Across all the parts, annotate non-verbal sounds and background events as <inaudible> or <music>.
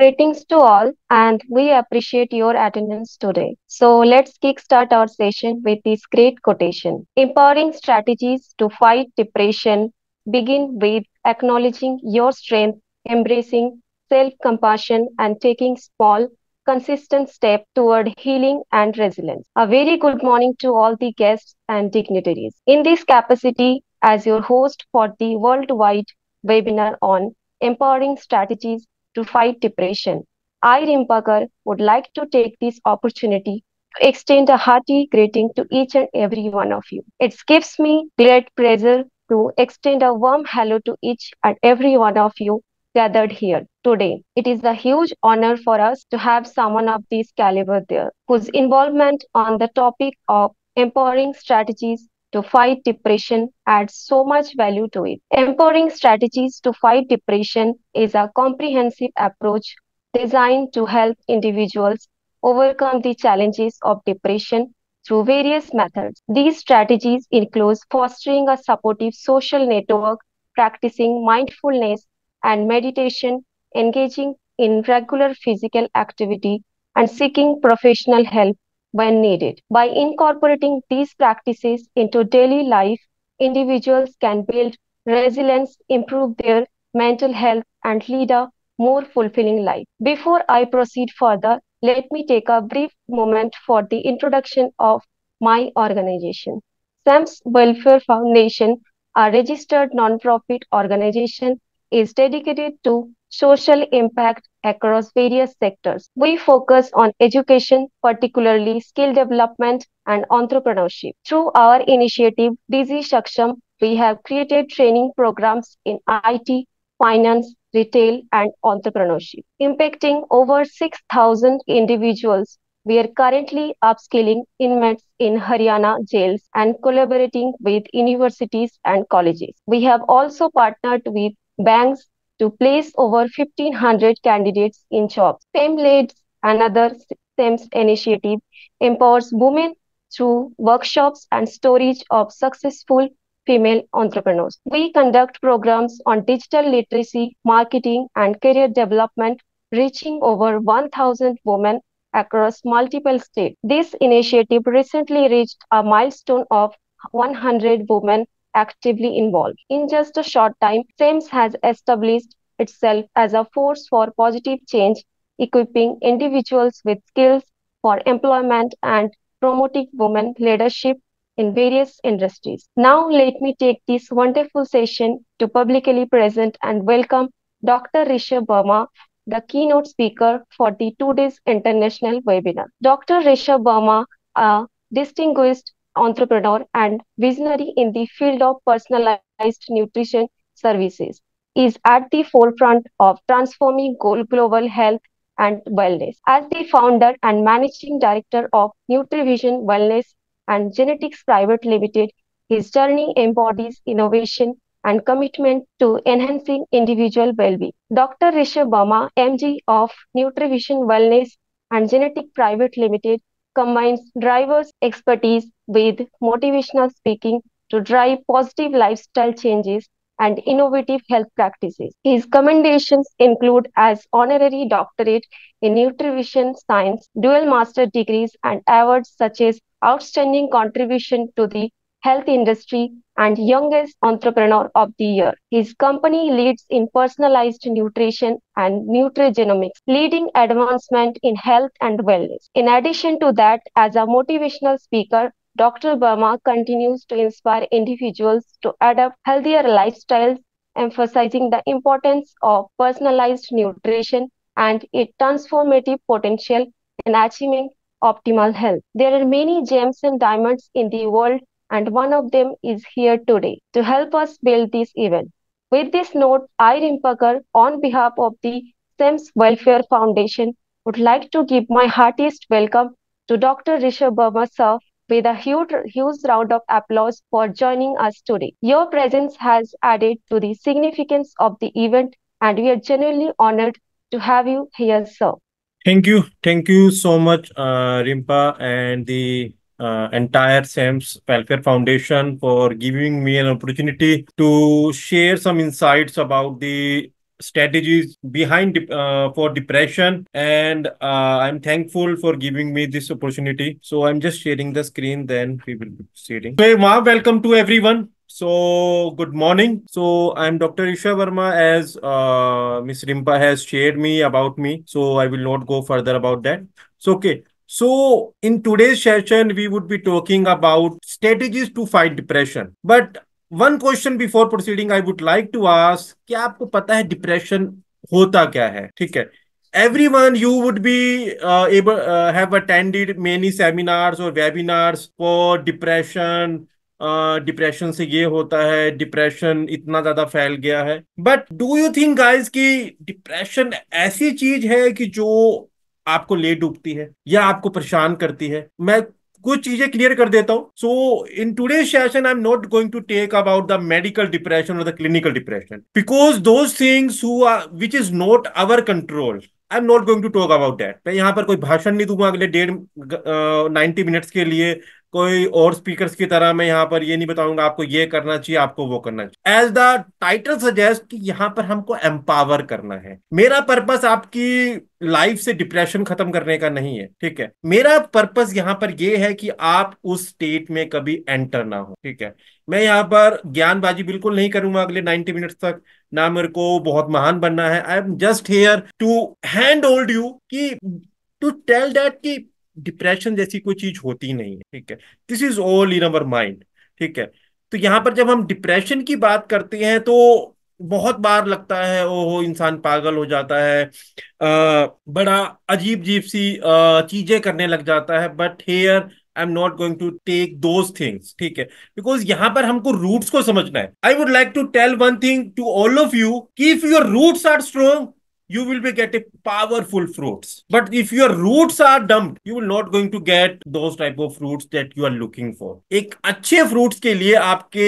Greetings to all, and we appreciate your attendance today. So let's kickstart our session with this great quotation. Empowering strategies to fight depression begin with acknowledging your strength, embracing self-compassion, and taking small, consistent step toward healing and resilience. A very good morning to all the guests and dignitaries. In this capacity, as your host for the worldwide webinar on empowering strategies to fight depression. I, Rimpakar, would like to take this opportunity to extend a hearty greeting to each and every one of you. It gives me great pleasure to extend a warm hello to each and every one of you gathered here today. It is a huge honor for us to have someone of this caliber there, whose involvement on the topic of empowering strategies to fight depression adds so much value to it. Empowering strategies to fight depression is a comprehensive approach designed to help individuals overcome the challenges of depression through various methods. These strategies include fostering a supportive social network, practicing mindfulness and meditation, engaging in regular physical activity, and seeking professional help when needed. By incorporating these practices into daily life, individuals can build resilience, improve their mental health, and lead a more fulfilling life. Before I proceed further, let me take a brief moment for the introduction of my organization. SAMS Welfare Foundation, a registered nonprofit organization, is dedicated to social impact across various sectors. We focus on education, particularly skill development and entrepreneurship. Through our initiative, Digi Shaksham, we have created training programs in IT, finance, retail, and entrepreneurship, impacting over 6,000 individuals. We are currently upskilling inmates in Haryana jails and collaborating with universities and colleges. We have also partnered with banks to place over 1500 candidates in jobs. STEM leads another STEM's initiative empowers women through workshops and stories of successful female entrepreneurs. We conduct programs on digital literacy, marketing, and career development, reaching over 1,000 women across multiple states. This initiative recently reached a milestone of 100 women actively involved. In just a short time, Sames has established itself as a force for positive change, equipping individuals with skills for employment and promoting women leadership in various industries. Now, let me take this wonderful session to publicly present and welcome Dr. Risha Burma, the keynote speaker for the two days international webinar. Dr. Risha Burma, a distinguished entrepreneur and visionary in the field of personalized nutrition services, is at the forefront of transforming global health and wellness. As the founder and managing director of Nutrivision Wellness and Genetics Private Limited, his journey embodies innovation and commitment to enhancing individual well-being. Dr. Rishabh Bama, MG of Nutrivision Wellness and Genetic Private Limited, combines drivers' expertise with motivational speaking to drive positive lifestyle changes and innovative health practices. His commendations include as honorary doctorate in nutrition science, dual master degrees, and awards such as outstanding contribution to the health industry and youngest entrepreneur of the year. His company leads in personalized nutrition and nutrigenomics, leading advancement in health and wellness. In addition to that, as a motivational speaker, Dr. Burma continues to inspire individuals to adopt healthier lifestyles, emphasizing the importance of personalized nutrition and its transformative potential in achieving optimal health. There are many gems and diamonds in the world and one of them is here today to help us build this event. With this note, I, Rimpakar, on behalf of the SEMS Welfare Foundation, would like to give my heartiest welcome to Dr. Rishabh Burma sir with a huge, huge round of applause for joining us today. Your presence has added to the significance of the event, and we are genuinely honored to have you here, sir. Thank you. Thank you so much, uh, Rimpa, and the uh, entire SAMS Welfare Foundation for giving me an opportunity to share some insights about the strategies behind uh, for depression and uh, i'm thankful for giving me this opportunity so i'm just sharing the screen then we will be proceeding hey ma welcome to everyone so good morning so i'm dr isha verma as uh, miss rimpa has shared me about me so i will not go further about that so okay So, in today's session, we would be talking about strategies to fight depression. But one question before proceeding, I would like to ask kya aapko pata hai depression hota kya hai theek hai everyone you would be uh, able uh, have attended many seminars or webinars for depression depression uh, से ये होता है depression इतना ज्यादा फैल गया है but do you think guys कि डिप्रेशन ऐसी चीज है कि जो आपको ले डूबती है या आपको परेशान करती है मैं कुछ चीजें क्लियर कर देता हूँ so in today session I am not going to take about the medical depression और the clinical depression because those things which is not our control I am not going to talk about that मैं यहाँ पर कोई भाषण नहीं दूंगा अगले डेढ़ नाइन्टी मिनट्स के लिए कोई और स्पीकर्स की तरह मैं यहाँ पर ये नहीं बताऊंगा आपको ये करना चाहिए आपको वो करना चाहिए एज द टाइटल सजेस्ट कि यहाँ पर हमको एम्पावर करना है मेरा पर्पस आपकी लाइफ से डिप्रेशन खत्म करने का नहीं है ठीक है मेरा पर्पस यहाँ पर यह है कि आप उस स्टेट में कभी एंटर ना हो ठीक है मैं यहाँ पर ज्ञानबाजी बिल्कुल नहीं करूंगा अगले नाइनटी मिनट्स तक ना मेरे को बहुत महान बनना है I am just here to hand hold you की टू टेल दैट की डिप्रेशन जैसी कोई चीज होती नहीं है ठीक है this is all in our mind ठीक है तो यहाँ पर जब हम डिप्रेशन की बात करते हैं तो बहुत बार लगता है ओहो इंसान पागल हो जाता है आ, बड़ा अजीब जीब सी चीजें करने लग जाता है but here I am not going to take those things ठीक है बिकॉज यहाँ पर हमको रूट्स को समझना है I would like to tell one thing to all of you कि if your roots are strong you will be getting powerful fruits but if your roots are dumped you will not going to get those type of fruits that you are looking for ek acche fruits ke liye aapke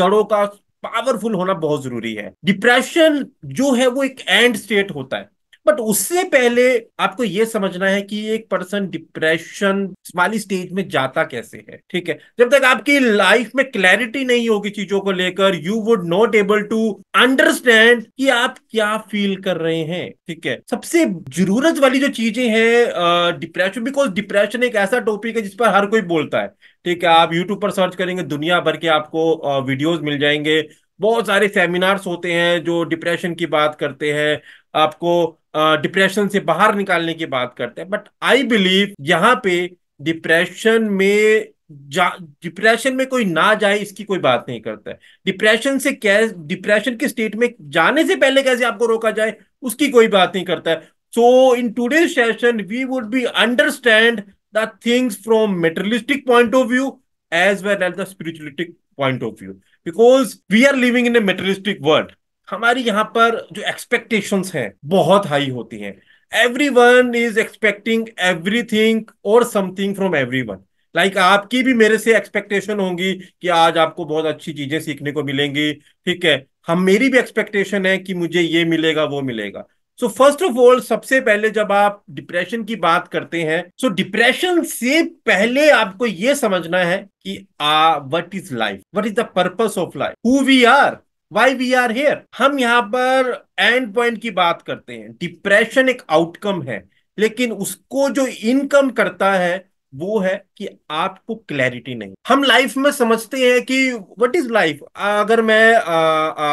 jadon ka powerful होना बहुत जरूरी है depression जो है वो एक and state होता है बट उससे पहले आपको ये समझना है कि एक पर्सन डिप्रेशन वाली स्टेज में जाता कैसे है ठीक है जब तक आपकी लाइफ में क्लैरिटी नहीं होगी चीजों को लेकर you would not able to understand कि आप क्या फील कर रहे हैं ठीक है सबसे जरूरत वाली जो चीजें हैं डिप्रेशन बिकॉज डिप्रेशन एक ऐसा टॉपिक है जिस पर हर कोई बोलता है ठीक है आप यूट्यूब पर सर्च करेंगे दुनिया भर के आपको वीडियोज मिल जाएंगे बहुत सारे सेमिनार्स होते हैं जो डिप्रेशन की बात करते हैं आपको डिप्रेशन से बाहर निकालने की बात करते हैं बट आई बिलीव यहाँ पे डिप्रेशन में डिप्रेशन में कोई ना जाए इसकी कोई बात नहीं करता है डिप्रेशन से कैसे डिप्रेशन के स्टेट में जाने से पहले कैसे आपको रोका जाए उसकी कोई बात नहीं करता है so in today session we would be understand the things from materialistic point of view as well as the spiritualistic point of view because we are living in a materialistic world हमारी यहाँ पर जो expectations हैं बहुत high होती हैं everyone is expecting everything और something from everyone like आपकी भी मेरे से एक्सपेक्टेशन होंगी कि आज आपको बहुत अच्छी चीजें सीखने को मिलेंगी ठीक है हम मेरी भी एक्सपेक्टेशन है कि मुझे ये मिलेगा वो मिलेगा सो फर्स्ट ऑफ ऑल सबसे पहले जब आप डिप्रेशन की बात करते हैं सो so डिप्रेशन से पहले आपको ये समझना है कि what is life what is the purpose of life who we are why we are here हम यहाँ पर एंड पॉइंट की बात करते हैं डिप्रेशन एक आउटकम है लेकिन उसको जो इनकम करता है वो है कि आपको क्लैरिटी नहीं हम लाइफ में समझते हैं कि व्हाट इज लाइफ अगर मैं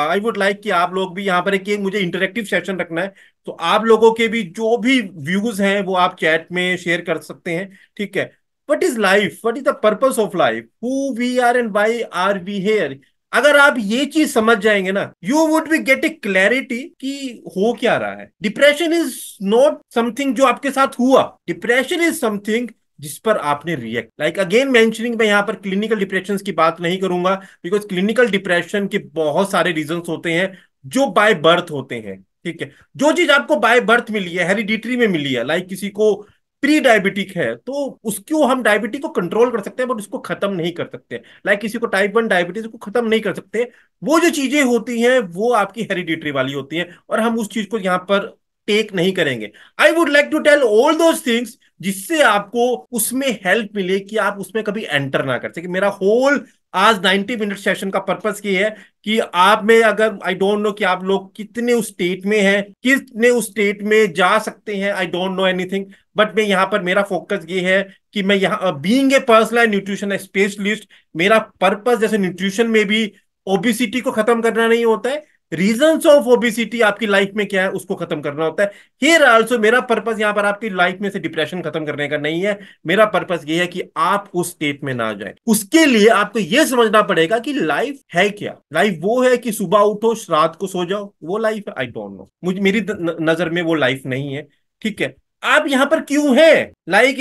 आई वुड लाइक कि आप लोग भी यहाँ पर एक मुझे इंटरेक्टिव सेशन रखना है तो आप लोगों के भी जो भी व्यूज हैं वो आप चैट में शेयर कर सकते हैं ठीक है what is life what is the purpose of life who we are and why are we here अगर आप ये चीज समझ जाएंगे ना you would be get a clarity कि हो क्या रहा है डिप्रेशन इज नॉट समथिंग जो आपके साथ हुआ डिप्रेशन इज समथिंग जिस पर आपने रिएक्ट लाइक अगेन मेंशनिंग मैं यहाँ पर क्लिनिकल डिप्रेशन की बात नहीं करूंगा बिकॉज क्लिनिकल डिप्रेशन के बहुत सारे रीजन होते हैं जो बाय बर्थ होते हैं ठीक है जो चीज आपको बाय बर्थ मिली है हेरिडिटरी में मिली है लाइक किसी को प्री डायबिटिक है तो उसको हम डायबिटीज को कंट्रोल कर सकते हैं बट उसको खत्म नहीं कर सकते लाइक like किसी को टाइप वन डायबिटीज को खत्म नहीं कर सकते वो जो चीजें होती हैं वो आपकी हेरिडिटरी वाली होती हैं और हम उस चीज को यहाँ पर टेक नहीं करेंगे I would like to tell all those things जिससे आपको उसमें हेल्प मिले कि आप उसमें कभी एंटर ना कर सके मेरा होल आज 90 मिनट सेशन का पर्पस ये है कि आप में अगर आई डोंट नो कि आप लोग कितने उस स्टेट में हैं कितने उस स्टेट में जा सकते हैं I don't know anything but मैं यहाँ पर मेरा फोकस ये है कि मैं यहाँ being a personal nutrition specialist मेरा पर्पज जैसे न्यूट्रिशन में भी ओबिसिटी को खत्म करना नहीं होता है रीजन ऑफ ओबिसिटी आपकी लाइफ में क्या है उसको खत्म करना होता है हेयर आल्सो मेरा पर्पज यहाँ पर आपकी लाइफ में से डिप्रेशन खत्म करने का नहीं है मेरा पर्पज ये है कि आप उस स्टेट में ना जाए उसके लिए आपको ये समझना पड़ेगा कि लाइफ है क्या लाइफ वो है कि सुबह उठो रात को सो जाओ वो लाइफ है आई डोंट नो मुझे मेरी नजर में वो लाइफ नहीं है ठीक है आप यहाँ पर क्यों हैं like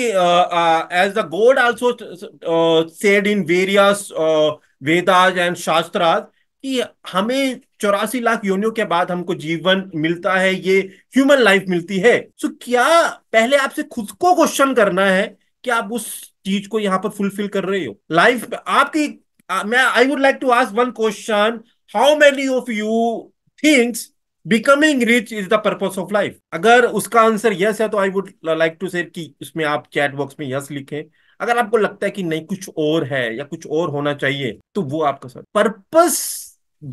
as the God also said in various Vedas and Shastras कि हमें चौरासी लाख योनियों के बाद हमको जीवन मिलता है ये ह्यूमन लाइफ मिलती है सो so, क्या पहले आपसे खुद को क्वेश्चन करना है कि आप उस चीज को यहाँ पर फुलफिल कर रहे हो लाइफ आपकी uh, मैं I would like to ask one question how many of you thinks becoming rich is the purpose of life अगर उसका आंसर यस है तो आई वुड लाइक टू से उसमें आप चैट बॉक्स में यस लिखें अगर आपको लगता है कि नहीं कुछ और है या कुछ और होना चाहिए तो वो आपका सर पर्पस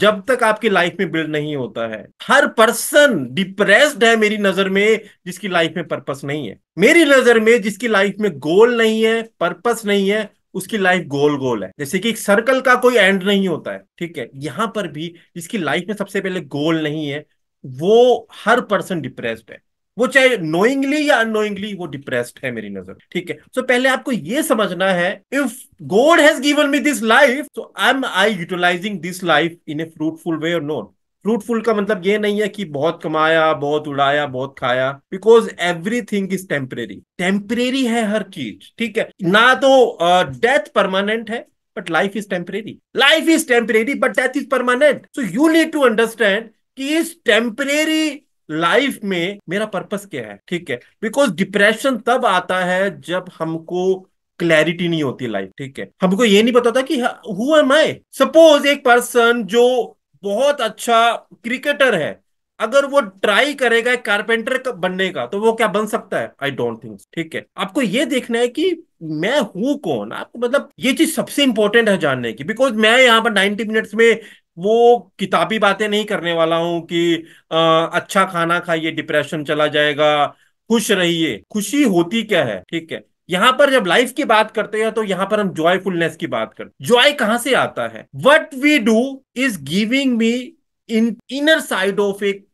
जब तक आपकी लाइफ में बिल्ड नहीं होता है हर पर्सन डिप्रेस्ड है मेरी नजर में जिसकी लाइफ में पर्पस नहीं है मेरी नजर में जिसकी लाइफ में गोल नहीं है पर्पस नहीं है उसकी लाइफ गोल गोल है जैसे कि एक सर्कल का कोई एंड नहीं होता है ठीक है यहां पर भी जिसकी लाइफ में सबसे पहले गोल नहीं है वो हर पर्सन डिप्रेस्ड है वो चाहे नोइंगली या अनोइंगली वो डिप्रेस्ड है मेरी नजर ठीक है सो so, पहले आपको ये समझना है if God has given me this life so I am I utilizing this life in a fruitful way और नोट फ्रूटफुल का मतलब ये नहीं है कि बहुत कमाया बहुत उड़ाया बहुत खाया because everything is temporary temporary है हर चीज ठीक है ना तो डेथ uh, परमानेंट है but life is temporary life is temporary but death is permanent so you need to understand कि इस टेम्परेरी लाइफ में मेरा पर्पस क्या है ठीक है बिकॉज डिप्रेशन तब आता है जब हमको क्लैरिटी नहीं होती लाइफ ठीक है हमको ये नहीं पता था कि हु एम आई सपोज एक पर्सन जो बहुत अच्छा क्रिकेटर है अगर वो ट्राई करेगा एक कारपेंटर बनने का तो वो क्या बन सकता है आई डोंट थिंक ठीक है आपको ये देखना है कि मैं हूं कौन आपको मतलब ये चीज सबसे इंपॉर्टेंट है जानने की बिकॉज मैं यहाँ पर 90 मिनट्स में वो किताबी बातें नहीं करने वाला हूं कि आ, अच्छा खाना खाइए डिप्रेशन चला जाएगा खुश रहिए खुशी होती क्या है ठीक है यहाँ पर जब लाइफ की बात करते हैं तो यहाँ पर हम जॉयफुलनेस की बात करते जॉय कहाँ से आता है what we do is giving me in inner side of एक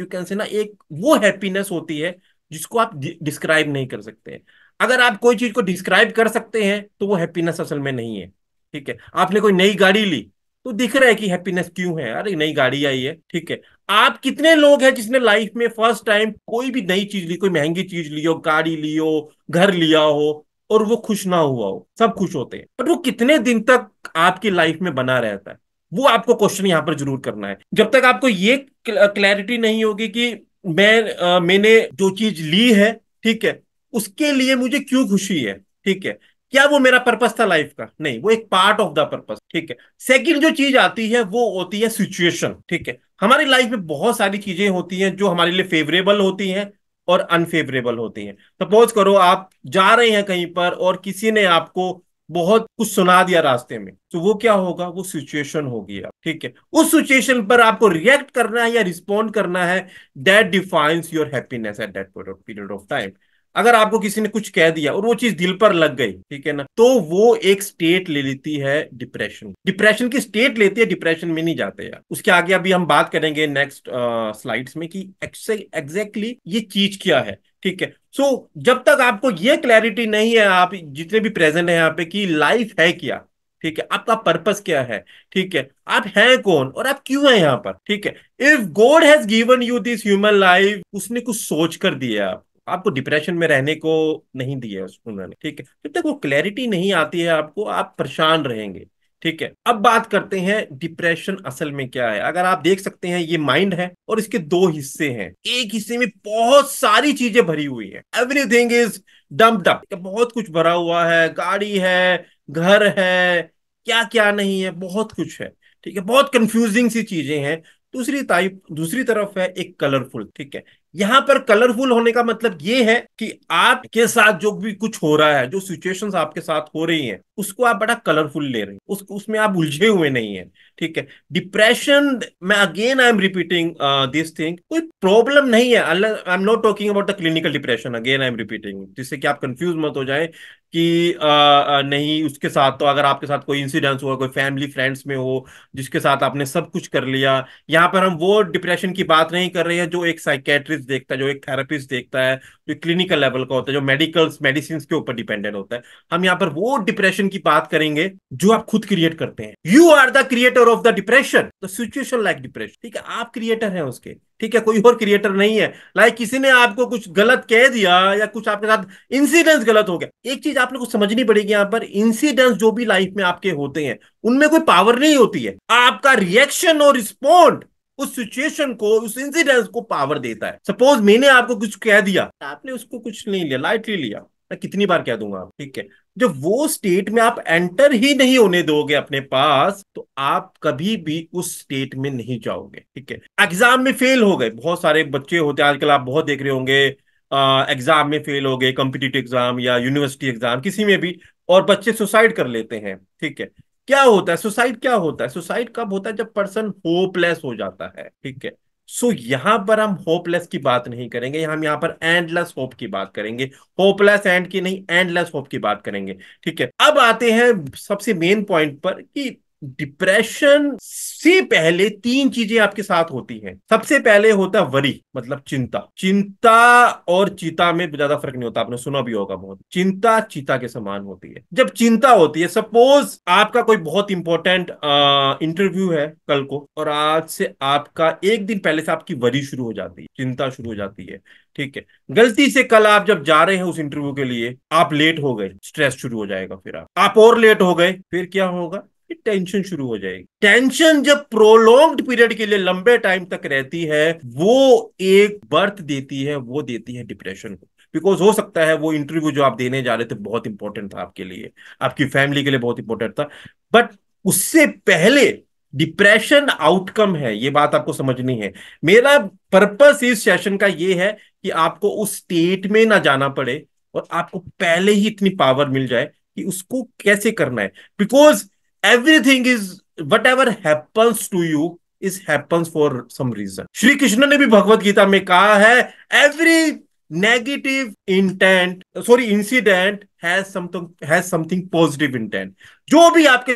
यू कैन से ना एक वो हैप्पीनेस होती है जिसको आप डिस्क्राइब नहीं कर सकते अगर आप कोई चीज को डिस्क्राइब कर सकते हैं तो वो हैप्पीनेस असल में नहीं है ठीक है आपने कोई नई गाड़ी ली तो दिख रहा है कि हैप्पीनेस क्यों है अरे नई गाड़ी आई है ठीक है आप कितने लोग हैं जिसने लाइफ में फर्स्ट टाइम कोई भी नई चीज ली कोई महंगी चीज ली हो गाड़ी ली हो घर लिया हो और वो खुश ना हुआ हो सब खुश होते हैं पर वो कितने दिन तक आपकी लाइफ में बना रहता है वो आपको क्वेश्चन यहाँ पर जरूर करना है जब तक आपको ये क्लैरिटी नहीं होगी कि मैं आ, मैंने जो चीज ली है ठीक है उसके लिए मुझे क्यों खुशी है ठीक है क्या वो मेरा पर्पस था लाइफ का नहीं वो एक पार्ट ऑफ द पर्पस ठीक है सेकंड जो चीज आती है वो होती है सिचुएशन ठीक है हमारी लाइफ में बहुत सारी चीजें होती हैं जो हमारे लिए फेवरेबल होती हैं और अनफेवरेबल होती हैं सपोज करो आप जा रहे हैं कहीं पर और किसी ने आपको बहुत कुछ सुना दिया रास्ते में तो वो क्या होगा वो सिचुएशन होगी आप ठीक है उस सिचुएशन पर आपको रिएक्ट करना है या रिस्पॉन्ड करना है that defines your happiness at that period of time अगर आपको किसी ने कुछ कह दिया और वो चीज दिल पर लग गई ठीक है ना तो वो एक स्टेट ले लेती है डिप्रेशन डिप्रेशन की स्टेट लेती है डिप्रेशन में नहीं जाते यार उसके आगे अभी हम बात करेंगे नेक्स्ट स्लाइड्स में कि एग्जैक्टली ये चीज क्या है ठीक है सो so, जब तक आपको ये क्लैरिटी नहीं है आप जितने भी प्रेजेंट है यहाँ पे कि लाइफ है क्या ठीक है आपका पर्पस क्या है ठीक है आप हैं कौन और आप क्यों हैं यहाँ पर ठीक है if God has given you this human life उसने कुछ सोच कर दिया आप आपको डिप्रेशन में रहने को नहीं दिया है उन्होंने ठीक है जब तक वो क्लैरिटी नहीं आती है आपको आप परेशान रहेंगे ठीक है अब बात करते हैं डिप्रेशन असल में क्या है अगर आप देख सकते हैं ये माइंड है और इसके दो हिस्से हैं एक हिस्से में बहुत सारी चीजें भरी हुई है एवरीथिंग इज डम्प्ड अप बहुत कुछ भरा हुआ है गाड़ी है घर है क्या क्या नहीं है बहुत कुछ है ठीक है बहुत कंफ्यूजिंग सी चीजें हैं दूसरी टाइप दूसरी तरफ है एक कलरफुल ठीक है यहाँ पर कलरफुल होने का मतलब ये है कि आपके साथ जो भी कुछ हो रहा है जो सिचुएशंस आपके साथ हो रही हैं उसको आप बड़ा कलरफुल ले रहे हैं उस उसमें आप उलझे हुए नहीं है ठीक है डिप्रेशन मैं again I am repeating this thing कोई प्रॉब्लम नहीं है I am not talking about the clinical depression again I am repeating जिससे कि आप कंफ्यूज मत हो जाए कि नहीं उसके साथ तो अगर आपके साथ कोई इंसिडेंस हुआ कोई फैमिली फ्रेंड्स में हो जिसके साथ आपने सब कुछ कर लिया यहाँ पर हम वो डिप्रेशन की बात नहीं कर रहे हैं जो एक साइकेट्रिस्ट देखता है जो एक थेरेपिस्ट देखता है जो क्लिनिकल लेवल का होता है जो मेडिकल्स मेडिसिन के ऊपर डिपेंडेंट होता है हम यहाँ पर वो डिप्रेशन की बात करेंगे जो आप खुद क्रिएट करते हैं you are the creator of the depression the situation like depression ठीक है आप क्रिएटर हैं उसके ठीक है कोई और क्रिएटर नहीं है लाइक किसी ने आपको कुछ गलत कह दिया या कुछ आपके साथ इंसिडेंस गलत हो गया एक चीज आप लोग को समझनी पड़ेगी यहाँ पर इंसिडेंस जो भी लाइफ में आपके होते हैं उनमें कोई पावर नहीं होती है आपका रिएक्शन और रिस्पॉन्ड उस सिचुएशन को उस इंसिडेंस को पावर देता है सपोज मैंने आपको कुछ कह दिया आपने उसको कुछ नहीं लिया लाइटली लिया मैं कितनी बार कह दूंगा ठीक है जब वो स्टेट में आप एंटर ही नहीं होने दोगे अपने पास तो आप कभी भी उस स्टेट में नहीं जाओगे ठीक है एग्जाम में फेल हो गए बहुत सारे बच्चे होते हैं आजकल आप बहुत देख रहे होंगे एग्जाम में फेल हो गए कॉम्पिटेटिव एग्जाम या यूनिवर्सिटी एग्जाम किसी में भी और बच्चे सुसाइड कर लेते हैं ठीक है क्या होता है सुसाइड क्या होता है सुसाइड कब होता है जब पर्सन होपलेस हो जाता है ठीक है सो so, यहां पर हम होपलेस की बात नहीं करेंगे हम यहां पर एंडलेस होप की बात करेंगे होपलेस एंड की नहीं एंडलेस होप की बात करेंगे ठीक है अब आते हैं सबसे मेन पॉइंट पर कि डिप्रेशन सबसे पहले तीन चीजें आपके साथ होती हैं सबसे पहले होता है वरी मतलब चिंता चिंता और चिता में ज्यादा फर्क नहीं होता आपने सुना भी होगा बहुत चिंता चिता के समान होती है जब चिंता होती है सपोज आपका कोई बहुत इंपॉर्टेंट इंटरव्यू है कल को और आज से आपका एक दिन पहले से आपकी वरी शुरू हो जाती है चिंता शुरू हो जाती है ठीक है गलती से कल आप जब जा रहे हैं उस इंटरव्यू के लिए आप लेट हो गए स्ट्रेस शुरू हो जाएगा फिर आप आप और लेट हो गए फिर क्या होगा टेंशन शुरू हो जाएगी टेंशन जब प्रोलोंग्ड पीरियड के लिए लंबे टाइम तक रहती है वो एक बर्थ देती है वो देती है डिप्रेशन को बिकॉज हो सकता है वो इंटरव्यू जो आप देने जा रहे थे बहुत इंपॉर्टेंट था आपके लिए आपकी फैमिली के लिए बहुत इंपॉर्टेंट था बट उससे पहले डिप्रेशन आउटकम है ये बात आपको समझनी है मेरा पर्पस इस सेशन का ये है कि आपको उस स्टेट में ना जाना पड़े और आपको पहले ही इतनी पावर मिल जाए कि उसको कैसे करना है because everything is whatever happens to you is happens for some reason Shri Krishna ने भी भगवत गीता में कहा है every negative intent sorry incident has something positive intent जो भी आपके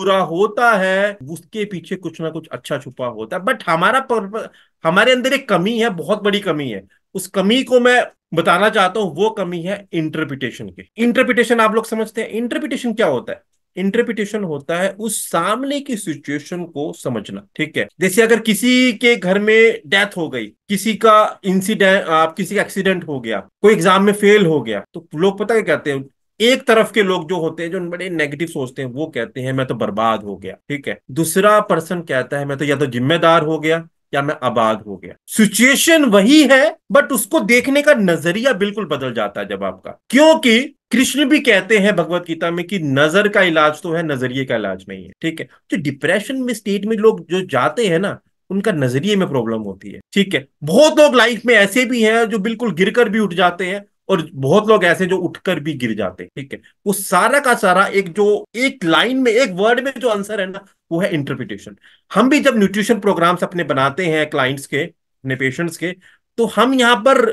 बुरा होता है उसके पीछे कुछ ना कुछ अच्छा छुपा होता है बट हमारा पर, हमारे अंदर एक कमी है बहुत बड़ी कमी है उस कमी को मैं बताना चाहता हूं वो कमी है इंटरप्रिटेशन की इंटरप्रिटेशन आप लोग समझते हैं इंटरप्रिटेशन क्या होता है इंटरप्रिटेशन होता है उस सामने की सिचुएशन को समझना ठीक है जैसे अगर किसी के घर में डेथ हो गई किसी का इंसिडेंट आप किसी का एक्सीडेंट हो गया कोई एग्जाम में फेल हो गया तो लोग पता क्या कहते हैं एक तरफ के लोग जो होते हैं जो बड़े नेगेटिव सोचते हैं वो कहते हैं मैं तो बर्बाद हो गया ठीक है दूसरा पर्सन कहता है मैं तो या तो जिम्मेदार हो गया या मैं आबाद हो गया सिचुएशन वही है बट उसको देखने का नजरिया बिल्कुल बदल जाता है जब आपका क्योंकि कृष्ण भी कहते हैं भगवत गीता में कि नजर का इलाज तो है नजरिए का इलाज नहीं है ठीक है तो डिप्रेशन में स्टेट में लोग जो जाते हैं ना उनका नजरिए में प्रॉब्लम होती है ठीक है बहुत लोग लाइफ में ऐसे भी हैं जो बिल्कुल गिरकर भी उठ जाते हैं और बहुत लोग ऐसे जो उठकर भी गिर जाते हैं ठीक है वो सारा का सारा एक जो एक लाइन में एक वर्ड में जो आंसर है ना वो है इंटरप्रिटेशन हम भी जब न्यूट्रिशन प्रोग्राम्स अपने बनाते हैं क्लाइंट्स के अपने पेशेंट्स के तो हम यहाँ पर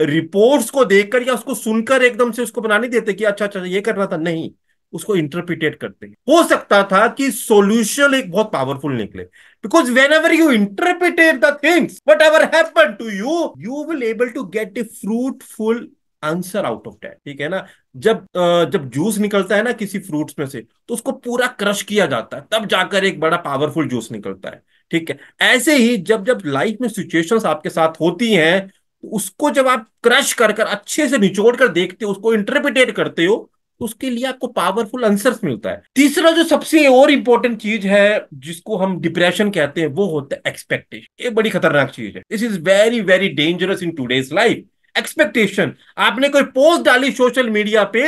रिपोर्ट्स को देखकर या उसको सुनकर एकदम से उसको बना नहीं देते कि अच्छा अच्छा ये करना था नहीं उसको इंटरप्रिटेट करते हैं हो सकता था कि सॉल्यूशन एक बहुत पावरफुल निकले because whenever you interpret the things whatever happen to you you will able to get a fruitful answer out of that ठीक है ना जब जब जूस निकलता है ना किसी फ्रूट्स में से तो उसको पूरा क्रश किया जाता है तब जाकर एक बड़ा पावरफुल जूस निकलता है ठीक है ऐसे ही जब जब लाइफ में सिचुएशंस आपके साथ होती हैं तो उसको जब आप क्रश कर कर अच्छे से निचोड़ कर देखते हो उसको इंटरप्रिटेट करते हो तो उसके लिए आपको पावरफुल आंसर्स मिलता है तीसरा जो सबसे और इंपॉर्टेंट चीज है जिसको हम डिप्रेशन कहते हैं वो होता है एक्सपेक्टेशन ये बड़ी खतरनाक चीज है this is very very dangerous in today's life expectation आपने कोई पोस्ट डाली सोशल मीडिया पे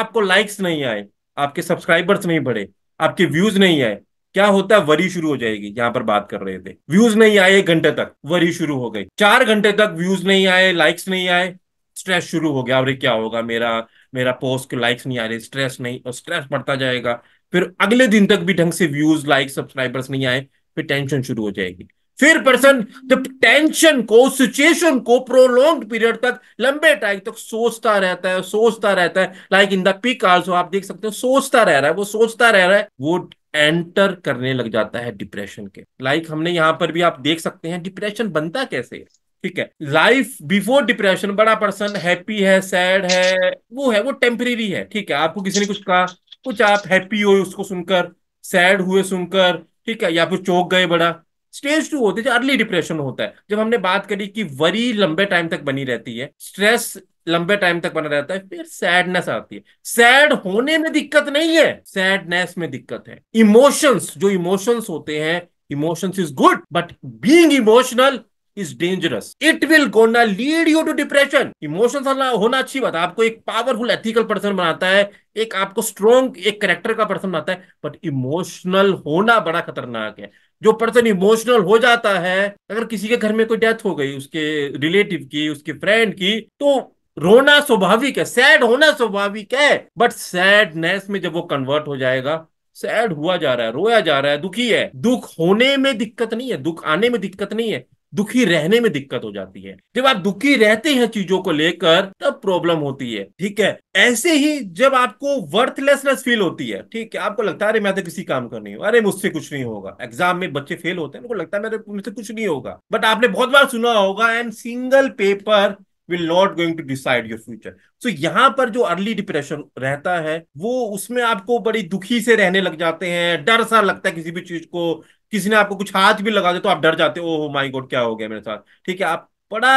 आपको लाइक्स नहीं आए आपके सब्सक्राइबर्स नहीं बढ़े आपके व्यूज नहीं आए क्या होता है वरी शुरू हो जाएगी जहां पर बात कर रहे थे व्यूज नहीं आए एक घंटे तक वरी शुरू हो गई चार घंटे तक व्यूज नहीं आए लाइक्स नहीं आए स्ट्रेस शुरू हो गया अरे क्या होगा मेरा मेरा पोस्ट के लाइक्स नहीं आ रहे स्ट्रेस नहीं और स्ट्रेस बढ़ता जाएगा फिर अगले दिन तक भी ढंग से व्यूज लाइक सब्सक्राइबर्स नहीं आए फिर टेंशन शुरू हो जाएगी फिर पर्सन जब टेंशन को सिचुएशन को प्रोलोंग पीरियड तक लंबे टाइम तक सोचता रहता है सोचता रहता है like in the peak also आप देख सकते हो सोचता रह रहा है वो सोचता रह रहा है वो एंटर करने लग जाता है डिप्रेशन के लाइक like हमने यहां पर भी आप देख सकते हैं डिप्रेशन बनता कैसे ठीक है लाइफ बिफोर डिप्रेशन बड़ा पर्सन हैप्पी है सैड है वो है वो टेम्परेरी है ठीक है आपको किसी ने कुछ कहा कुछ आप हैप्पी हो उसको सुनकर सैड हुए सुनकर ठीक है या फिर चौक गए बड़ा स्टेज टू होती है जो अर्ली डिप्रेशन होता है जब हमने बात करी कि वरी लंबे टाइम तक बनी रहती है स्ट्रेस लंबे टाइम तक बना रहता है फिर सैडनेस आती है सैड होने में दिक्कत नहीं है सैडनेस में दिक्कत है इमोशंस जो इमोशंस होते हैं emotions is good but being emotional is dangerous it will gonna lead you to depression emotions होना अच्छी बात है आपको एक पावरफुल एथिकल पर्सन बनाता है एक आपको स्ट्रॉन्ग एक करेक्टर का पर्सन बनाता है बट इमोशनल होना बड़ा खतरनाक है जो पर्सन इमोशनल हो जाता है अगर किसी के घर में कोई डेथ हो गई उसके रिलेटिव की उसके फ्रेंड की तो रोना स्वाभाविक है सैड होना स्वाभाविक है बट सैडनेस में जब वो कन्वर्ट हो जाएगा सैड हुआ जा रहा है रोया जा रहा है दुखी है दुख होने में दिक्कत नहीं है दुख आने में दिक्कत नहीं है दुखी रहने में दिक्कत हो जाती है जब आप दुखी रहते हैं चीजों को लेकर तब प्रॉब्लम होती है ठीक है ऐसे ही जब आपको वर्थलेसनेस फील होती है ठीक है आपको लगता है अरे मैं तो किसी काम का नहीं हूं अरे मुझसे कुछ नहीं होगा एग्जाम में बच्चे फेल होते हैं उनको लगता है मेरे मुझसे कुछ नहीं होगा बट आपने बहुत बार सुना होगा and single paper will not going to decide your future so यहाँ पर जो अर्ली डिप्रेशन रहता है वो उसमें आपको बड़ी दुखी से रहने लग जाते हैं डर सा लगता है किसी भी चीज को किसी ने आपको कुछ हाथ भी लगा दे तो आप डर जाते हो ओ माय गॉड क्या हो गया मेरे साथ ठीक है आप बड़ा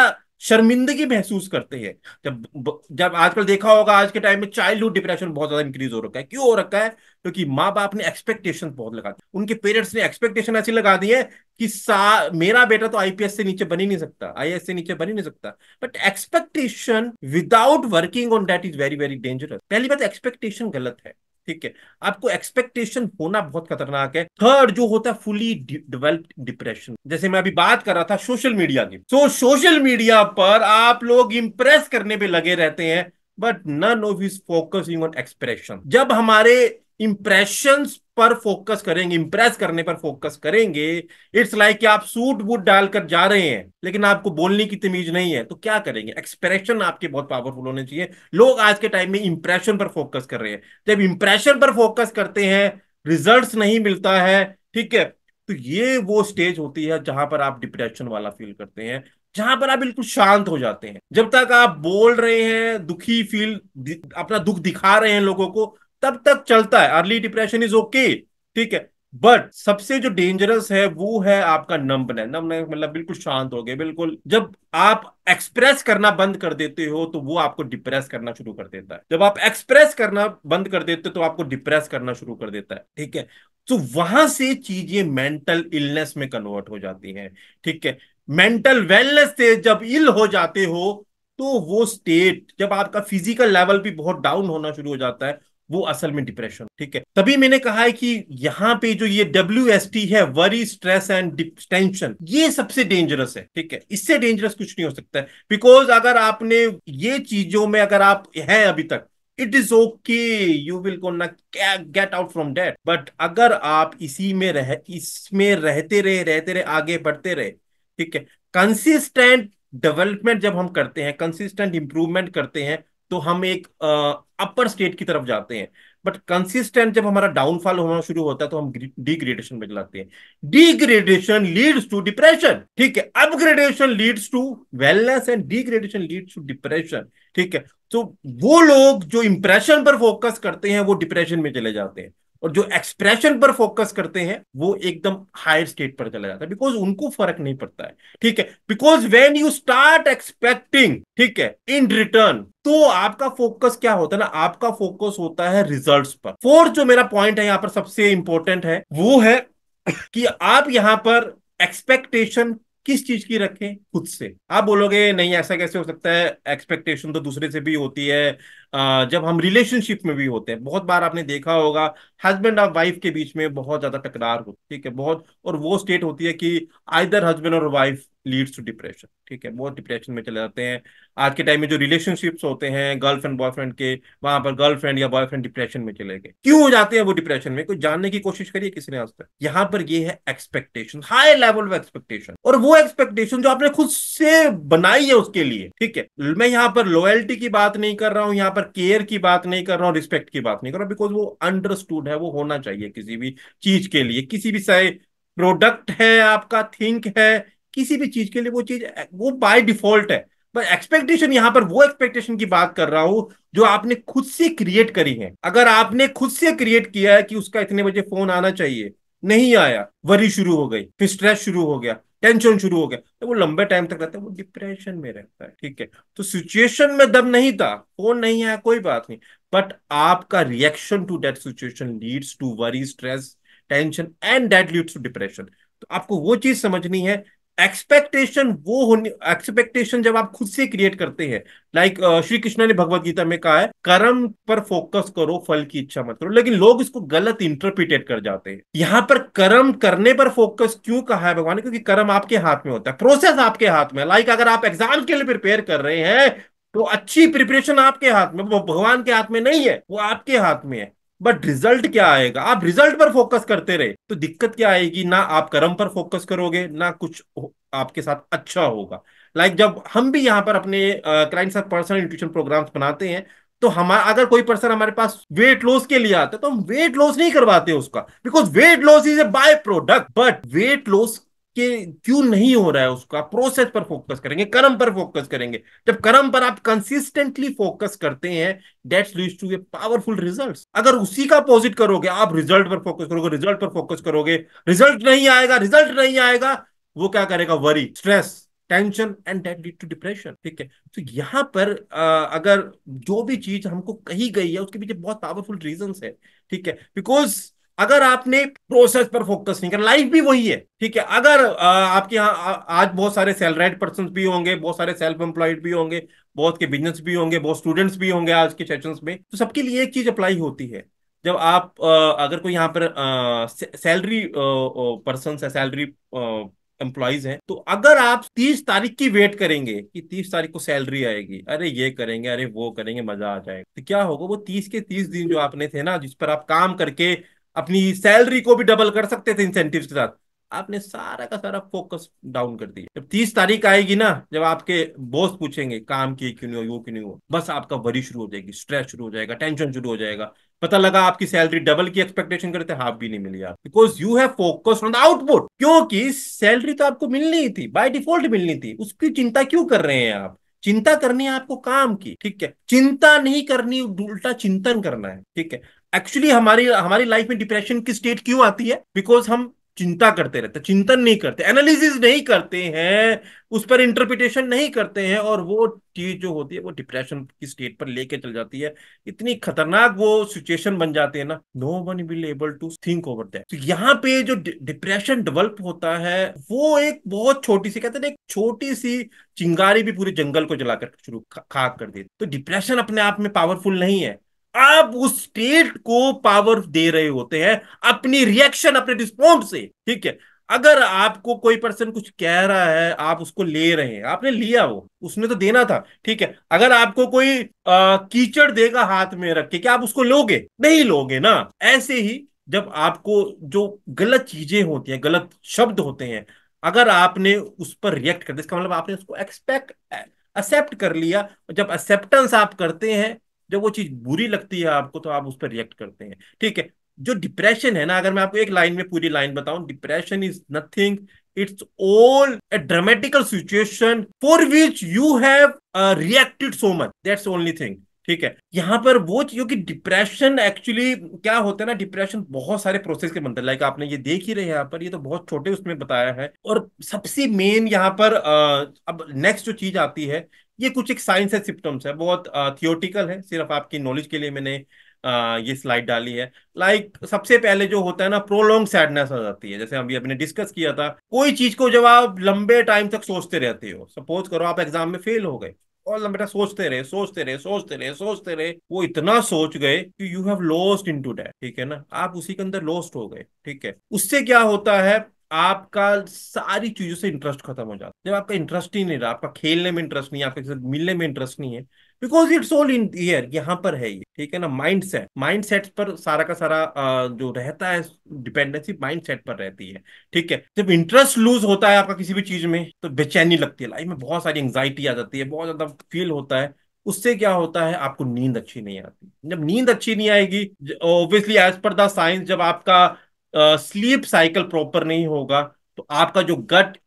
शर्मिंदगी महसूस करते हैं जब जब आजकल देखा होगा आज के टाइम में चाइल्डहुड डिप्रेशन बहुत ज्यादा इंक्रीज हो रखा है क्यों हो रखा है क्योंकि तो माँ बाप ने एक्सपेक्टेशन बहुत लगा दी उनके पेरेंट्स ने एक्सपेक्टेशन ऐसी लगा दी है कि सा मेरा बेटा तो आईपीएस से नीचे बन ही नहीं सकता आईएएस से नीचे बन ही नहीं सकता but expectation without working on that is very very dangerous पहली बात एक्सपेक्टेशन गलत है ठीक है आपको एक्सपेक्टेशन होना बहुत खतरनाक है थर्ड जो होता है फुली डेवलप्ड डिप्रेशन जैसे मैं अभी बात कर रहा था सोशल मीडिया की सो सोशल मीडिया पर आप लोग इंप्रेस करने पे लगे रहते हैं but none of is focusing on expression जब हमारे इंप्रेशन पर फोकस करेंगे इंप्रेस करने पर फोकस करेंगे इट्स लाइक कि आप सूट वूट डालकर जा रहे हैं लेकिन आपको बोलने की तमीज नहीं है तो क्या करेंगे एक्सप्रेशन आपके बहुत पावरफुल होने चाहिए लोग आज के टाइम में इंप्रेशन पर फोकस कर रहे हैं जब इंप्रेशन पर फोकस करते हैं रिजल्ट नहीं मिलता है ठीक है तो ये वो स्टेज होती है जहां पर आप डिप्रेशन वाला फील करते हैं जहां पर आप बिल्कुल शांत हो जाते हैं जब तक आप बोल रहे हैं दुखी फील अपना दुख दिखा रहे हैं लोगों को तब तक चलता है अर्ली डिप्रेशन इज ओके ठीक है बट सबसे जो डेंजरस है वो है आपका नंबने नंबने मतलब बिल्कुल शांत हो गए बिल्कुल जब आप एक्सप्रेस करना बंद कर देते हो तो वो आपको डिप्रेस करना शुरू कर देता है जब आप एक्सप्रेस करना बंद कर देते हो तो आपको डिप्रेस करना शुरू कर देता है ठीक है तो वहां से चीजें मेंटल इलनेस में कन्वर्ट हो जाती हैं ठीक है मेंटल वेलनेस से जब इल हो जाते हो तो वो स्टेट जब आपका फिजिकल लेवल भी बहुत डाउन होना शुरू हो जाता है वो असल में डिप्रेशन ठीक है तभी मैंने कहा है कि यहाँ पे जो ये डब्ल्यू एस टी है वरी स्ट्रेस एंड टेंशन ये सबसे डेंजरस है ठीक है इससे डेंजरस कुछ नहीं हो सकता है बिकॉज अगर आपने ये चीजों में अगर आप हैं अभी तक it is okay you will gonna get out from that but अगर आप इसी में रह इसमें रहते रहे रहते रहे आगे बढ़ते रहे ठीक है कंसिस्टेंट डेवलपमेंट जब हम करते हैं कंसिस्टेंट इंप्रूवमेंट करते हैं तो हम एक अपर स्टेट की तरफ जाते हैं बट कंसिस्टेंट जब हमारा डाउनफॉल होना शुरू होता है तो हम डिग्रेडेशन में चलाते हैं डिग्रेडेशन लीड्स टू डिप्रेशन ठीक है upgradation leads to wellness and degradation leads to depression ठीक है तो वो लोग जो इंप्रेशन पर फोकस करते हैं वो डिप्रेशन में चले जाते हैं और जो एक्सप्रेशन पर फोकस करते हैं वो एकदम हायर स्टेट पर चला जाता है बिकॉज उनको फर्क नहीं पड़ता है ठीक है because when you start expecting ठीक है इन रिटर्न तो आपका फोकस क्या होता है ना आपका फोकस होता है रिजल्ट पर फोर्थ जो मेरा पॉइंट है यहां पर सबसे इंपॉर्टेंट है वो है कि आप यहां पर एक्सपेक्टेशन किस चीज की रखें खुद से आप बोलोगे नहीं ऐसा कैसे हो सकता है एक्सपेक्टेशन तो दूसरे से भी होती है जब हम रिलेशनशिप में भी होते हैं बहुत बार आपने देखा होगा हस्बैंड और वाइफ के बीच में बहुत ज्यादा टकरार होती है ठीक है बहुत और वो स्टेट होती है कि आइदर हस्बैंड और वाइफ लीड्स टू डिप्रेशन ठीक है बहुत डिप्रेशन में चले जाते हैं आज के टाइम में जो रिलेशनशिप्स होते हैं गर्लफ्रेंड बॉयफ्रेंड के वहां पर गर्लफ्रेंड या बॉयफ्रेंड डिप्रेशन में चले गए क्यों हो जाते हैं वो डिप्रेशन में कोई जानने की कोशिश करिए किसी ने आज तक यहाँ पर ये है expectation high level of expectation और वो एक्सपेक्टेशन जो आपने खुद से बनाई है उसके लिए ठीक है मैं यहाँ पर लॉयल्टी की बात नहीं कर रहा हूँ यहाँ पर केयर की बात नहीं कर रहा हूँ रिस्पेक्ट की बात नहीं कर रहा बिकॉज वो अंडरस्टूड है वो होना चाहिए किसी भी चीज के लिए किसी भी चाहे प्रोडक्ट है आपका थिंक है किसी भी चीज के लिए वो चीज वो बाय डिफॉल्ट है पर एक्सपेक्टेशन यहाँ पर वो एक्सपेक्टेशन की बात कर रहा हूं जो आपने खुद से क्रिएट करी है अगर आपने खुद से क्रिएट किया है कि उसका इतने बजे फोन आना चाहिए नहीं आया वरी शुरू हो गई फिर स्ट्रेस शुरू हो गया टेंशन शुरू हो गया तो वो लंबे टाइम तक रहता है वो डिप्रेशन में रहता है ठीक है तो सिचुएशन में दम नहीं था फोन नहीं है कोई बात नहीं बट आपका reaction to that situation leads to worry stress tension and that leads to depression तो आपको वो चीज समझनी है एक्सपेक्टेशन वो होने एक्सपेक्टेशन जब आप खुद से क्रिएट करते हैं लाइक श्री कृष्णा ने भगवत गीता में कहा है कर्म पर फोकस करो फल की इच्छा मत करो लेकिन लोग इसको गलत इंटरप्रिटेट कर जाते हैं यहां पर कर्म करने पर फोकस क्यों कहा है भगवान ने क्योंकि कर्म आपके हाथ में होता है प्रोसेस आपके हाथ में लाइक अगर आप एग्जाम के लिए प्रिपेयर कर रहे हैं तो अच्छी प्रिपरेशन आपके हाथ में वो भगवान के हाथ में नहीं है वो आपके हाथ में है बट रिजल्ट क्या आएगा आप रिजल्ट पर फोकस करते रहे तो दिक्कत क्या आएगी ना आप कर्म पर फोकस करोगे ना कुछ आपके साथ अच्छा होगा लाइक like जब हम भी यहाँ पर अपने क्लाइंट साथ पर्सनल न्यूट्रिशन प्रोग्राम्स बनाते हैं तो हमारा अगर कोई पर्सन हमारे पास वेट लॉस के लिए आता है तो हम वेट लॉस नहीं करवाते उसका because weight loss is a by product but weight loss कि क्यों नहीं हो रहा है उसका प्रोसेस पर फोकस करेंगे कर्म पर फोकस करेंगे जब कर्म पर आप कंसिस्टेंटली फोकस करते हैं that's leads to a powerful results अगर उसी का अपोजिट करोगे आप रिजल्ट पर फोकस करोगे रिजल्ट पर फोकस करोगे रिजल्ट नहीं आएगा रिजल्ट नहीं आएगा वो क्या करेगा worry stress tension and that lead to depression ठीक है तो यहाँ पर आ, अगर जो भी चीज हमको कही गई है उसके पीछे बहुत पावरफुल रीजन है ठीक है बिकॉज अगर आपने प्रोसेस पर फोकस नहीं करना लाइफ भी वही है ठीक है अगर आपके यहाँ आज बहुत सारे सैलराइड पर्सन भी होंगे बहुत सारे सेल्फ एम्प्लॉयड भी होंगे बहुत के बिजनेस भी होंगे बहुत स्टूडेंट्स भी होंगे आज के सेशन में तो सबके लिए एक चीज अप्लाई होती है जब आप अगर कोई यहाँ पर सैलरी पर्सन है सैलरी एम्प्लॉयज हैं तो अगर आप तीस तारीख की वेट करेंगे कि तीस तारीख को सैलरी आएगी अरे ये करेंगे अरे वो करेंगे मजा आ जाएगा तो क्या होगा वो तीस के तीस दिन जो आपने थे ना जिस पर आप काम करके अपनी सैलरी को भी डबल कर सकते थे इंसेंटिव के साथ आपने सारा का सारा फोकस डाउन कर दिया जब तीस तारीख आएगी ना जब आपके बॉस पूछेंगे काम किए क्यों नहीं हो वो क्यों नहीं हो बस आपका वरी शुरू हो जाएगी स्ट्रेस शुरू हो जाएगा टेंशन शुरू हो जाएगा पता लगा आपकी सैलरी डबल की एक्सपेक्टेशन करते हाफ भी नहीं मिली आप because you have focus on the output क्योंकि सैलरी तो आपको मिलनी ही थी बाय डिफॉल्ट मिलनी थी उसकी चिंता क्यों कर रहे हैं आप चिंता करनी है आपको काम की ठीक है चिंता नहीं करनी उल्टा चिंतन करना है ठीक है एक्चुअली हमारी हमारी लाइफ में डिप्रेशन की स्टेट क्यों आती है बिकॉज हम चिंता करते रहते चिंतन नहीं करते एनालिसिस नहीं करते हैं उस पर इंटरप्रिटेशन नहीं करते हैं और वो चीज जो होती है वो डिप्रेशन की स्टेट पर लेके चल जाती है इतनी खतरनाक वो सिचुएशन बन जाती है ना no one will able to think over that तो यहाँ पे जो डिप्रेशन डेवलप होता है वो एक बहुत छोटी सी कहते हैं एक छोटी सी चिंगारी भी पूरे जंगल को जलाकर शुरू खाक कर देती तो डिप्रेशन अपने आप में पावरफुल नहीं है आप उस स्टेट को पावर दे रहे होते हैं अपनी रिएक्शन अपने रिस्पॉन्स से ठीक है अगर आपको कोई पर्सन कुछ कह रहा है आप उसको ले रहे हैं आपने लिया वो उसने तो देना था ठीक है अगर आपको कोई आ, कीचड़ देगा हाथ में रख के क्या आप उसको लोगे नहीं लोगे ना ऐसे ही जब आपको जो गलत चीजें होती हैं गलत शब्द होते हैं अगर आपने उस पर रिएक्ट कर दिया इसका मतलब आपने उसको एक्सपेक्ट एक्सेप्ट कर लिया जब एक्सेप्टेंस आप करते हैं जब वो चीज बुरी लगती है आपको तो आप उस पर रिएक्ट करते हैं ठीक है जो डिप्रेशन है ना अगर मैं आपको एक लाइन में पूरी लाइन बताऊं depression is nothing it's all a dramatical situation for which you have reacted so much that's only thing ठीक है यहाँ पर वो क्योंकि डिप्रेशन एक्चुअली क्या होता है ना डिप्रेशन बहुत सारे प्रोसेस के बनते हैं लाइक आपने ये देख ही रहे हैं यहाँ पर ये तो बहुत छोटे उसमें बताया है और सबसे मेन यहाँ पर आ, uh, अब नेक्स्ट जो चीज आती है ये कुछ एक साइंस है सिम्टम्स है बहुत थियोटिकल है सिर्फ आपकी नॉलेज के लिए मैंने आ, ये स्लाइड डाली है लाइक like, सबसे पहले जो होता है ना प्रोलॉन्ग सैडनेस आ जाती है जैसे अभी हमने डिस्कस किया था कोई चीज को जब आप लंबे टाइम तक सोचते रहते हो सपोज करो आप एग्जाम में फेल हो गए और लंबे टाइम सोचते रहे सोचते रहे सोचते रहे सोचते रहे वो इतना सोच गए कि you have lost into that ठीक है ना आप उसी के अंदर लॉस्ट हो गए ठीक है उससे क्या होता है आपका सारी चीजों से इंटरेस्ट खत्म हो जाता है जब आपका इंटरेस्ट ही नहीं रहा आपका खेलने में इंटरेस्ट नहीं है आपके साथ मिलने में इंटरेस्ट नहीं है because it's all in ear यहाँ पर है ये ठीक है ना माइंड सेट माइंड सेट पर सारा का सारा जो रहता है डिपेंडेंसी माइंड सेट पर रहती है ठीक है जब इंटरेस्ट लूज होता है आपका किसी भी चीज में तो बेचैनी लगती है लाइफ में बहुत सारी एंगजाइटी आ जाती है बहुत ज्यादा फील होता है उससे क्या होता है आपको नींद अच्छी नहीं आती जब नींद अच्छी नहीं आएगी obviously as per the science जब आपका स्लीप साइकिल प्रॉपर नहीं होगा तो आपका जो गट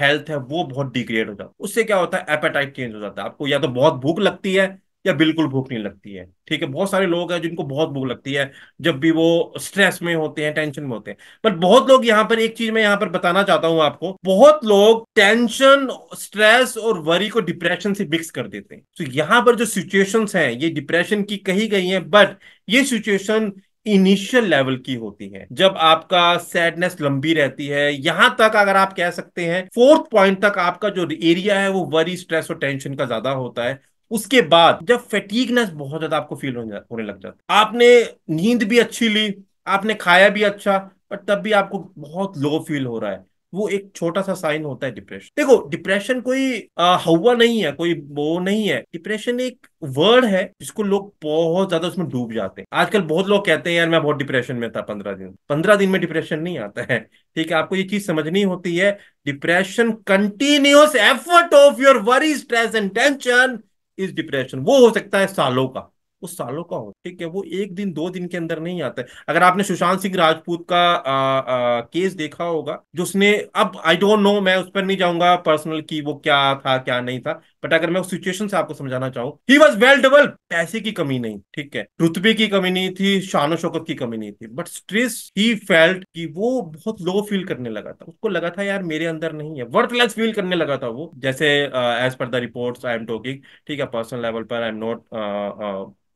हेल्थ है वो बहुत डिग्रेड हो जाता है उससे क्या होता है एपेटाइट चेंज हो जाता है आपको या तो बहुत भूख लगती है या बिल्कुल भूख नहीं लगती है ठीक है बहुत सारे लोग हैं जिनको बहुत भूख लगती है जब भी वो स्ट्रेस में होते हैं टेंशन में होते हैं बट बहुत लोग यहाँ पर एक चीज मैं यहाँ पर बताना चाहता हूँ आपको बहुत लोग टेंशन स्ट्रेस और वरी को डिप्रेशन से मिक्स कर देते हैं तो यहाँ पर जो सिचुएशंस हैं ये डिप्रेशन की कही गई हैं बट ये सिचुएशन इनिशियल लेवल की होती है जब आपका सैडनेस लंबी रहती है यहां तक अगर आप कह सकते हैं फोर्थ पॉइंट तक आपका जो एरिया है वो वरी स्ट्रेस और टेंशन का ज्यादा होता है उसके बाद जब फेटीगनेस बहुत ज्यादा आपको फील होने लग जाता है आपने नींद भी अच्छी ली आपने खाया भी अच्छा पर तब भी आपको बहुत लो फील हो रहा है वो एक छोटा सा साइन होता है डिप्रेशन देखो डिप्रेशन कोई आ, हवा नहीं है कोई वो नहीं है डिप्रेशन एक वर्ड है जिसको लोग बहुत ज्यादा उसमें डूब जाते हैं आजकल बहुत लोग कहते हैं यार मैं बहुत डिप्रेशन में था पंद्रह दिन पंद्रह दिन में डिप्रेशन नहीं आता है ठीक है आपको ये चीज समझनी होती है depression continuous effort of your worry stress and tension is depression वो हो सकता है सालों का वो सालों का होता है ठीक है वो एक दिन दो दिन के अंदर नहीं आता है अगर आपने सुशांत सिंह राजपूत का आ, आ, केस देखा होगा जो उसने अब आई डोंट नो मैं उस पर नहीं जाऊंगा पर्सनल की वो क्या था क्या नहीं था बट अगर मैं उस सिचुएशन से आपको समझाना चाहूँ ही वॉज वेल डेवलप पैसे की कमी नहीं ठीक है रुतबे की कमी नहीं थी शानो शौकत की कमी नहीं थी बट स्ट्रेस ही फेल्ट कि वो बहुत लो फील करने लगा था उसको लगा था यार मेरे अंदर नहीं है वर्थलेस फील करने लगा था वो जैसे as per the report I am talking ठीक है पर्सनल लेवल पर I am not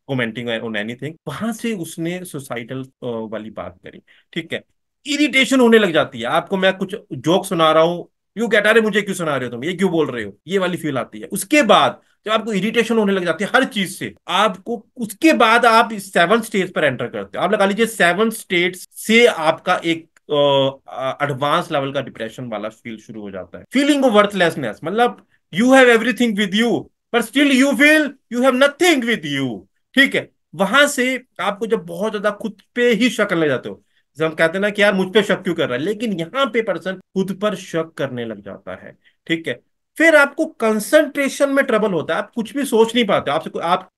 commenting on anything वहां से उसने सोसाइटल वाली बात करी ठीक है इरिटेशन होने लग जाती है आपको मैं कुछ जोक सुना रहा हूँ यू कहता अरे मुझे क्यों सुना रहे हो तुम ये क्यों बोल रहे हो ये वाली फील आती है उसके बाद जब आपको इरिटेशन होने लग जाती है हर चीज से आपको उसके बाद आप सेवन स्टेज पर एंटर करते हो आप लगा लीजिए सेवन स्टेट से आपका एक एडवांस लेवल का डिप्रेशन वाला फील शुरू हो जाता है फीलिंग ऑफ वर्थलेसनेस मतलब you have everything with you पर still you feel you have nothing with you ठीक है वहां से आपको जब बहुत ज्यादा खुद पे ही शक करने जाते हो जब हम कहते हैं ना कि यार मुझ पे शक क्यों कर रहा है लेकिन यहाँ पे पर्सन खुद पर शक करने लग जाता है ठीक है फिर आपको कंसंट्रेशन में ट्रबल होता है आप कुछ भी सोच नहीं पाते आपसे को, आप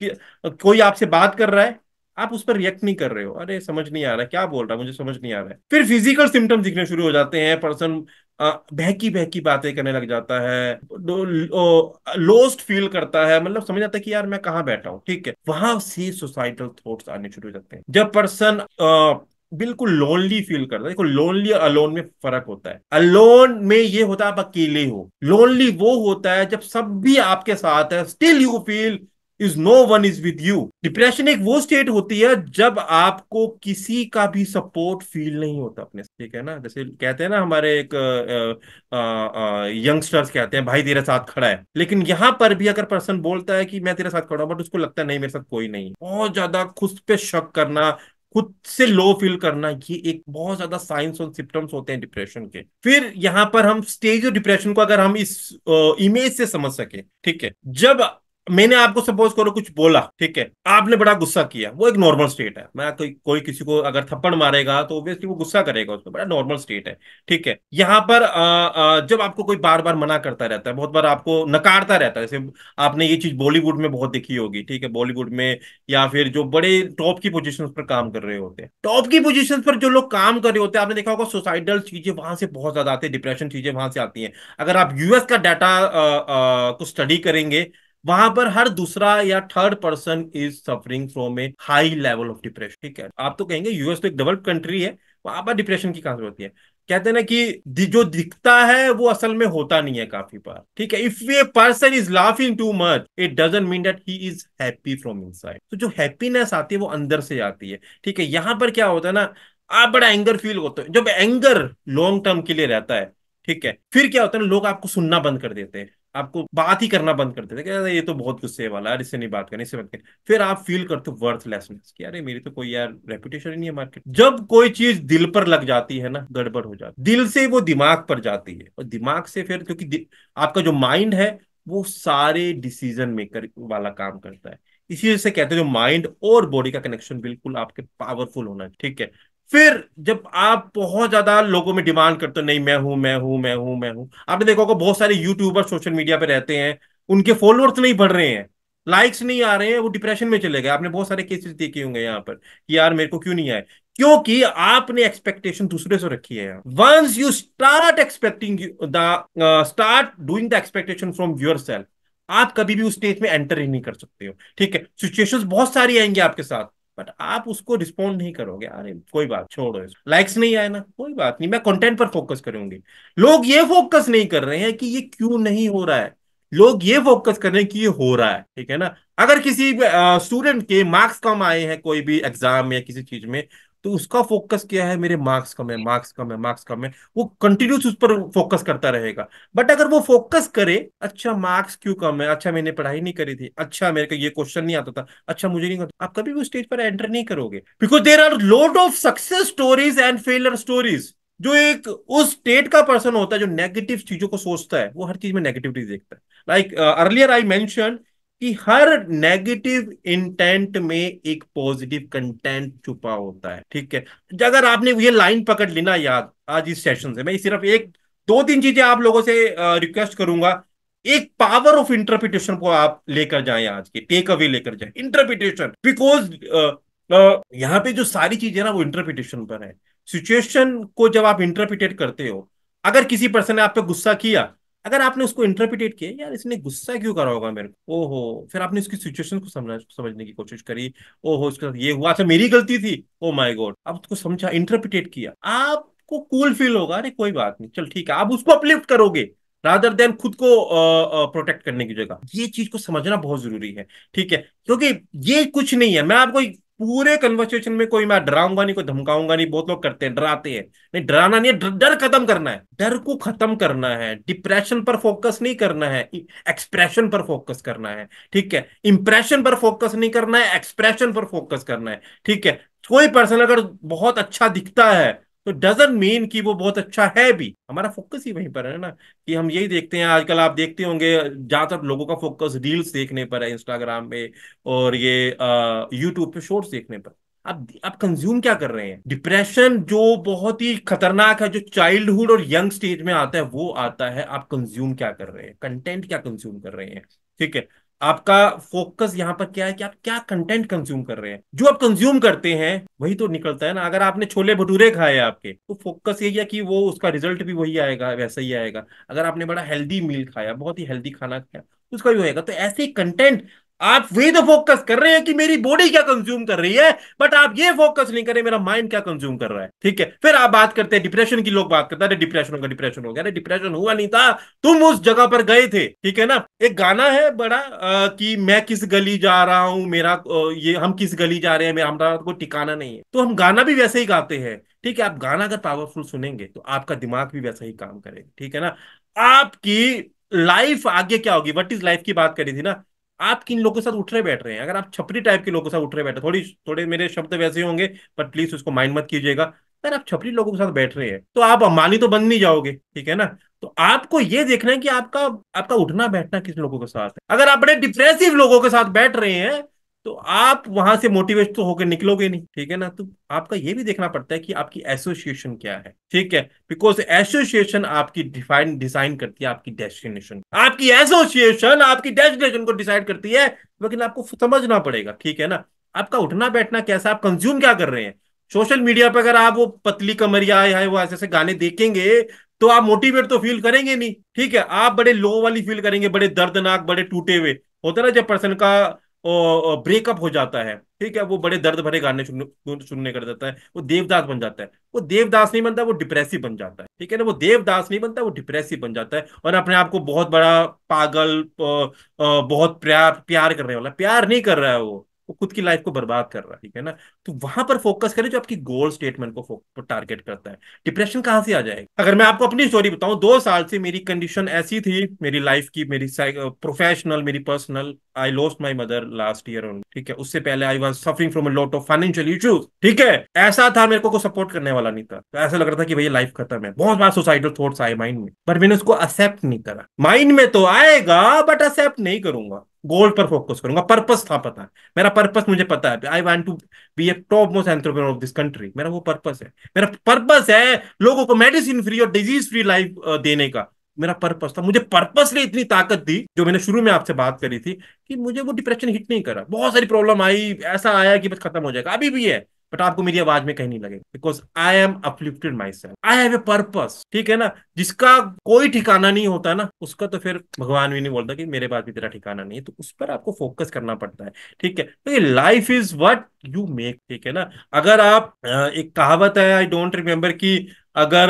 कोई आपसे बात कर रहा है आप उस पर रिएक्ट नहीं कर रहे हो अरे समझ नहीं आ रहा है क्या बोल रहा है मुझे समझ नहीं आ रहा है फिर फिजिकल सिम्टम्स दिखने शुरू हो जाते हैं पर्सन बहकी बहकी बातें करने लग जाता है लोस्ट फील करता है मतलब समझ जाता है कि यार मैं कहाँ बैठा हूँ ठीक है वहां से सोसाइटल थॉट्स आने शुरू हो जाते हैं जब पर्सन बिल्कुल लोनली फील करता है देखो लोनली और अलोन में फर्क होता है अलोन में ये होता है आप अकेले हो लोनली वो होता है जब सब भी आपके साथ है still you feel is no one is with you depression एक वो स्टेट होती है जब आपको किसी का भी सपोर्ट फील नहीं होता अपने ठीक है ना जैसे कहते हैं ना हमारे एक यंगस्टर्स कहते हैं भाई तेरे साथ खड़ा है लेकिन यहाँ पर भी अगर पर्सन बोलता है कि मैं तेरे साथ खड़ा हूँ बट उसको लगता है नहीं मेरे साथ कोई नहीं बहुत ज्यादा खुद पे शक करना खुद से लो फील करना ये एक बहुत ज्यादा साइंस और सिम्टम्स होते हैं डिप्रेशन के फिर यहाँ पर हम स्टेज ऑफ डिप्रेशन को अगर हम इस इमेज से समझ सके ठीक है जब मैंने आपको सपोज करो कुछ बोला ठीक है आपने बड़ा गुस्सा किया वो एक नॉर्मल स्टेट है मैं कोई कोई किसी को अगर थप्पड़ मारेगा तो ऑब्वियसली वो गुस्सा करेगा उसमें बड़ा नॉर्मल स्टेट है ठीक है यहाँ पर आ, आ, जब आपको कोई बार बार मना करता रहता है बहुत बार आपको नकारता रहता है जैसे आपने ये चीज बॉलीवुड में बहुत देखी होगी ठीक है बॉलीवुड में या फिर जो बड़े टॉप की पोजिशन पर काम कर रहे होते हैं टॉप की पोजिशन पर जो लोग काम कर रहे होते हैं आपने देखा होगा सुसाइडल चीजें वहां से बहुत ज्यादा आती है डिप्रेशन चीजें वहां से आती है अगर आप यूएस का डाटा को स्टडी करेंगे वहां पर हर दूसरा या third person is suffering from a high level of depression ठीक है आप तो कहेंगे यूएस तो एक डेवलप कंट्री है वहां पर डिप्रेशन की कहां होती है कहते हैं ना कि जो दिखता है वो असल में होता नहीं है काफी बार ठीक है इफ ये person is laughing too much it doesn't mean that he is happy from inside तो जो हैप्पीनेस आती है वो अंदर से आती है ठीक है यहाँ पर क्या होता है ना आप बड़ा एंगर फील होते हैं जब एंगर लॉन्ग टर्म के लिए रहता है ठीक है फिर क्या होता है ना लोग आपको सुनना बंद कर देते हैं आपको बात ही करना बंद करते थे कि ये तो बहुत गुस्से वाला है इससे नहीं बात करनी इससे बात करनी फिर आप फील करते हो वर्थलेसनेस कि अरे मेरी तो कोई यार रेपुटेशन ही नहीं है मार्केट जब कोई चीज दिल पर लग जाती है ना गड़बड़ हो जाती दिल से वो दिमाग पर जाती है और दिमाग से फिर क्योंकि आपका जो माइंड है वो सारे डिसीजन मेकर वाला काम करता है इसी वजह से कहते हैं जो माइंड और बॉडी का कनेक्शन बिल्कुल आपके पावरफुल होना ठीक है फिर जब आप बहुत ज्यादा लोगों में डिमांड करते हो नहीं मैं हूं मैं हूं मैं हूं मैं हूं आपने देखा होगा बहुत सारे यूट्यूबर सोशल मीडिया पे रहते हैं उनके फॉलोअर्स नहीं बढ़ रहे हैं लाइक्स नहीं आ रहे हैं वो डिप्रेशन में चले गए आपने बहुत सारे केसेस देखे होंगे यहाँ पर कि यार मेरे को क्यों नहीं आए क्योंकि आपने एक्सपेक्टेशन दूसरे से रखी है once you start expecting the start doing the expectation from your self आप कभी भी उस स्टेज में एंटर ही नहीं कर सकते हो ठीक है सिचुएशंस बहुत सारी आएंगी आपके साथ बट आप उसको रिस्पॉन्ड नहीं करोगे अरे कोई बात छोड़ो इसको लाइक्स नहीं आए ना कोई बात नहीं मैं कंटेंट पर फोकस करूंगी लोग ये फोकस नहीं कर रहे हैं कि ये क्यों नहीं हो रहा है लोग ये फोकस कर रहे हैं कि ये हो रहा है ठीक है ना अगर किसी स्टूडेंट के मार्क्स कम आए हैं कोई भी एग्जाम या किसी चीज में तो उसका फोकस क्या है मेरे मार्क्स कम है मार्क्स कम है मार्क्स कम है वो कंटिन्यूस उस पर फोकस करता रहेगा बट अगर वो फोकस करे अच्छा मार्क्स क्यों कम है अच्छा मैंने पढ़ाई नहीं करी थी अच्छा मेरे को ये क्वेश्चन नहीं आता था अच्छा मुझे नहीं आता आप कभी भी स्टेज पर एंटर नहीं करोगे because there are load of success stories and failure stories जो एक उस स्टेट का पर्सन होता है जो नेगेटिव चीजों को सोचता है वो हर चीज में नेगेटिविटी देखता है लाइक अर्लियर आई मेंशन कि हर नेगेटिव इंटेंट में एक पॉजिटिव कंटेंट छुपा होता है ठीक है अगर आपने ये लाइन पकड़ लेना याद आज इस सेशन से मैं सिर्फ एक दो तीन चीजें आप लोगों से रिक्वेस्ट करूंगा एक पावर ऑफ इंटरप्रिटेशन को आप लेकर जाए आज के टेक अवे लेकर जाए इंटरप्रिटेशन बिकॉज यहाँ पे जो सारी चीजें ना वो इंटरप्रिटेशन पर है सिचुएशन को जब आप इंटरप्रिटेट करते हो अगर किसी पर्सन ने आप पे गुस्सा किया अगर आपने उसको इंटरप्रिटेट किया यार इसने गुस्सा क्यों करा होगा मेरे को ओहो फिर आपने उसकी सिचुएशन को समझ समझने की कोशिश करी ओहो इसके साथ ये हुआ अच्छा मेरी गलती थी ओ माय गॉड आप उसको समझा इंटरप्रिटेट किया आपको कूल फील होगा अरे कोई बात नहीं चल ठीक है आप उसको अपलिफ्ट करोगे रादर देन खुद को प्रोटेक्ट करने की जगह ये चीज को समझना बहुत जरूरी है ठीक है क्योंकि ये कुछ नहीं है मैं आपको पूरे कन्वर्सेशन में कोई मैं डराऊंगा नहीं कोई धमकाऊंगा नहीं बहुत लोग करते हैं डराते हैं नहीं डराना नहीं है डर खत्म करना है डर को खत्म करना है डिप्रेशन पर फोकस नहीं करना है एक्सप्रेशन पर फोकस करना है ठीक है इंप्रेशन पर फोकस नहीं करना है एक्सप्रेशन पर फोकस करना है ठीक है कोई पर्सन अगर बहुत अच्छा दिखता है तो डजन मीन कि वो बहुत अच्छा है भी हमारा फोकस ही वहीं पर है ना कि हम यही देखते हैं आजकल आप देखते होंगे ज्यादातर लोगों का फोकस रील्स देखने पर है इंस्टाग्राम पे और ये यूट्यूब पे शोर्ट्स देखने पर आप आप कंज्यूम क्या कर रहे हैं डिप्रेशन जो बहुत ही खतरनाक है जो चाइल्डहुड और यंग स्टेज में आता है वो आता है आप कंज्यूम क्या कर रहे हैं कंटेंट क्या कंज्यूम कर रहे हैं ठीक है आपका फोकस यहाँ पर क्या है कि आप क्या कंटेंट कंज्यूम कर रहे हैं जो आप कंज्यूम करते हैं वही तो निकलता है ना अगर आपने छोले भटूरे खाए आपके तो फोकस यही है कि वो उसका रिजल्ट भी वही आएगा वैसा ही आएगा अगर आपने बड़ा हेल्दी मील खाया बहुत ही हेल्दी खाना खाया तो उसका भी होएगा तो ऐसे कंटेंट आप वे तो फोकस कर रहे हैं कि मेरी बॉडी क्या कंज्यूम कर रही है बट आप ये फोकस नहीं रहे मेरा माइंड क्या कंज्यूम कर रहा है ठीक है फिर आप बात करते हैं डिप्रेशन की लोग बात करते हैं डिप्रेशन होगा डिप्रेशन हो गया अरे डिप्रेशन हुआ नहीं था तुम उस जगह पर गए थे ठीक है ना एक गाना है बड़ा आ, कि मैं किस गली जा रहा हूं मेरा ये हम किस गली जा रहे हैं मेरा हमारा कोई ठिकाना नहीं है तो हम गाना भी वैसे ही गाते हैं ठीक है आप गाना अगर पावरफुल सुनेंगे तो आपका दिमाग भी वैसा ही काम करेगा ठीक है ना आपकी लाइफ आगे क्या होगी वट इज लाइफ की बात करी थी ना आप किन लोगों के साथ उठ रहे बैठ रहे हैं अगर आप छपरी टाइप के लोगों के साथ उठ रहे बैठे थोड़ी थोड़े मेरे शब्द वैसे होंगे बट प्लीज उसको माइंड मत कीजिएगा अगर आप छपरी लोगों के साथ बैठ रहे हैं तो आप अंबानी तो बन नहीं जाओगे ठीक है ना तो आपको ये देखना है कि आपका आपका उठना बैठना किस लोगों के साथ है अगर आप बड़े डिप्रेसिव लोगों के साथ बैठ रहे हैं तो आप वहां से मोटिवेट तो होकर निकलोगे नहीं ठीक है ना तो आपका ये भी देखना पड़ता है कि आपकी एसोसिएशन क्या है ठीक है बिकॉज एसोसिएशन आपकी डिफाइन डिजाइन करती है आपकी डेस्टिनेशन आपकी एसोसिएशन आपकी डेस्टिनेशन को डिसाइड करती है लेकिन आपको समझना पड़ेगा ठीक है ना आपका उठना बैठना कैसा आप कंज्यूम क्या कर रहे हैं सोशल मीडिया पर अगर आप वो पतली कमरिया है वो ऐसे ऐसे गाने देखेंगे तो आप मोटिवेट तो फील करेंगे नहीं ठीक है आप बड़े लो वाली फील करेंगे बड़े दर्दनाक बड़े टूटे हुए होता ना जब पर्सन का ब्रेकअप हो जाता है ठीक है वो बड़े दर्द भरे गाने सुनने कर देता है वो देवदास बन जाता है वो देवदास नहीं बनता वो डिप्रेसिव बन जाता है ठीक है ना वो देवदास नहीं बनता वो डिप्रेसिव बन जाता है और अपने आप को बहुत बड़ा पागल बहुत प्यार प्यार करने वाला प्यार नहीं कर रहा है वो वो खुद की लाइफ को बर्बाद कर रहा है ठीक है ना तो वहां पर फोकस करें जो आपकी गोल स्टेटमेंट को, टारगेट करता है डिप्रेशन कहां से आ जाएगा अगर मैं आपको अपनी स्टोरी बताऊं दो साल से मेरी कंडीशन ऐसी थी मेरी लाइफ की मेरी प्रोफेशनल मेरी personal I lost my mother last year ठीक है उससे पहले I was suffering from lot of financial issues ठीक है ऐसा था मेरे को, सपोर्ट करने वाला नहीं था तो ऐसा लग रहा था कि भैया लाइफ खत्म है बहुत बार सुसाइडल थॉट्स आए माइंड में पर मैंने उसको एक्सेप्ट नहीं करा माइंड में तो आएगा बट एक्सेप्ट नहीं करूंगा गोल पर फोकस करूंगा पर्पस था पता मेरा पर्पस मुझे पता है I want to be a top most entrepreneur of this country मेरा वो पर्पस है मेरा पर्पस है लोगों को मेडिसिन फ्री और डिजीज फ्री लाइफ देने का मेरा पर्पस था मुझे पर्पस ने इतनी ताकत दी जो मैंने शुरू में आपसे बात करी थी कि मुझे वो डिप्रेशन हिट नहीं करा बहुत सारी प्रॉब्लम आई ऐसा आया कि बस खत्म हो जाएगा अभी भी है बट आपको मेरी आवाज में कहीं नहीं लगेगा because I am uplifted my self I have a purpose ठीक है ना जिसका कोई ठिकाना नहीं होता ना उसका तो फिर भगवान भी नहीं बोलता कि मेरे पास भी तेरा ठिकाना नहीं है तो उस पर आपको फोकस करना पड़ता है ठीक है तो ये life is what you make ठीक है ना अगर आप एक कहावत है आई डोंट रिमेम्बर की अगर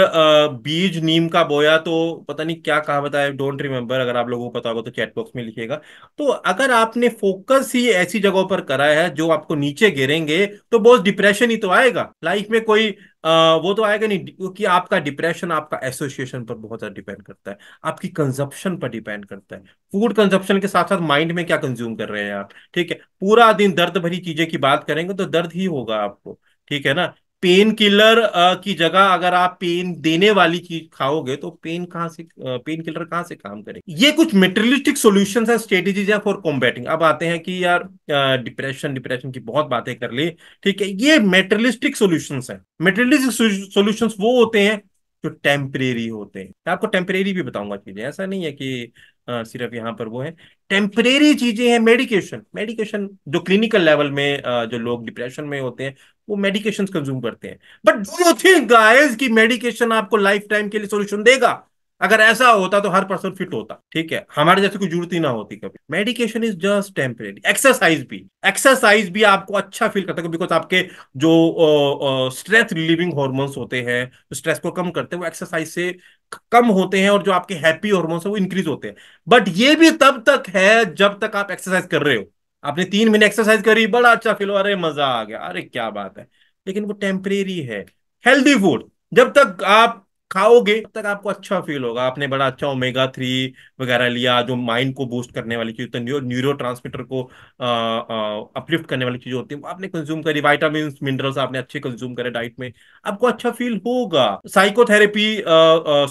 बीज नीम का बोया तो पता नहीं क्या कहा बताया डोंट रिमेम्बर अगर आप लोगों को पता होगा तो चैट बॉक्स में लिखिएगा तो अगर आपने फोकस ही ऐसी जगहों पर करा है जो आपको नीचे गिरेंगे तो बहुत डिप्रेशन ही तो आएगा लाइफ में कोई आ, वो तो आएगा नहीं क्योंकि आपका डिप्रेशन आपका एसोसिएशन पर बहुत ज्यादा डिपेंड करता है आपकी कंजप्शन पर डिपेंड करता है फूड कंजप्शन के साथ साथ माइंड में क्या कंज्यूम कर रहे हैं आप ठीक है पूरा दिन दर्द भरी चीजें की बात करेंगे तो दर्द ही होगा आपको ठीक है ना पेन किलर की जगह अगर आप पेन देने वाली चीज खाओगे तो पेन कहाँ से पेन किलर कहां से काम करेगा ये कुछ मेटेरियलिस्टिक सोल्यूशन है स्ट्रेटेजीज है फॉर कॉम्बैटिंग अब आते हैं कि यार डिप्रेशन डिप्रेशन की बहुत बातें कर ली ठीक है ये मेटेरियलिस्टिक सोल्यूशन है मेटेरियलिस्टिक सोल्यूशन वो होते हैं जो टेम्परेरी होते हैं आपको टेम्परेरी भी बताऊंगा चीजें ऐसा नहीं है कि आ, सिर्फ यहाँ पर वो है टेम्परेरी चीजें हैं मेडिकेशन मेडिकेशन जो क्लिनिकल लेवल में आ, जो लोग डिप्रेशन में होते हैं वो मेडिकेशन कंज्यूम करते हैं but do you think guys कि मेडिकेशन आपको लाइफ टाइम के लिए सोल्यूशन देगा अगर ऐसा होता तो हर पर्सन फिट होता ठीक है हमारे जैसे कोई जरूरत ही ना होती कभी medication is just temporary exercise भी एक्सरसाइज भी आपको अच्छा फील करता है बिकॉज आपके जो स्ट्रेस रिलीविंग हॉर्मोन्स होते हैं स्ट्रेस को कम करते हैं वो एक्सरसाइज से कम होते हैं और जो आपके हैप्पी हॉर्मोन्स है वो इंक्रीज होते हैं बट ये भी तब तक है जब तक आप एक्सरसाइज कर रहे हो आपने तीन महीने एक्सरसाइज करी बड़ा अच्छा फील हो अरे मजा आ गया अरे क्या बात है लेकिन वो टेम्परेरी है हेल्दी फूड जब तक आप खाओगे तब तक आपको अच्छा फील होगा आपने बड़ा अच्छा ओमेगा थ्री वगैरह लिया जो माइंड को बूस्ट करने वाली चीज तो न्यूरो न्यूरो ट्रांसमीटर को अपलिफ्ट करने वाली चीज होती है आपने कंज्यूम करी वाइटामिन मिनरल्स आपने अच्छे कंज्यूम करे डाइट में आपको अच्छा फील होगा साइकोथेरेपी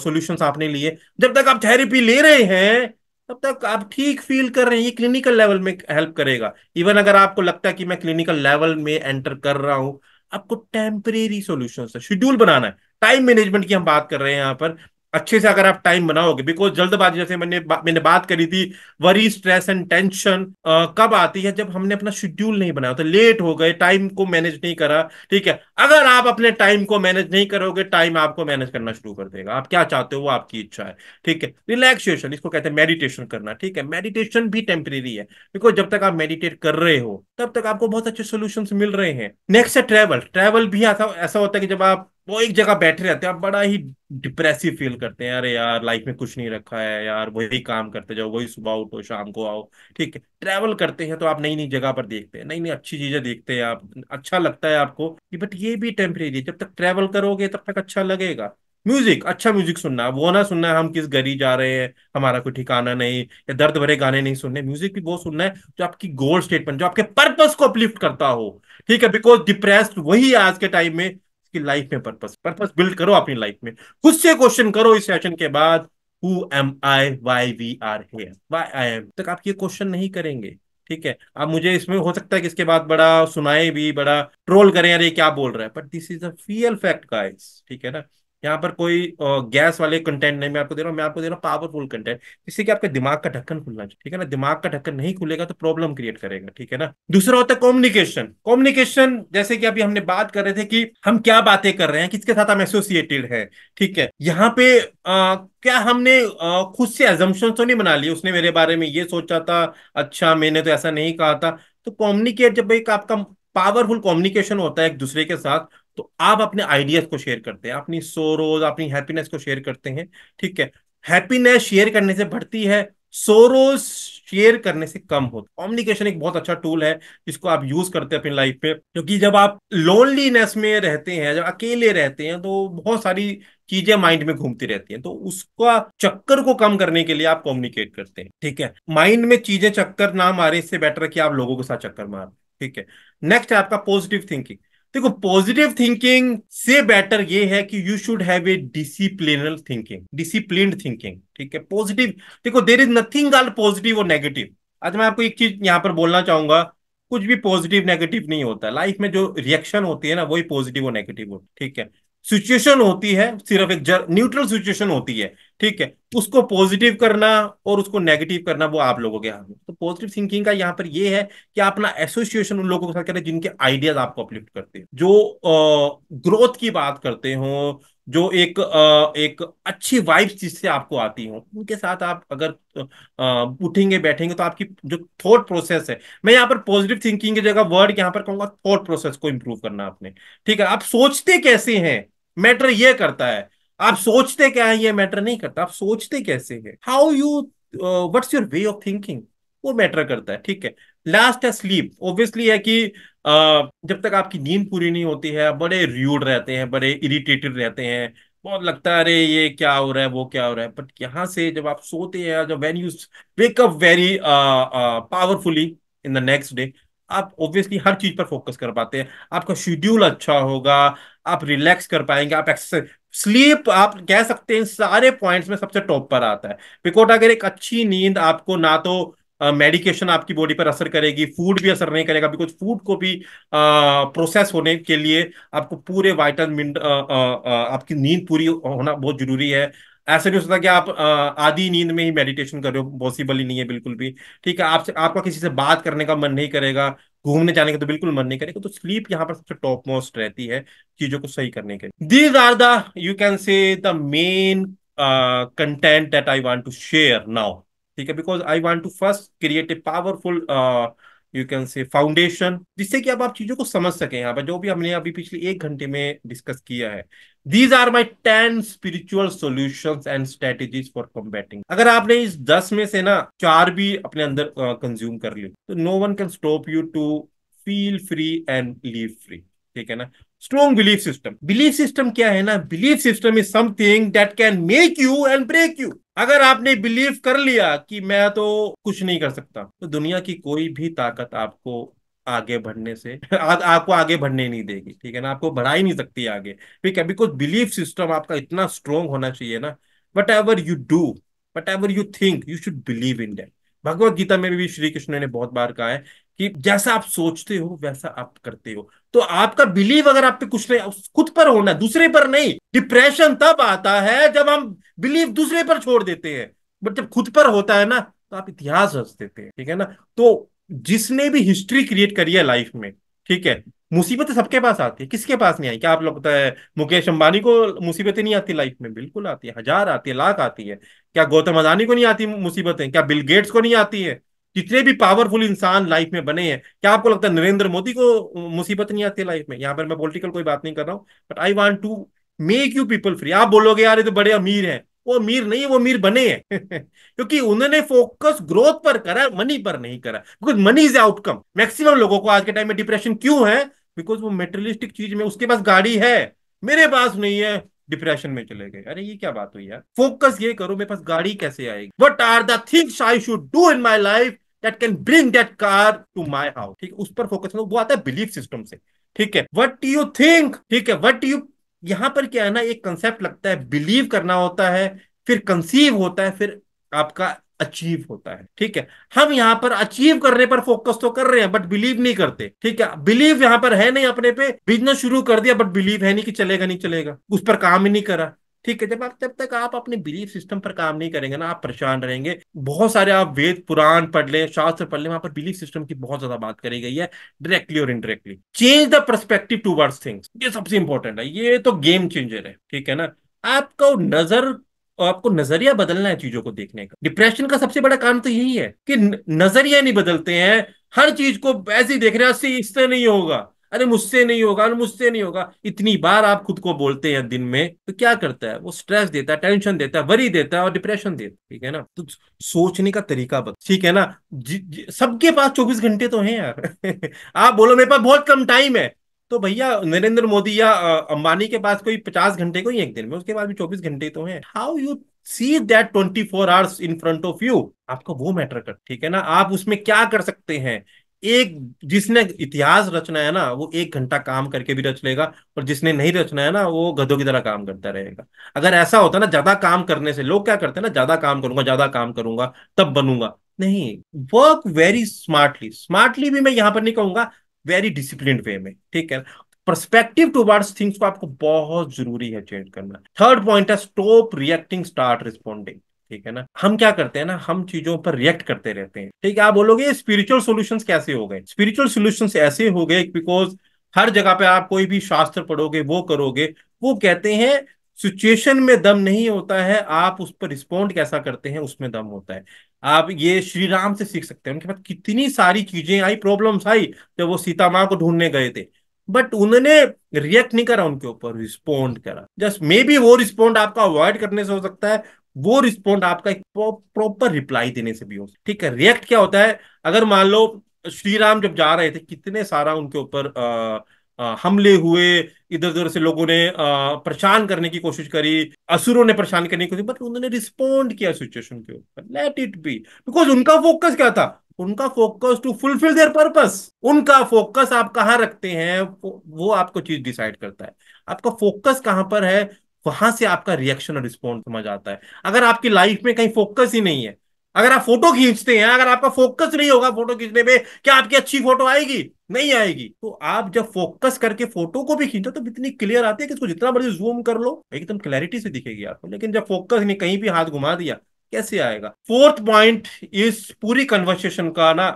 सोल्यूशन आपने लिए जब तक आप थेरेपी ले रहे हैं तब तक आप ठीक फील कर रहे हैं ये क्लिनिकल लेवल में हेल्प करेगा इवन अगर आपको लगता है कि मैं क्लिनिकल लेवल में एंटर कर रहा हूं आपको टेम्परेरी सोल्यूशन शेड्यूल बनाना है टाइम मैनेजमेंट की हम बात कर रहे हैं यहाँ पर अच्छे से अगर आप टाइम बनाओगे बिकॉज जल्दबाजी जैसे मैंने बा, मैंने बात करी थी वरी स्ट्रेस एंड टेंशन कब आती है जब हमने अपना शेड्यूल नहीं बनाया था तो लेट हो गए टाइम को मैनेज नहीं करा ठीक है अगर आप अपने टाइम को मैनेज नहीं करोगे टाइम आपको मैनेज करना शुरू कर देगा आप क्या चाहते हो वो आपकी इच्छा है ठीक है रिलैक्सेशन इसको कहते हैं मेडिटेशन करना ठीक है मेडिटेशन भी टेम्परेरी है बिकॉज जब तक आप मेडिटेट कर रहे हो तब तक आपको बहुत अच्छे सोल्यूशन मिल रहे हैं नेक्स्ट है ट्रेवल ट्रेवल भी ऐसा ऐसा होता है कि जब आप वो एक जगह बैठे रहते हैं आप बड़ा ही डिप्रेसिव फील करते हैं अरे यार लाइफ में कुछ नहीं रखा है यार वही काम करते जाओ वही सुबह उठो शाम को आओ ठीक है ट्रैवल करते हैं तो आप नई नई जगह पर देखते हैं नई नई अच्छी चीजें देखते हैं आप अच्छा लगता है आपको कि बट ये भी टेम्परेरी है जब तक ट्रैवल करोगे तब तक अच्छा लगेगा म्यूजिक अच्छा म्यूजिक सुनना वो ना सुनना है हम किस गरी जा रहे हैं हमारा कोई ठिकाना नहीं या दर्द भरे गाने नहीं सुनने म्यूजिक भी वो सुनना है जो आपकी गोल स्टेटमेंट जो आपके पर्पस को अपलिफ्ट करता हो ठीक है बिकॉज डिप्रेस्ड वही आज के टाइम में कि लाइफ में पर्पस पर्पस बिल्ड करो अपनी लाइफ में खुद से क्वेश्चन करो इस सेशन के बाद who am I why we are here why I am तक आप ये क्वेश्चन नहीं करेंगे ठीक है अब मुझे इसमें हो सकता है कि इसके बाद बड़ा सुनाए भी बड़ा ट्रोल करें अरे क्या बोल रहा है but this is a feel fact guys ठीक है ना यहाँ पर कोई गैस वाले कंटेंट नहीं मैं आपको दे रहा हूँ मैं आपको दे रहा हूँ पावरफुल कंटेंट जिससे कि आपके दिमाग का ढक्कन खुलना चाहिए ठीक है ना दिमाग का ढक्कन नहीं खुलेगा तो प्रॉब्लम क्रिएट करेगा ठीक है ना दूसरा होता है कॉम्युनिकेशन कॉम्युनिकेशन जैसे कि अभी हमने बात कर रहे थे कि हम क्या बातें कर रहे हैं किसके साथ हम एसोसिएटेड है ठीक है यहाँ पे आ, क्या हमने खुद से एजम्पन तो नहीं बना लिया उसने मेरे बारे में ये सोचा था अच्छा मैंने तो ऐसा नहीं कहा था तो कॉम्युनिकेट जब एक आपका पावरफुल कॉम्युनिकेशन होता है एक दूसरे के साथ तो आप अपने आइडियाज को शेयर करते हैं अपनी सोरोज अपनी हैप्पीनेस को शेयर करते हैं ठीक है हैप्पीनेस शेयर करने से बढ़ती है सोरोज शेयर करने से कम है कम्युनिकेशन एक बहुत अच्छा टूल है जिसको आप यूज करते हैं अपनी लाइफ में क्योंकि जब आप लोनलीनेस में रहते हैं जब अकेले रहते हैं तो बहुत सारी चीजें माइंड में घूमती रहती हैं तो उसका चक्कर को कम करने के लिए आप कम्युनिकेट करते हैं ठीक है माइंड में चीजें चक्कर ना मारे इससे बेटर है कि आप लोगों के साथ चक्कर मार ठीक है नेक्स्ट है आपका पॉजिटिव थिंकिंग देखो पॉजिटिव थिंकिंग से बेटर ये है कि you should have a disciplinal thinking discipline thinking ठीक है पॉजिटिव देखो there is nothing all positive और नेगेटिव आज मैं आपको एक चीज यहां पर बोलना चाहूंगा कुछ भी पॉजिटिव नेगेटिव नहीं होता लाइफ में जो रिएक्शन होती है ना वही पॉजिटिव और नेगेटिव होती ठीक है सिचुएशन होती है सिर्फ एक न्यूट्रल सिचुएशन होती है ठीक है उसको पॉजिटिव करना और उसको नेगेटिव करना वो आप लोगों के हाथ में तो पॉजिटिव थिंकिंग का यहाँ पर ये है कि आप अपना एसोसिएशन उन लोगों के साथ करें जिनके आइडियाज आपको अपलिफ्ट करते हैं जो ग्रोथ की बात करते हो जो एक आ, एक अच्छी वाइब्स जिससे आपको आती हो उनके साथ आप अगर आ, उठेंगे बैठेंगे तो आपकी जो थॉट प्रोसेस है मैं यहाँ पर पॉजिटिव थिंकिंग की जगह वर्ड यहाँ पर कहूंगा थॉट प्रोसेस को इम्प्रूव करना आपने ठीक है आप सोचते कैसे हैं मैटर ये करता है आप सोचते क्या है ये मैटर नहीं करता आप सोचते कैसे है how you what's your way of thinking वो मैटर करता है ठीक है लास्ट है स्लीप ऑब्वियसली है कि uh, जब तक आपकी नींद पूरी नहीं होती है बड़े र्यूड रहते हैं बड़े इरिटेटेड रहते हैं बहुत लगता है अरे ये क्या हो रहा है वो क्या हो रहा है बट यहाँ से जब आप सोते हैं जब when you wake up very powerfully in the next day आप ऑब्वियसली हर चीज पर फोकस कर पाते हैं आपका शेड्यूल अच्छा होगा आप रिलैक्स कर पाएंगे आप एक्सरसाइज स्लीप आप कह सकते हैं सारे पॉइंट्स में सबसे टॉप पर आता है बिकॉट अगर एक अच्छी नींद आपको ना तो मेडिकेशन uh, आपकी बॉडी पर असर करेगी फूड भी असर नहीं करेगा बिकॉज फूड को भी प्रोसेस uh, होने के लिए आपको पूरे वाइटल आपकी नींद पूरी होना बहुत जरूरी है ऐसा नहीं हो सकता कि आप आधी नींद में ही मेडिटेशन कर रहे हो पॉसिबल ही नहीं है बिल्कुल भी ठीक है आपसे आपका किसी से बात करने का मन नहीं करेगा घूमने जाने का तो बिल्कुल मन नहीं करेगा तो स्लीप यहाँ पर सबसे टॉप मोस्ट रहती है चीजों को सही करने के these are the you can say the main content that I want to share now ठीक है because I want to first create a powerful you can say foundation जिससे कि अब आप चीजों को समझ सके यहाँ पर जो भी हमने अभी पिछले एक घंटे में डिस्कस किया है these are my ten spiritual solution and strategies for combating अगर आपने इस दस में से ना चार भी अपने अंदर कंज्यूम कर ली तो no one can stop you to feel free and live free ठीक है ना strong belief system belief system क्या है ना belief system is something that can make you and break you अगर आपने बिलीव कर लिया कि मैं तो कुछ नहीं कर सकता तो दुनिया की कोई भी ताकत आपको आगे बढ़ने से आ, आपको आगे बढ़ने नहीं देगी ठीक है ना आपको बढ़ा ही नहीं सकती आगे ठीक है बिकॉज बिलीफ सिस्टम आपका इतना स्ट्रोंग होना चाहिए ना whatever you do whatever you think you should believe in that Bhagavad Gita में भी श्री कृष्ण ने बहुत बार कहा है कि जैसा आप सोचते हो वैसा आप करते हो तो आपका बिलीव अगर आप पे कुछ नहीं खुद पर होना दूसरे पर नहीं डिप्रेशन तब आता है जब हम बिलीव दूसरे पर छोड़ देते हैं बट जब खुद पर होता है ना तो आप इतिहास रच देते हैं ठीक है ना तो जिसने भी हिस्ट्री क्रिएट करी है लाइफ में ठीक है मुसीबतें सबके पास आती है किसके पास नहीं आई क्या आप लोग बताए है मुकेश अंबानी को मुसीबतें नहीं आती लाइफ में बिल्कुल आती है हजार आती है लाख आती है क्या गौतम अदानी को नहीं आती मुसीबतें क्या बिल गेट्स को नहीं आती है जितने भी पावरफुल इंसान लाइफ में बने हैं क्या आपको लगता है नरेंद्र मोदी को मुसीबत नहीं आती लाइफ में यहाँ पर मैं पॉलिटिकल कोई बात नहीं कर रहा हूँ but I want to make you people free आप बोलोगे यार ये तो बड़े अमीर हैं वो अमीर नहीं है वो अमीर बने हैं <laughs> क्योंकि उन्होंने फोकस ग्रोथ पर करा मनी पर नहीं करा because money is outcome maximum लोगों को आज के टाइम में डिप्रेशन क्यों है बिकॉज वो मेटेरियलिस्टिक चीज में उसके पास गाड़ी है मेरे पास नहीं है डिप्रेशन में चले गए अरे ये क्या बात हुई यार फोकस ये करो मेरे पास गाड़ी कैसे आएगी what are the things I should do in my life that can bring that car to my house ठीक उस पर फोकस करो वो आता है बिलीफ सिस्टम से ठीक है वट यू थिंक ठीक है वट यू यहां पर क्या है ना एक कंसेप्ट लगता है बिलीव करना होता है फिर कंसीव होता है फिर आपका अचीव होता है ठीक है हम यहाँ पर अचीव करने पर फोकस तो कर रहे हैं बट बिलीव नहीं करते ठीक है बिलीव यहाँ पर है नहीं अपने पे बिजनेस शुरू कर दिया बट बिलीव है नहीं कि चलेगा नहीं चलेगा उस पर काम ही नहीं करा ठीक है जब आप जब तक आप अपने बिलीफ सिस्टम पर काम नहीं करेंगे ना आप परेशान रहेंगे बहुत सारे आप वेद पुराण पढ़ लें शास्त्र पढ़ लें वहां पर बिलीफ सिस्टम की बहुत ज्यादा बात करी गई है डायरेक्टली और indirectly change the perspective to things ये सबसे इंपॉर्टेंट है ये तो गेम चेंजर है ठीक है ना आपको नजर और आपको नजरिया बदलना है चीजों को देखने का डिप्रेशन का सबसे बड़ा काम तो यही है कि नजरिया नहीं बदलते हैं हर चीज को ऐसे ही देख रहे हैं इससे नहीं होगा अरे मुझसे नहीं होगा अरे मुझसे नहीं होगा इतनी बार आप खुद को बोलते हैं दिन में तो क्या करता है वो स्ट्रेस देता है टेंशन देता है वरी देता है और डिप्रेशन देता है ठीक है ना तो सोचने का तरीका बता ठीक है ना सबके पास चौबीस घंटे तो है यार <laughs> आप बोलो मेरे पास बहुत कम टाइम है तो भैया नरेंद्र मोदी या अंबानी के पास कोई पचास घंटे को ही एक दिन में उसके बाद भी चौबीस घंटे तो हैं how you see that twenty four hours in front of you आपका वो मैटर कर ठीक है ना आप उसमें क्या कर सकते हैं एक जिसने इतिहास रचना है ना वो एक घंटा काम करके भी रच लेगा और जिसने नहीं रचना है ना वो गधों की तरह काम करता रहेगा अगर ऐसा होता ना ज्यादा काम करने से लोग क्या करते हैं ना ज्यादा काम करूंगा ज्यादा काम करूंगा तब बनूंगा नहीं वर्क वेरी स्मार्टली स्मार्टली भी मैं यहां पर नहीं कहूंगा वेरी डिसिप्लिन वे में ठीक है परस्पेक्टिव टूवर्ड्स थिंग्स को आपको बहुत जरूरी है चेंज करना थर्ड पॉइंट है स्टॉप रिएक्टिंग स्टार्ट रिस्पॉन्डिंग ठीक है ना हम क्या करते हैं ना हम चीजों पर रिएक्ट करते रहते हैं ठीक है आप बोलोगे स्पिरिचुअल सोल्यूशन कैसे हो गए स्पिरिचुअल सोल्यूशन ऐसे हो गए बिकॉज हर जगह पे आप कोई भी शास्त्र पढ़ोगे वो करोगे वो कहते हैं सिचुएशन में दम नहीं होता है आप उस पर रिस्पॉन्ड कैसा करते हैं उसमें दम होता है आप ये श्री राम से सीख सकते हैं उनके पास कितनी सारी चीजें आई प्रॉब्लम्स आई जब वो सीता माँ को ढूंढने गए थे बट उन्होंने रिएक्ट नहीं करा उनके ऊपर रिस्पोंड करा जस्ट मे बी वो रिस्पोंड आपका अवॉइड करने से हो सकता है वो रिस्पॉन्ड आपका एक प्रॉपर रिप्लाई देने से भी हो ठीक है रिएक्ट क्या होता है अगर मान लो श्री राम जब जा रहे थे कितने सारा उनके ऊपर हमले हुए इधर उधर से लोगों ने परेशान करने की कोशिश करी असुरों ने परेशान करने की कोशिश बट उन्होंने रिस्पॉन्ड किया सिचुएशन के ऊपर लेट इट बी बिकॉज उनका फोकस क्या था उनका focus to fulfil their purpose उनका फोकस आप कहाँ रखते हैं वो आपको चीज डिसाइड करता है आपका फोकस कहां पर है वहां से आपका रिएक्शन और रिस्पॉन्स समझ आता है अगर आपकी लाइफ में कहीं फोकस ही नहीं है अगर आप फोटो खींचते हैं अगर आपका फोकस नहीं होगा फोटो खींचने पे क्या आपकी अच्छी फोटो आएगी नहीं आएगी तो आप जब फोकस करके फोटो को भी खींचो तो इतनी क्लियर आती है कि इसको जितना मर्जी जूम कर लो एकदम क्लैरिटी से दिखेगी आपको लेकिन जब फोकस ने कहीं भी हाथ घुमा दिया कैसे आएगा फोर्थ पॉइंट इस पूरी कन्वर्सेशन का ना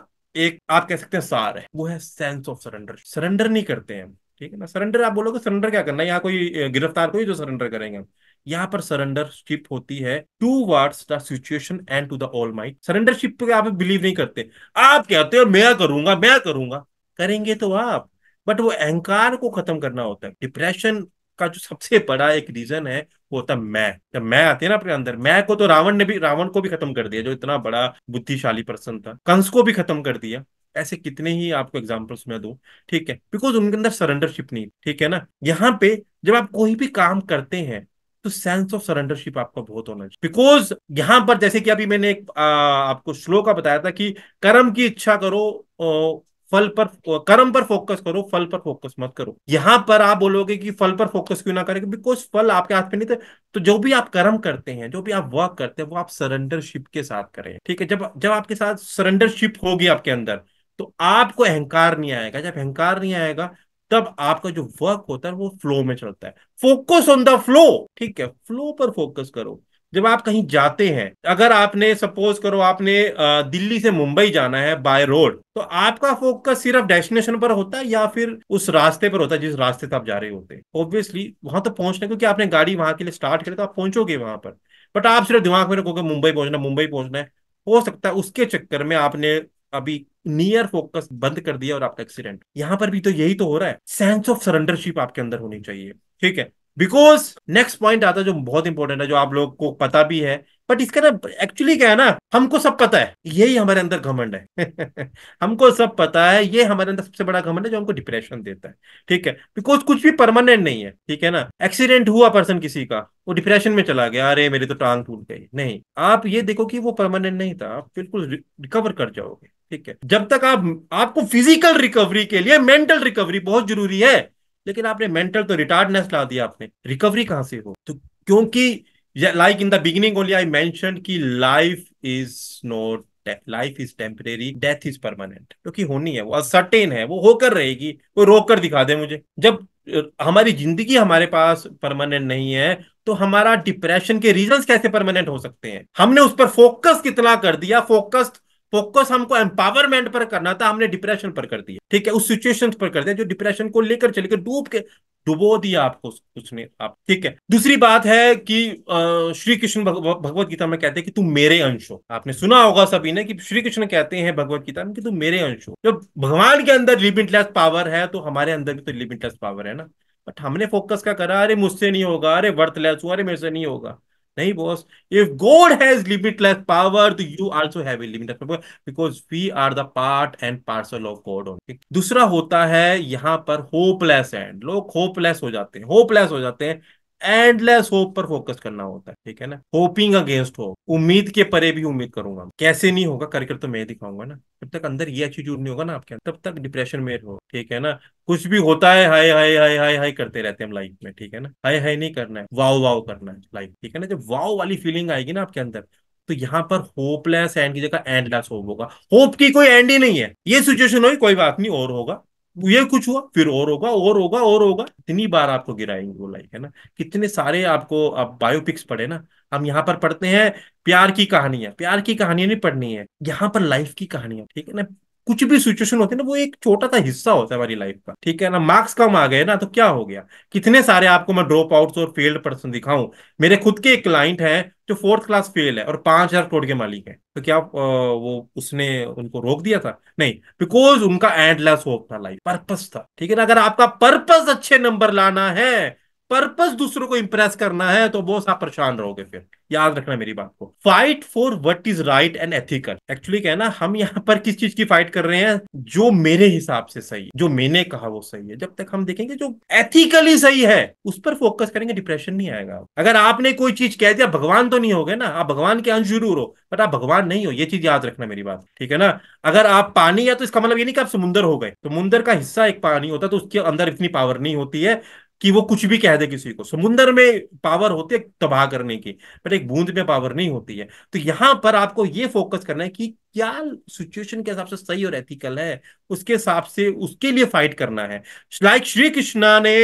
एक आप कह सकते हैं सार है वो है सेंस ऑफ सरेंडर सरेंडर नहीं करते हैं ठीक है ना सरेंडर आप बोलोगे सरेंडर क्या करना है यहाँ कोई गिरफ्तार कोई जो सरेंडर करेंगे हम यहाँ पर सरेंडरशिप होती है towards the situation and to the almighty surrendership पे आप बिलीव नहीं करते आप कहते हो मैं करूंगा मैं करूंगा करेंगे तो आप बट वो अहंकार को खत्म करना होता है डिप्रेशन का जो सबसे बड़ा एक रीजन है वो होता है मैं जब मैं आते है ना अपने अंदर मैं को तो रावण ने भी रावण को भी खत्म कर दिया जो इतना बड़ा बुद्धिशाली पर्सन था कंस को भी खत्म कर दिया ऐसे कितने ही आपको एग्जाम्पल्स मैं दू ठीक है बिकॉज उनके अंदर सरेंडरशिप नहीं ठीक है ना यहाँ पे जब आप कोई भी काम करते हैं तो सेंस ऑफ सरेंडरशिप आपका बहुत होना चाहिए बिकॉज यहाँ पर जैसे कि अभी मैंने एक आ, आपको श्लोक का बताया था कि कर्म की इच्छा करो फल पर कर्म पर फोकस करो फल पर फोकस मत करो यहाँ पर आप बोलोगे कि फल पर फोकस क्यों ना करें बिकॉज फल आपके हाथ में नहीं थे तो जो भी आप कर्म करते हैं जो भी आप वर्क करते हैं वो आप सरेंडरशिप के साथ करें ठीक है जब जब आपके साथ सरेंडरशिप होगी आपके अंदर तो आपको अहंकार नहीं आएगा जब अहंकार नहीं आएगा तब आपका जो वर्क होता है वो फ्लो में चलता है फोकस ऑन द फ्लो ठीक है फ्लो पर फोकस करो जब आप कहीं जाते हैं अगर आपने सपोज करो आपने दिल्ली से मुंबई जाना है बाय रोड तो आपका फोकस सिर्फ डेस्टिनेशन पर होता है या फिर उस रास्ते पर होता है जिस रास्ते से आप जा रहे होते हैं ऑब्वियसली वहां तो पहुंचना क्योंकि आपने गाड़ी वहां के लिए स्टार्ट करी तो आप पहुंचोगे वहां पर बट आप सिर्फ दिमाग में रखोगे मुंबई पहुंचना मुंबई पहुंचना है हो सकता है उसके चक्कर में आपने अभी नियर फोकस बंद कर दिया और आपका एक्सीडेंट यहां पर भी तो यही तो हो रहा है सेंस ऑफ सरेंडरशिप आपके अंदर होनी चाहिए ठीक है बिकॉज नेक्स्ट पॉइंट आता है जो बहुत इंपॉर्टेंट है जो आप लोग को पता भी है बट इसका ना एक्चुअली क्या है ना हमको सब पता है यही हमारे अंदर घमंड है <laughs> हमको सब पता है ये हमारे अंदर सबसे बड़ा घमंड है जो हमको डिप्रेशन देता है ठीक है बिकॉज कुछ भी परमानेंट नहीं है ठीक है ना एक्सीडेंट हुआ पर्सन किसी का वो डिप्रेशन में चला गया अरे मेरी तो टांग टूट गई नहीं आप ये देखो कि वो परमानेंट नहीं था आप बिल्कुल रिकवर कर जाओगे ठीक है जब तक आप आपको फिजिकल रिकवरी के लिए मेंटल रिकवरी बहुत जरूरी है लेकिन आपने मेंटल तो रिटार्डनेस ला दिया आपने रिकवरी कहां से हो तो क्योंकि yeah like in the beginning only i mentioned ki life is not life is temporary death is permanent क्योंकि होनी है वो असर्टेन है वो होकर रहेगी कोई रोक कर दिखा दे मुझे जब हमारी जिंदगी हमारे पास परमानेंट नहीं है तो हमारा डिप्रेशन के रीजंस कैसे परमानेंट हो सकते हैं हमने उस पर फोकस कितना कर दिया फोकस फोकस हमको एम्पावरमेंट पर करना था हमने डिप्रेशन पर कर दिया ठीक है उस सिचुएशन पर कर दिया जो डिप्रेशन को लेकर चले गए डूब के डुबो दिया आपको उसने आप ठीक है दूसरी बात है कि श्री कृष्ण भगवत गीता में कहते हैं कि तुम मेरे अंश हो आपने सुना होगा सभी ने कि श्री कृष्ण कहते हैं भगवत गीता में कि तुम मेरे अंश हो जब भगवान के अंदर लिमिटलेस पावर है तो हमारे अंदर भी तो लिमिटलेस पावर है ना बट हमने फोकस क्या करा अरे मुझसे नहीं होगा अरे वर्थलेस हुआ अरे मेरे से नहीं होगा नहीं boss if God has limitless power तो you also have a limitless power because we are the part and parcel of God only दूसरा होता है यहां पर होपलेस एंड लोग होपलेस हो जाते हैं होपलेस हो जाते हैं एंडलेस होप पर फोकस करना होता है ठीक है ना होपिंग अगेंस्ट हो उम्मीद के परे भी उम्मीद करूंगा कैसे नहीं होगा करके तो मैं दिखाऊंगा ना जब तक अंदर ये एटीट्यूड नहीं होगा ना आपके तब तक डिप्रेशन में हो ठीक है ना कुछ भी होता है हाय हाय हाय हाय हाय करते रहते हैं लाइफ में ठीक है ना हाय हाय नहीं करना है वाव वाव करना है लाइफ ठीक है ना जब वाव वाली फीलिंग आएगी ना आपके अंदर तो यहाँ पर होपलेस एंड की जगह एंडलेस होप होगा होप की कोई एंड ही नहीं है ये सिचुएशन होगी कोई बात नहीं और होगा ये कुछ हुआ फिर और होगा और होगा और होगा इतनी बार आपको गिराएंगे वो लाइक है ना कितने सारे आपको आप बायोपिक्स पढ़े ना हम यहाँ पर पढ़ते हैं प्यार की कहानियां प्यार की कहानियां नहीं पढ़नी है यहाँ पर लाइफ की कहानियां ठीक है ना कुछ भी सिचुएशन होती है ना वो एक छोटा सा हिस्सा होता है हमारी लाइफ का ठीक है ना मार्क्स कम आ गए ना तो क्या हो गया कितने सारे आपको मैं ड्रॉप आउट्स और फेल्ड पर्सन दिखाऊं मेरे खुद के एक क्लाइंट है जो फोर्थ क्लास फेल है और पांच हजार करोड़ के मालिक है तो क्या वो उसने उनको रोक दिया था नहीं बिकॉज उनका एंडलेस होप था लाइफ पर्पस था ठीक है ना अगर आपका पर्पस अच्छे नंबर लाना है पर्पस दूसरों को इंप्रेस करना है तो बहुत आप परेशान रहोगे फिर याद रखना मेरी बात को fight for what is right and ethical actually कहना हम यहाँ पर किस चीज की फाइट कर रहे हैं जो मेरे हिसाब से सही है जो मैंने कहा वो सही है जब तक हम देखेंगे जो एथिकली सही है उस पर फोकस करेंगे डिप्रेशन नहीं आएगा अगर आपने कोई चीज कह दिया भगवान तो नहीं हो गए ना आप भगवान के अंश जरूर हो बट आप भगवान नहीं हो ये चीज याद रखना मेरी बात ठीक है ना अगर आप पानी है तो इसका मतलब ये नहीं कि आप समुंदर हो गए तो समुंदर का हिस्सा एक पानी होता है तो उसके अंदर इतनी पावर नहीं होती है कि वो कुछ भी कह दे किसी को समुंदर में पावर होती है तबाह करने की पर एक बूंद में पावर नहीं होती है तो यहाँ पर आपको ये फोकस करना है कि क्या सिचुएशन के हिसाब से सही और एथिकल है उसके हिसाब से उसके लिए फाइट करना है लाइक श्री कृष्णा ने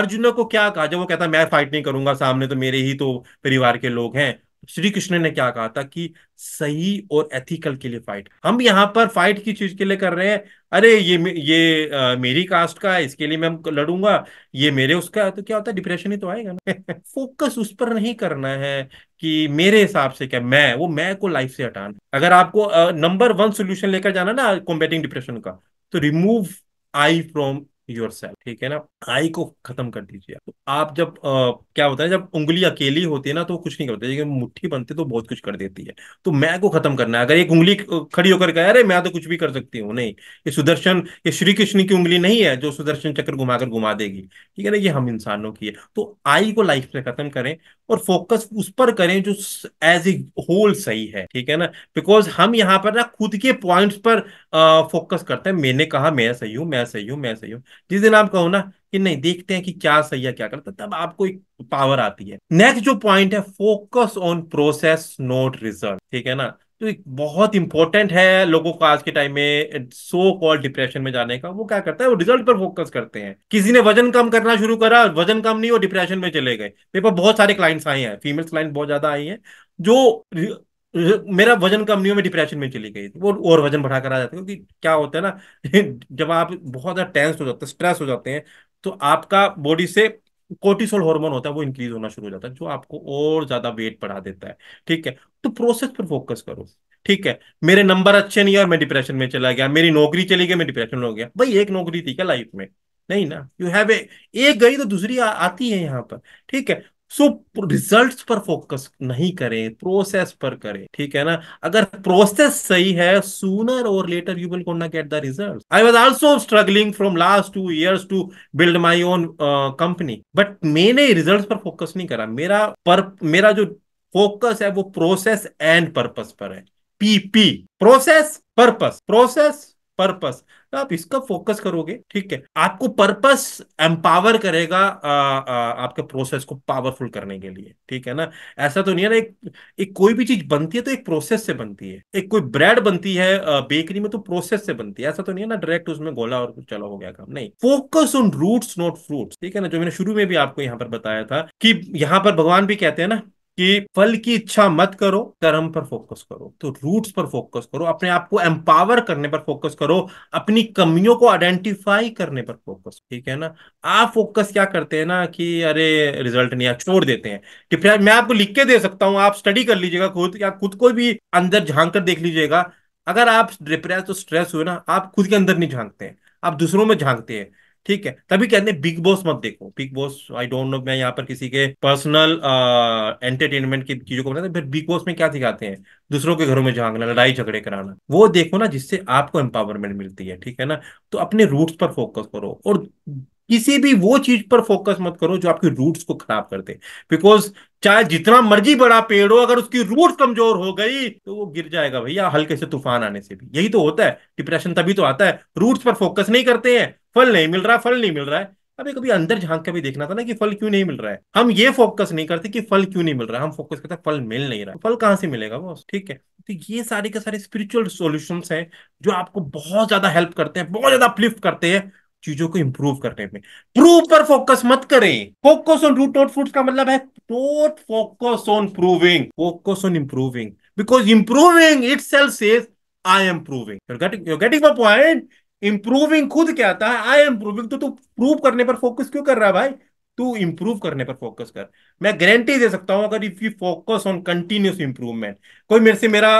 अर्जुन को क्या कहा जब वो कहता मैं फाइट नहीं करूंगा सामने तो मेरे ही तो परिवार के लोग हैं श्री कृष्ण ने क्या कहा था कि सही और एथिकल के लिए फाइट हम यहाँ पर फाइट की चीज के लिए कर रहे हैं अरे ये ये आ, मेरी कास्ट का है इसके लिए मैं लड़ूंगा ये मेरे उसका तो क्या होता है डिप्रेशन ही तो आएगा ना फोकस <laughs> उस पर नहीं करना है कि मेरे हिसाब से क्या मैं वो मैं को लाइफ से हटाना अगर आपको नंबर वन सोल्यूशन लेकर जाना ना कॉम्बेटिंग डिप्रेशन का तो remove I from your self ठीक है ना आई को खत्म कर दीजिए तो आप जब आ, क्या होता है जब उंगली अकेली होती है ना तो कुछ नहीं करते लेकिन मुट्ठी बनते तो बहुत कुछ कर देती है तो मैं को खत्म करना है अगर एक उंगली खड़ी होकर कहे अरे मैं तो कुछ भी कर सकती हूँ नहीं ये सुदर्शन ये श्री कृष्ण की उंगली नहीं है जो सुदर्शन चक्र घुमाकर घुमा देगी ठीक है ना ये हम इंसानों की है तो आई को लाइफ में खत्म करें और फोकस उस पर करें जो एज ए होल सही है ठीक है ना बिकॉज हम यहाँ पर ना खुद के पॉइंट्स पर फोकस करते हैं मैंने कहा मैं सही हूँ मैं सही हूँ मैं सही हूँ जिस दिन आप कहो ना कि नहीं देखते हैं कि क्या सही है क्या करता तब आपको एक पावर आती है नेक्स्ट जो पॉइंट है focus on process not result ठीक है ना तो एक बहुत इंपॉर्टेंट है लोगों को आज के टाइम में सो कॉल डिप्रेशन में जाने का वो क्या करता है वो रिजल्ट पर फोकस करते हैं किसी ने वजन कम करना शुरू करा वजन कम नहीं वो डिप्रेशन में चले गए मेरे पास बहुत सारे क्लाइंट्स आए हैं फीमेल क्लाइंट बहुत ज्यादा आई हैं जो मेरा वजन कम नहीं हो मैं डिप्रेशन में चली गई थी वो और वजन बढ़ा कर आ जाते क्योंकि क्या होता है ना <laughs> जब आप बहुत ज़्यादा टेंस हो जाते हैं स्ट्रेस हो जाते हैं तो आपका बॉडी से कोर्टिसोल हार्मोन होता है वो इंक्रीज होना शुरू हो जाता है जो आपको और ज़्यादा वेट बढ़ा देता है ठीक है तो प्रोसेस पर फोकस करो ठीक है मेरे नंबर अच्छे नहीं और मैं डिप्रेशन में चला गया मेरी नौकरी चली गई मैं डिप्रेशन में हो गया भाई एक नौकरी थी क्या लाइफ में नहीं ना यू हैव ए एक गई तो दूसरी आती है यहाँ पर ठीक है सो रिजल्ट्स पर फोकस नहीं करें प्रोसेस पर करें ठीक है ना अगर प्रोसेस सही है सूनर और later you will gonna get the result I was also struggling from last two years to build my own company but मैंने रिजल्ट पर फोकस नहीं करा मेरा पर मेरा जो फोकस है वो प्रोसेस एंड पर्पस पर है पीपी प्रोसेस पर्पस प्रोसेस पर्पस तो आप इसका फोकस करोगे ठीक है आपको पर्पस एम्पावर करेगा आ, आ, आपके प्रोसेस को पावरफुल करने के लिए ठीक है ना ऐसा तो नहीं है ना एक, एक कोई भी चीज बनती है तो एक प्रोसेस से बनती है एक कोई ब्रेड बनती है बेकरी में तो प्रोसेस से बनती है ऐसा तो नहीं है ना डायरेक्ट उसमें गोला और चला हो गया काम नहीं focus on roots not fruits ठीक है ना जो मैंने शुरू में भी आपको यहाँ पर बताया था कि यहाँ पर भगवान भी कहते हैं ना कि फल की इच्छा मत करो कर्म पर फोकस करो तो रूट्स पर फोकस करो अपने आप को एम्पावर करने पर फोकस करो अपनी कमियों को आइडेंटिफाई करने पर फोकस ठीक है ना आप फोकस क्या करते हैं ना कि अरे रिजल्ट नहीं आप छोड़ देते हैं फिर मैं आपको लिख के दे सकता हूँ आप स्टडी कर लीजिएगा खुद या खुद को भी अंदर झांक कर देख लीजिएगा अगर आप डिप्रेस तो स्ट्रेस हुए ना आप खुद के अंदर नहीं झांकते हैं आप दूसरों में झांकते हैं ठीक है तभी कहते हैं बिग बॉस मत देखो Bigg Boss I don't know मैं यहाँ पर किसी के पर्सनल एंटरटेनमेंट की चीजों को बताते फिर बिग बॉस में क्या दिखाते हैं दूसरों के घरों में झांकना लड़ाई झगड़े कराना वो देखो ना जिससे आपको एम्पावरमेंट मिलती है ठीक है ना तो अपने रूट्स पर फोकस करो और किसी भी वो चीज पर फोकस मत करो जो आपके रूट्स को खराब कर दे बिकॉज चाहे जितना मर्जी बड़ा पेड़ हो अगर उसकी रूट कमजोर हो गई तो वो गिर जाएगा भैया हल्के से तूफान आने से भी यही तो होता है डिप्रेशन तभी तो आता है रूट्स पर फोकस नहीं करते हैं फल नहीं मिल रहा फल नहीं मिल रहा है अभी कभी अंदर झांक के भी देखना था ना कि फल क्यों नहीं मिल रहा है हम ये फोकस नहीं करते कि फल क्यों नहीं मिल रहा है हम फोकस करते हैं फल मिल नहीं रहा है फल कहाँ से मिलेगा बॉस ठीक है तो ये सारे के सारे स्पिरिचुअल सॉल्यूशंस हैं जो आपको बहुत ज्यादा हेल्प करते हैं बहुत ज्यादा अपलिफ्ट करते हैं चीजों को इंप्रूव करने में प्रूव पर फोकस मत करें focus on root out foods का मतलब है not focus on proving focus on improving because improving itself says I am proving you getting my point improving खुद क्या आता है आई एम प्रूविंग तो तू प्रूव करने पर फोकस क्यों कर रहा है भाई तू इंप्रूव करने पर फोकस कर मैं गारंटी दे सकता हूं अगर if you focus on continuous improvement कोई मेरे से मेरा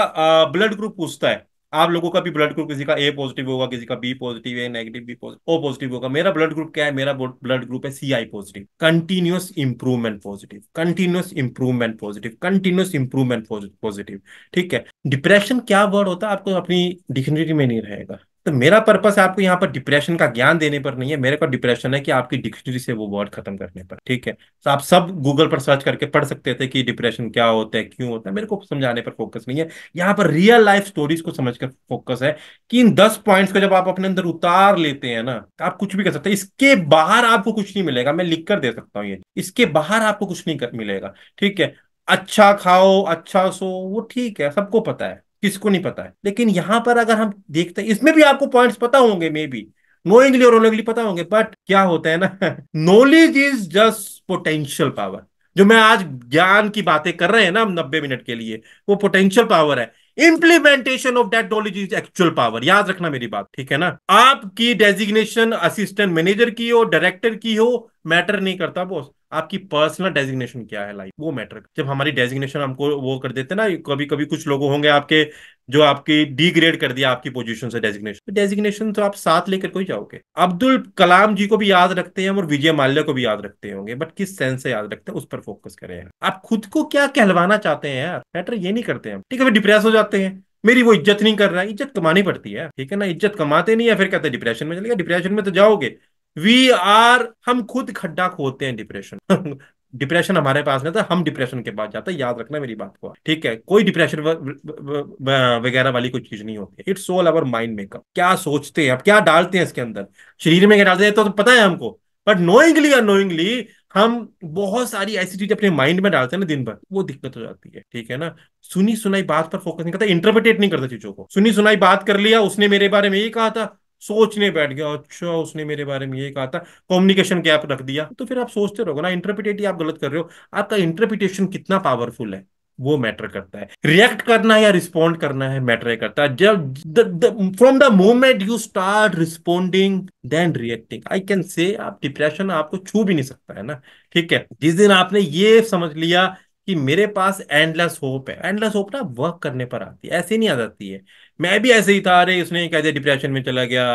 ब्लड ग्रुप पूछता है आप लोगों का भी ब्लड ग्रुप किसी का ए पॉजिटिव होगा किसी का B positive A negative B O positive होगा मेरा ब्लड ग्रुप क्या है मेरा ब्लड ग्रुप है C I positive continuous improvement positive continuous improvement positive continuous improvement positive ठीक है डिप्रेशन क्या वर्ड होता है आपको अपनी डिक्शनरी में नहीं रहेगा तो मेरा पर्पस आपको यहाँ पर डिप्रेशन का ज्ञान देने पर नहीं है मेरे को डिप्रेशन है कि आपकी डिक्शनरी से वो वर्ड खत्म करने पर ठीक है तो आप सब गूगल पर सर्च करके पढ़ सकते थे कि डिप्रेशन क्या होता है क्यों होता है मेरे को समझाने पर फोकस नहीं है यहाँ पर रियल लाइफ स्टोरीज को समझ कर फोकस है कि इन दस पॉइंट्स को जब आप अपने अंदर उतार लेते हैं ना तो आप कुछ भी कर सकते हैं इसके बाहर आपको कुछ नहीं मिलेगा मैं लिख कर दे सकता हूँ ये इसके बाहर आपको कुछ नहीं मिलेगा ठीक है अच्छा खाओ अच्छा सो वो ठीक है सबको पता है किसको नहीं पता है लेकिन यहां पर अगर हम देखते हैं इसमें भी आपको पॉइंट्स पता होंगे मे बी नोइंगली और अनोइंगली पता होंगे बट क्या होता है ना knowledge is just potential power जो मैं आज ज्ञान की बातें कर रहे हैं ना हम नब्बे मिनट के लिए वो पोटेंशियल पावर है implementation of that knowledge is actual power याद रखना मेरी बात ठीक है ना आपकी डेजिग्नेशन असिस्टेंट मैनेजर की हो डायरेक्टर की हो मैटर नहीं करता बॉस आपकी पर्सनल डेजिग्नेशन क्या है लाइफ वो मैटर जब हमारी डेजिग्नेशन हमको वो कर देते ना कभी कभी कुछ लोग होंगे आपके जो आपकी डिग्रेड कर दिया आपकी पोजीशन से डेजिग्नेशन डेजिग्नेशन तो, तो आप साथ लेकर कोई जाओगे अब्दुल कलाम जी को भी याद रखते हैं और विजय माल्या को भी याद रखते होंगे बट किस सेंस से याद रखते हैं उस पर फोकस करें आप खुद को क्या कहलवाना चाहते हैं यार मैटर ये नहीं करते हैं ठीक है डिप्रेस हो जाते हैं मेरी वो इज्जत नहीं कर रहा है इज्जत कमानी पड़ती है ठीक है ना इज्जत कमाते नहीं है फिर कहते हैं डिप्रेशन में चले गए डिप्रेशन में तो जाओगे वी आर हम खुद खड्डा खोदते हैं डिप्रेशन डिप्रेशन <laughs> हमारे पास नहीं था हम डिप्रेशन के पास जाते हैं याद रखना मेरी बात को ठीक है कोई डिप्रेशन वगैरह वाली कोई चीज नहीं होती it's all our mind makeup क्या सोचते हैं अब क्या डालते हैं इसके अंदर शरीर में क्या डालते हैं तो, तो पता है हमको बट नोइंगली अनोइंगली हम बहुत सारी ऐसी चीजें अपने माइंड में डालते हैं ना दिन भर वो दिक्कत हो जाती है ठीक है ना सुनी सुनाई बात पर फोकस नहीं करता इंटरप्रिटेट नहीं करता चीजों को सुनी सुनाई बात कर लिया उसने मेरे बारे में ये कहा था सोचने बैठ गया अच्छा उसने मेरे बारे में ये कहा था कम्युनिकेशन गैप रख दिया तो फिर आप सोचते रहोगे ना इंटरप्रिटेट आप गलत कर रहे हो आपका इंटरप्रिटेशन कितना पावरफुल है वो मैटर करता है रिएक्ट करना या रिस्पॉन्ड करना है मैटर करता है जब from the moment you start responding then reacting I can say आप डिप्रेशन आपको छू भी नहीं सकता है ना ठीक है जिस दिन आपने ये समझ लिया कि मेरे पास एंडलेस होप है एंडलेस होप ना वर्क करने पर आती है ऐसे नहीं आ जाती है मैं भी ऐसे ही था अरे उसने दिया डिप्रेशन में चला गया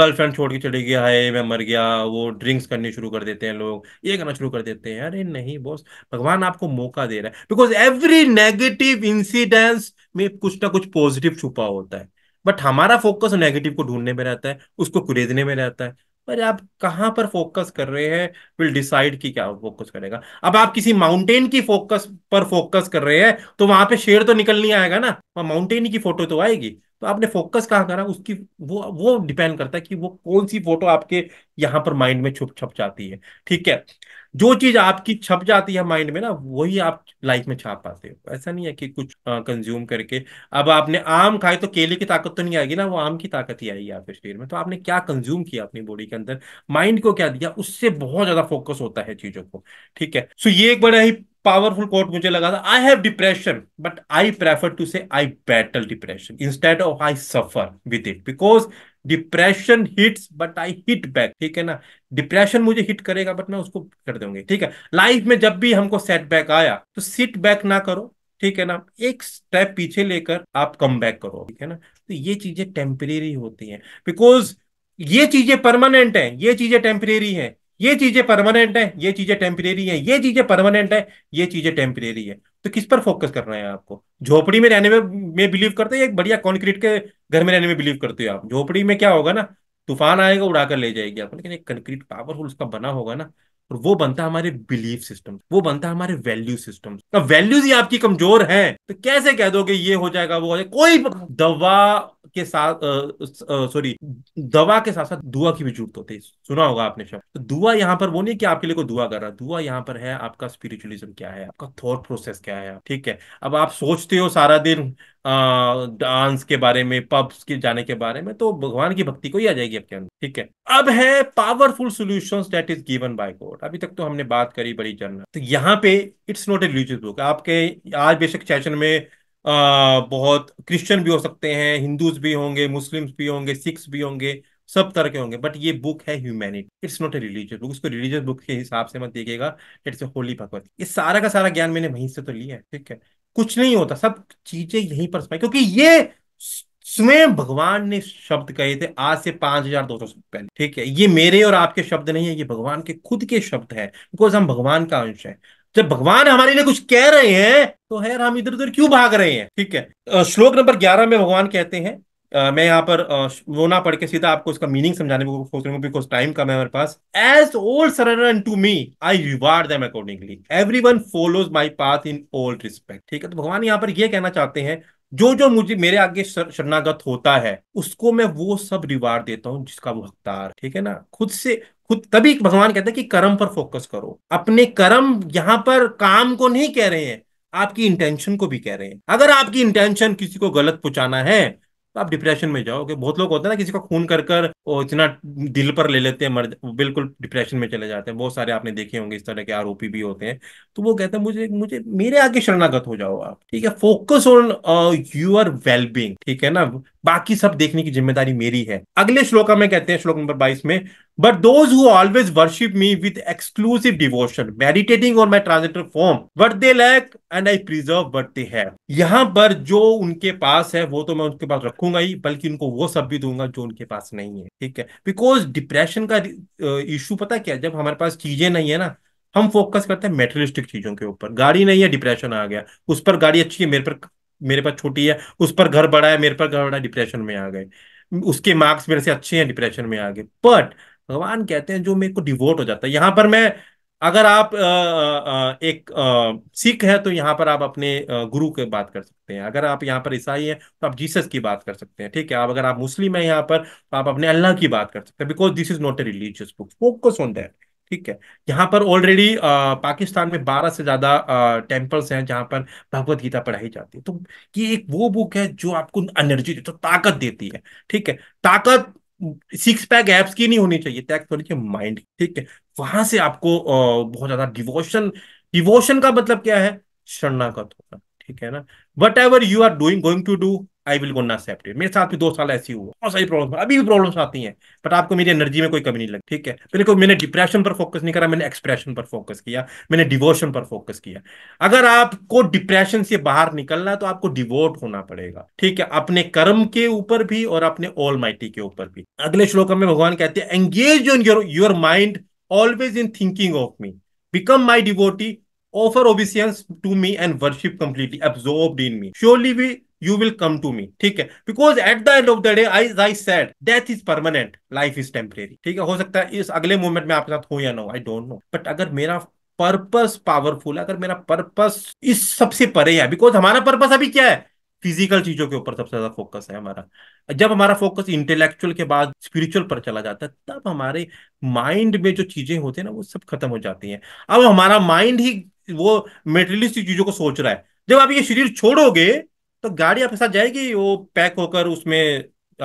गर्लफ्रेंड छोड़ के चले गया है मैं मर गया वो ड्रिंक्स करने शुरू कर देते हैं लोग ये करना शुरू कर देते हैं अरे नहीं बॉस भगवान आपको मौका दे रहा है बिकॉज एवरी नेगेटिव इंसिडेंस में कुछ ना कुछ पॉजिटिव छुपा होता है बट हमारा फोकस नेगेटिव को ढूंढने में रहता है उसको कुरेदने में रहता है पर आप कहाँ पर फोकस कर रहे हैं विल डिसाइड कि क्या फोकस करेगा अब आप किसी माउंटेन की फोकस पर फोकस कर रहे हैं तो वहां पे शेर तो निकल नहीं आएगा ना वहां माउंटेन की फोटो तो आएगी तो आपने फोकस कहाँ करा उसकी वो वो डिपेंड करता है कि वो कौन सी फोटो आपके यहाँ पर माइंड में छुप छप जाती है ठीक है जो चीज आपकी छप जाती है माइंड में ना वही आप लाइफ में छाप पाते हो ऐसा नहीं है कि कुछ कंज्यूम करके अब आपने आम खाए तो केले की ताकत तो नहीं आएगी ना वो आम की ताकत ही आएगी आपके शरीर में तो आपने क्या कंज्यूम किया अपनी बॉडी के अंदर माइंड को क्या दिया उससे बहुत ज्यादा फोकस होता है चीजों को ठीक है सो ये एक बड़ा ही पावरफुल कोट मुझे लगा था I have depression but I prefer to say I battle depression instead of I suffer with it because depression hits but I hit back ठीक है ना डिप्रेशन मुझे हिट करेगा बट मैं उसको कर दूंगी ठीक है लाइफ में जब भी हमको सेटबैक आया तो सिट बैक ना करो ठीक है ना एक स्टेप पीछे लेकर आप कम बैक करो ठीक है ना तो ये चीजें टेम्परेरी होती हैं बिकॉज ये चीजें परमानेंट हैं ये चीजें टेम्परेरी हैं ये चीजें परमानेंट है ये चीजें टेम्परेरी है ये चीजें परमानेंट है ये चीजें टेम्परेरी है तो किस पर फोकस करना है आपको झोपड़ी में रहने में, में बिलीव करते हैं एक बढ़िया कॉन्क्रीट के घर में रहने में बिलीव करते हो आप झोपड़ी में क्या होगा ना तूफान आएगा उड़ाकर ले जाएगी आपको लेकिन एक कंक्रीट पावरफुल उसका बना होगा ना और वो बनता हमारे बिलीफ सिस्टम वो बनता हमारे वैल्यू सिस्टम वैल्यूज ही आपकी कमजोर है तो कैसे कह दोगे ये हो जाएगा वो हो जाएगा कोई दवा के साथ सॉरी दवा के साथ साथ दुआ की भी जरूरत होती है सुना होगा आपने शब्द तो दुआ यहाँ पर वो नहीं कि आपके लिए कोई दुआ कर रहा दुआ यहाँ पर है आपका स्पिरिचुअलिज्म क्या है आपका थॉट प्रोसेस क्या है ठीक है अब आप सोचते हो सारा दिन डांस के बारे में पब्स के जाने के बारे में तो भगवान की भक्ति को ही आ जाएगी आपके अंदर ठीक है अब है powerful solution that is given by God अभी तक तो हमने बात करी बड़ी जनरल तो यहाँ पे it's not a religious book आपके आज बेशक सेशन में बहुत क्रिश्चियन भी हो सकते हैं हिंदूज भी होंगे मुस्लिम्स भी होंगे सिख्स भी होंगे सब तरह के होंगे बट ये बुक है humanity it's not a religious book उसको रिलीजियस बुक के हिसाब से मत देखिएगा इट्स ए होली भगवत ये सारा का सारा ज्ञान मैंने वहीं से तो लिया है ठीक है कुछ नहीं होता सब चीजें यहीं पर क्योंकि ये स्वयं भगवान ने शब्द कहे थे आज से पांच हजार दो सौ पहले ठीक है ये मेरे और आपके शब्द नहीं है ये भगवान के खुद के शब्द है बिकॉज हम भगवान का अंश है जब भगवान हमारे लिए कुछ कह रहे हैं तो है हम इधर उधर क्यों भाग रहे हैं ठीक है श्लोक नंबर ग्यारह में भगवान कहते हैं Uh, मैं यहाँ पर वो ना पढ़ के सीधा आपको उसका मीनिंग समझाने को सोच रहा हूँ बिकॉज टाइम कम है मेरे पास as all surrender to me I reward them accordingly everyone follows my path in all respect ठीक है तो भगवान यहाँ पर यह कहना चाहते हैं जो जो मुझे मेरे आगे शरणागत होता है उसको मैं वो सब रिवार्ड देता हूँ जिसका वो हकदार ठीक है ना खुद से खुद तभी भगवान कहते हैं कि कर्म पर फोकस करो अपने कर्म यहां पर काम को नहीं कह रहे हैं आपकी इंटेंशन को भी कह रहे हैं अगर आपकी इंटेंशन किसी को गलत पहुंचाना है तो आप डिप्रेशन में जाओगे बहुत लोग होते हैं ना किसी का खून कर कर वो इतना दिल पर ले लेते हैं मर बिल्कुल डिप्रेशन में चले जाते हैं बहुत सारे आपने देखे होंगे इस तरह के आरोपी भी होते हैं तो वो कहते हैं मुझे मुझे मेरे आगे शरणागत हो जाओ आप ठीक है फोकस ऑन योर वेलबींग ठीक है ना बाकी सब देखने की जिम्मेदारी मेरी है अगले श्लोक में कहते हैं श्लोक नंबर 22 में but those who always worship me with exclusive devotion meditating और my translator form what they lack and I preserve what they है यहां पर जो उनके पास है वो तो मैं उनके पास रखूंगा ही बल्कि उनको वो सब भी दूंगा जो उनके पास नहीं है ठीक है बिकॉज डिप्रेशन का इशू पता क्या जब हमारे पास चीजें नहीं है ना हम फोकस करते हैं मेटेरियलिस्टिक चीजों के ऊपर गाड़ी नहीं है डिप्रेशन आ गया उस पर गाड़ी अच्छी है मेरे पर मेरे पास छोटी है उस पर घर बड़ा है मेरे पर घर बड़ा डिप्रेशन में आ गए उसके मार्क्स मेरे से अच्छे हैं डिप्रेशन में आ गए बट भगवान कहते हैं जो मेरे को डिवोट हो जाता है यहाँ पर मैं अगर आप आ, आ, एक आ, सिख है तो यहाँ पर आप अपने गुरु के बात कर सकते हैं अगर आप यहाँ पर ईसाई हैं तो आप जीसस की बात कर सकते हैं ठीक है आप अगर आप मुस्लिम हैं यहाँ पर तो आप अपने अल्लाह की बात कर सकते हैं because this is not a religious book focus on that ठीक है यहाँ पर ऑलरेडी पाकिस्तान में बारह से ज्यादा टेम्पल्स हैं जहाँ पर भगवत गीता पढ़ाई जाती है तो ये एक वो बुक है जो आपको एनर्जी देती है तो ताकत देती है ठीक है ताकत सिक्स पैक एप्स की नहीं होनी चाहिए टैक्स होनी चाहिए माइंड ठीक है वहां से आपको बहुत ज्यादा डिवोशन डिवोशन का मतलब क्या है शरणागत होना ठीक है ना whatever you are doing going to do I will go not accept it मेरे साथ भी दो साल ऐसी हुआ बहुत सारी प्रॉब्लम अभी भी प्रॉब्लम्स आती हैं बट आपको मेरी एनर्जी में कोई कमी नहीं लगती ठीक है को मैंने डिप्रेशन पर फोकस नहीं करा मैंने एक्सप्रेशन पर फोकस किया मैंने डिवोशन पर फोकस किया अगर आपको डिप्रेशन से बाहर निकलना तो आपको डिवोट होना पड़ेगा ठीक है अपने कर्म के ऊपर भी और अपने ऑल माइटी के ऊपर भी अगले श्लोक में भगवान कहते हैं engage on your your mind always in thinking of me become my devotee offer obeisance to me and worship completely absorbed in me surely we you will come to me ठीक है because at the end of the day I I said death is permanent life is temporary ठीक है हो सकता है इस अगले moment में आपके साथ हो या ना हो आई डोंट नो बट अगर मेरा पर्पस पावरफुल है अगर मेरा पर्पस इस सबसे परे है बिकॉज हमारा पर्पस अभी क्या है फिजिकल चीजों के ऊपर सबसे ज्यादा फोकस है हमारा जब हमारा फोकस इंटेलेक्चुअल के बाद स्पिरिचुअल पर चला जाता है तब हमारे माइंड में जो चीजें होती है ना वो सब खत्म हो जाती हैं अब हमारा माइंड ही वो मेटेरियलिस्टिक चीजों को सोच रहा है जब आप ये शरीर छोड़ोगे तो गाड़ी आपके साथ जाएगी वो पैक होकर उसमें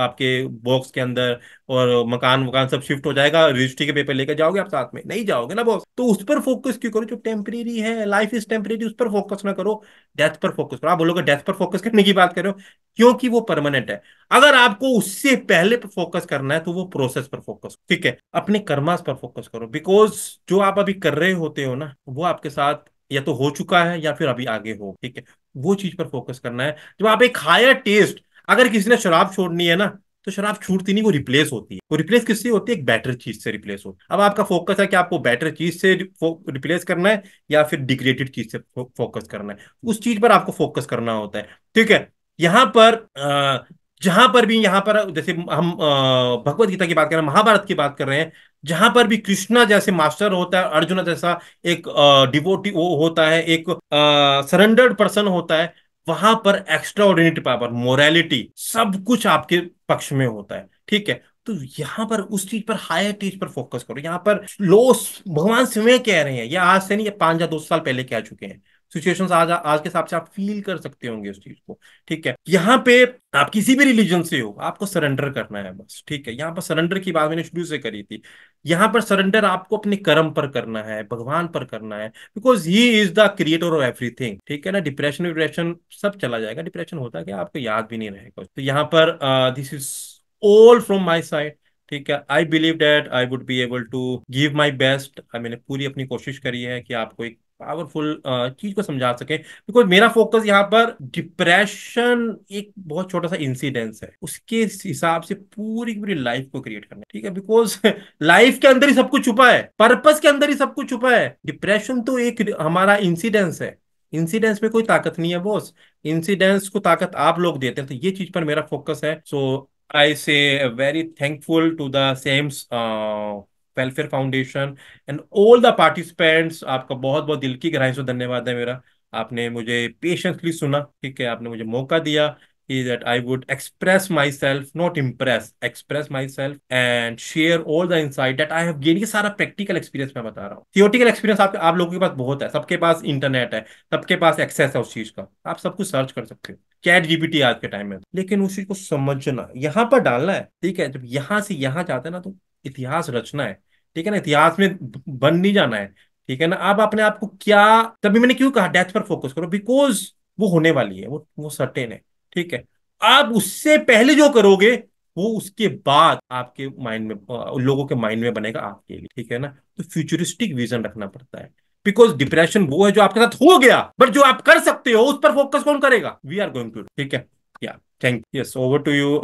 आपके बॉक्स के अंदर और मकान वकान सब शिफ्ट हो जाएगा रजिस्ट्री के पेपर लेकर जाओगे आप साथ में नहीं जाओगे ना बॉस तो उस पर फोकस क्यों करो जो टेम्परेरी है लाइफ इज टेम्परेरी उस पर फोकस ना करो डेथ पर फोकस करो आप बोलोगे डेथ पर फोकस करने की बात कर रहे हो क्योंकि वो परमानेंट है अगर आपको उससे पहले पर फोकस करना है तो वो प्रोसेस पर फोकस ठीक है अपने कर्मास पर फोकस करो बिकॉज जो आप अभी कर रहे होते हो ना वो आपके साथ या तो हो चुका है या फिर अभी आगे हो ठीक है वो चीज पर फोकस करना है जब आप एक हायर टेस्ट अगर किसी ने शराब छोड़नी है ना तो शराब छूटती नहीं वो रिप्लेस होती है वो रिप्लेस किससे होती है एक बेटर चीज से रिप्लेस होती है अब आपका फोकस है कि आपको बेटर चीज से रिप्लेस करना है या फिर डिग्रेडेड चीज से फोकस करना है उस चीज पर आपको फोकस करना होता है ठीक है यहाँ पर आ, जहां पर भी यहां पर जैसे हम भगवत गीता की बात कर रहे हैं महाभारत की बात कर रहे हैं जहां पर भी कृष्णा जैसे मास्टर होता है अर्जुन जैसा एक डिवोटी होता है एक सरेंडर्ड पर्सन होता है वहां पर एक्स्ट्रा ऑर्डिनेटरी पावर मोरालिटी सब कुछ आपके पक्ष में होता है ठीक है तो यहाँ पर उस चीज पर हायर चीज पर फोकस करो यहाँ पर लो भगवान स्वयं कह रहे हैं या आज से नहीं ये पांच या दो साल पहले कह चुके हैं सिचुएशंस आज आज के हिसाब से आप फील कर सकते होंगे उस चीज को ठीक है यहाँ पे आप किसी भी रिलीजन से हो आपको सरेंडर करना है बस ठीक है यहाँ पर सरेंडर की बात मैंने शुरू से करी थी यहाँ पर सरेंडर आपको अपने कर्म पर करना है भगवान पर करना है because he is the creator of everything ठीक है ना डिप्रेशन विप्रेशन सब चला जाएगा डिप्रेशन होता क्या आपको याद भी नहीं रहेगा तो यहाँ पर this is all from my side ठीक है I believe that I would be able to give my best मैंने पूरी अपनी कोशिश करी है कि आपको एक पावरफुल चीज को समझा सके बिकॉज मेरा फोकस यहाँ पर डिप्रेशन एक बहुत छोटा सा इंसिडेंस है उसके हिसाब से पूरी पूरी लाइफ को क्रिएट करना ठीक है बिकॉज लाइफ <laughs> के अंदर ही सब कुछ छुपा है पर्पस के अंदर ही सब कुछ छुपा है डिप्रेशन तो एक हमारा इंसिडेंस है इंसिडेंस में कोई ताकत नहीं है बॉस इंसिडेंस को ताकत आप लोग देते हैं तो ये चीज पर मेरा फोकस है so I say very thankful to the SEMS welfare foundation and all the participants आपका बहुत बहुत दिल की गहराई से धन्यवाद है मेरा आपने मुझे पेशेंसली सुना ठीक है आपने मुझे मौका दिया is that I would express myself, not impress, express myself and share all the insight that I have gained. ये सारा प्रैक्टिकल एक्सपीरियंस मैं बता रहा हूँ थियोटिकल एक्सपीरियंस आप, आप लोगों के पास बहुत है सबके पास इंटरनेट है सबके पास एक्सेस है उस चीज का आप सब कुछ सर्च कर सकते हो कैट जीपीटी आज के टाइम में लेकिन उस चीज को समझना यहाँ पर डालना है ठीक है जब यहाँ से यहाँ जाते ना तो इतिहास रचना है ठीक है ना इतिहास में बन नहीं जाना है ठीक है ना अब आपने आपको क्या तभी मैंने क्यों कहा डेथ पर फोकस करो बिकॉज वो होने वाली है वो वो सर्टेन है ठीक है आप उससे पहले जो करोगे वो उसके बाद आपके माइंड में लोगों के माइंड में बनेगा आपके लिए ठीक है ना तो फ्यूचरिस्टिक विजन रखना पड़ता है बिकॉज डिप्रेशन वो है जो आपके साथ हो गया बट जो आप कर सकते हो उस पर फोकस कौन करेगा वी आर गोइंग टू ठीक है या thank yes over to you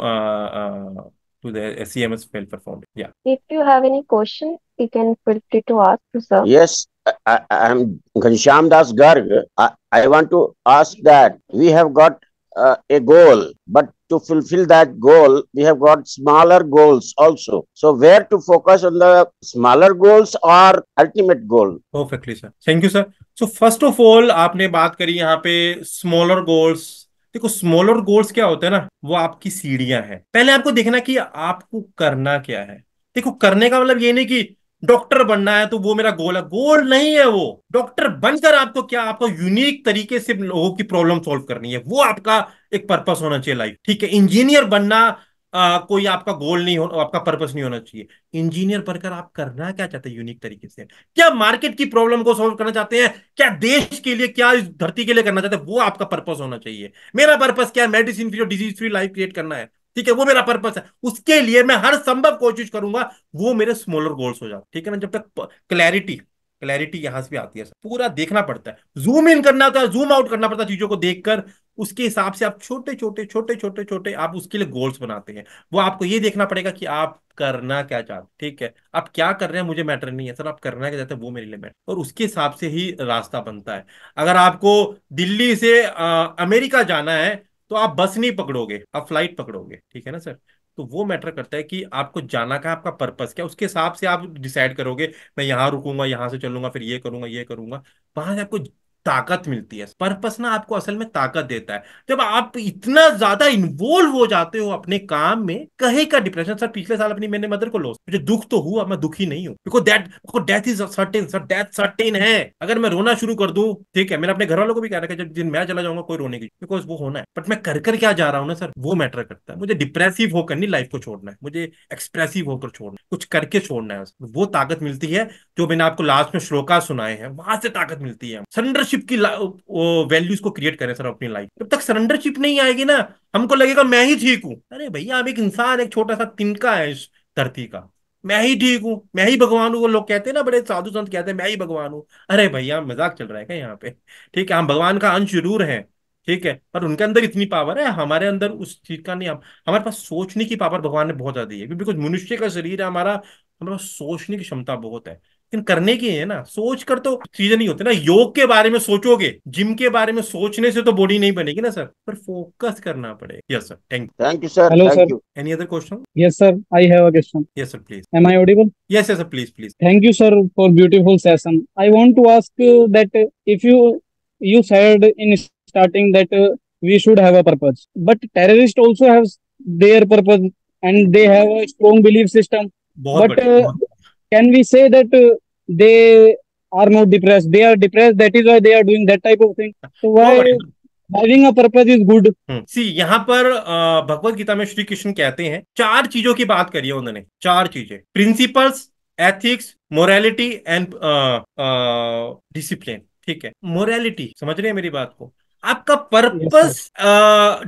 to the SEMS well performed. Yeah. If you have any question, you can feel free to ask to sir. Yes, I, am Ghanshyam Das Garg. I, I want to ask that we have got uh, a goal, but to fulfill that goal, we have got smaller goals also. So, where to focus on the smaller goals or ultimate goal? Perfectly, sir. Thank you, sir. So, first of all, you have talked यहाँ पे smaller goals देखो smaller goals क्या होते हैं ना वो आपकी सीढ़ियां हैं पहले आपको देखना कि आपको करना क्या है देखो करने का मतलब ये नहीं कि डॉक्टर बनना है तो वो मेरा गोल है गोल नहीं है वो डॉक्टर बनकर आपको क्या आपको यूनिक तरीके से लोगों की प्रॉब्लम सॉल्व करनी है वो आपका एक पर्पस होना चाहिए लाइफ ठीक है इंजीनियर बनना आ, कोई आपका गोल नहीं हो आपका पर्पस नहीं होना चाहिए इंजीनियर बनकर आप करना क्या चाहते हैं यूनिक तरीके से क्या मार्केट की प्रॉब्लम को सॉल्व करना चाहते हैं क्या देश के लिए क्या इस धरती के लिए करना चाहते हैं वो आपका पर्पस होना चाहिए मेरा पर्पस क्या है मेडिसिन फ्री और डिजीज फ्री लाइफ क्रिएट करना है ठीक है वो मेरा पर्पस है उसके लिए मैं हर संभव कोशिश करूंगा वो मेरे स्मॉलर गोल्स हो जाते ठीक है ना जब तक क्लैरिटी क्लैरिटी यहां से भी आती है पूरा देखना पड़ता है जूम इन करना होता है जूम आउट करना पड़ता है चीजों को देखकर उसके हिसाब से आप छोटे छोटे छोटे छोटे छोटे आप उसके लिए गोल्स बनाते हैं वो आपको ये देखना पड़ेगा कि आप करना क्या चाहते ठीक है आप क्या कर रहे हैं मुझे मैटर नहीं है सर आप करना क्या चाहते हैं वो मेरे लिए मैटर और उसके हिसाब से ही रास्ता बनता है अगर आपको दिल्ली से आ, अमेरिका जाना है तो आप बस नहीं पकड़ोगे आप फ्लाइट पकड़ोगे ठीक है ना सर तो वो मैटर करता है कि आपको जाना का आपका पर्पस क्या उसके हिसाब से आप डिसाइड करोगे मैं यहाँ रुकूंगा यहाँ से चलूंगा फिर ये करूंगा ये करूंगा वहां से आपको ताकत मिलती है पर्पस ना आपको असल में ताकत देता है जब आप इतना ज्यादा इन्वॉल्व हो जाते हो अपने काम में कहे का डिप्रेशन सर पिछले साल अपनी मैंने मदर को लॉस मुझे दुख तो हुआ मैं दुखी नहीं हूँ because that because death is certain sir death certain है अगर मैं रोना शुरू कर दू ठीक है मैंने अपने घर वालों को भी कह रखा है जब दिन मैं चला जाऊंगा कोई रोने की बिकॉज वो होना है बट मैं कर कर क्या जा रहा हूँ ना सर वो मैटर करता है मुझे डिप्रेसिव होकर नहीं लाइफ को छोड़ना है मुझे एक्सप्रेसिव होकर छोड़ना है कुछ करके छोड़ना है वो ताकत मिलती है जो मैंने आपको लास्ट में श्लोका सुनाए हैं वहां से ताकत मिलती है संघर्ष सरेंडरशिप की वो वैल्यूज को क्रिएट करें सर अपनी लाइफ जब तक सरेंडरशिप नहीं आएगी ना हमको लगेगा मैं ही ठीक हूँ अरे भैया आप एक इंसान एक छोटा सा तिनका है इस धरती का मैं ही ठीक हूँ मैं ही भगवान हूँ वो लोग कहते हैं ना बड़े साधु संत कहते हैं मैं ही भगवान हूँ अरे भैया मजाक चल रहा है क्या यहाँ पे ठीक है हम भगवान का अंश जरूर है ठीक है पर उनके अंदर इतनी पावर है हमारे अंदर उस चीज का नहीं हम हमारे पास सोचने की पावर भगवान ने बहुत ज्यादा दी है बिकॉज मनुष्य का शरीर है हमारा हमारे पास सोचने की क्षमता बहुत है लेकिन करने की है ना सोच कर तो चीजें नहीं होती ना योग के बारे में सोचोगे जिम के बारे में सोचने से तो बॉडी नहीं बनेगी ना सर पर फोकस करना पड़ेगा yes sir thank you thank you sir hello sir any other question yes sir I have a question yes sir please am I audible yes yes sir please please thank you sir for beautiful session I want to ask that if you starting that uh, we should have a purpose but terrorists also have their purpose and they have a strong belief system बहुत but uh, can we say that uh, they are not depressed. They are depressed. That is why they are doing that type of thing. So oh why? having a purpose is good see hmm. यहाँ पर भगवत गीता में श्री कृष्ण कहते हैं चार चीजों की बात करी है उन्होंने चार चीजें principles ethics morality and discipline ठीक है मोरालिटी समझ रहे हैं मेरी बात को आपका पर्पस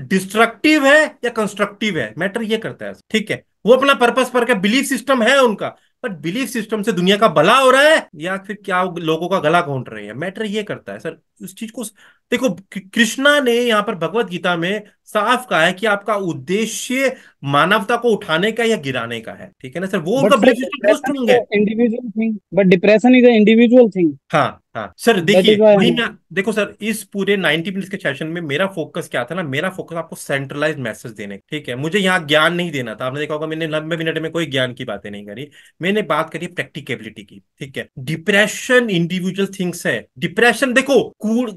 डिस्ट्रक्टिव yes, uh, है या कंस्ट्रक्टिव है मैटर ये करता है ठीक है वो अपना पर्पस पर क्या बिलीफ सिस्टम है उनका बट बिलीफ सिस्टम से दुनिया का भला हो रहा है या फिर क्या लोगों का गला घोंट रहे हैं मैटर ये करता है सर उस चीज को देखो कृष्णा ने यहाँ पर भगवत गीता में साफ कहा है कि आपका उद्देश्य मानवता को उठाने का या गिराने का है ठीक है ना सर वो individual thing but depression is individual thing हाँ हाँ सर देखिए देखो सर इस पूरे नाइनटी मिनट्स के सेशन में मेरा फोकस क्या था ना मेरा फोकस आपको सेंट्रलाइज मैसेज देने ठीक है मुझे यहाँ ज्ञान नहीं देना था आपने देखा होगा मैंने नब्बे मिनट में कोई ज्ञान की बातें नहीं करी मैंने बात करी प्रैक्टिकेबिलिटी की ठीक है डिप्रेशन इंडिविजुअल थिंग्स है डिप्रेशन देखो कूड़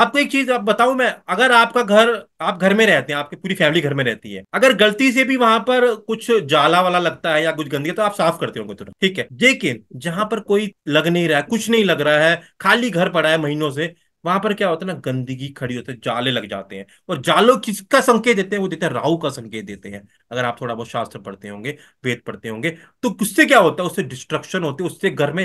आपको एक चीज आप बताऊं मैं अगर आपका घर आप घर में रहते हैं आपकी पूरी फैमिली घर में रहती है अगर गलती से भी वहां पर कुछ जाला वाला लगता है या कुछ गंदगी तो आप साफ करते होंगे तुरंत ठीक है लेकिन जहां पर कोई लग नहीं रहा है कुछ नहीं लग रहा है खाली घर पड़ा है महीनों से वहां पर क्या होता है ना गंदगी खड़ी होती है जाले लग जाते हैं और जालो किसका संकेत देते हैं वो देते हैं राहु का संकेत देते हैं अगर आप थोड़ा बहुत शास्त्र पढ़ते होंगे वेद पढ़ते होंगे तो उससे क्या होता है उससे डिस्ट्रक्शन होती है उससे घर में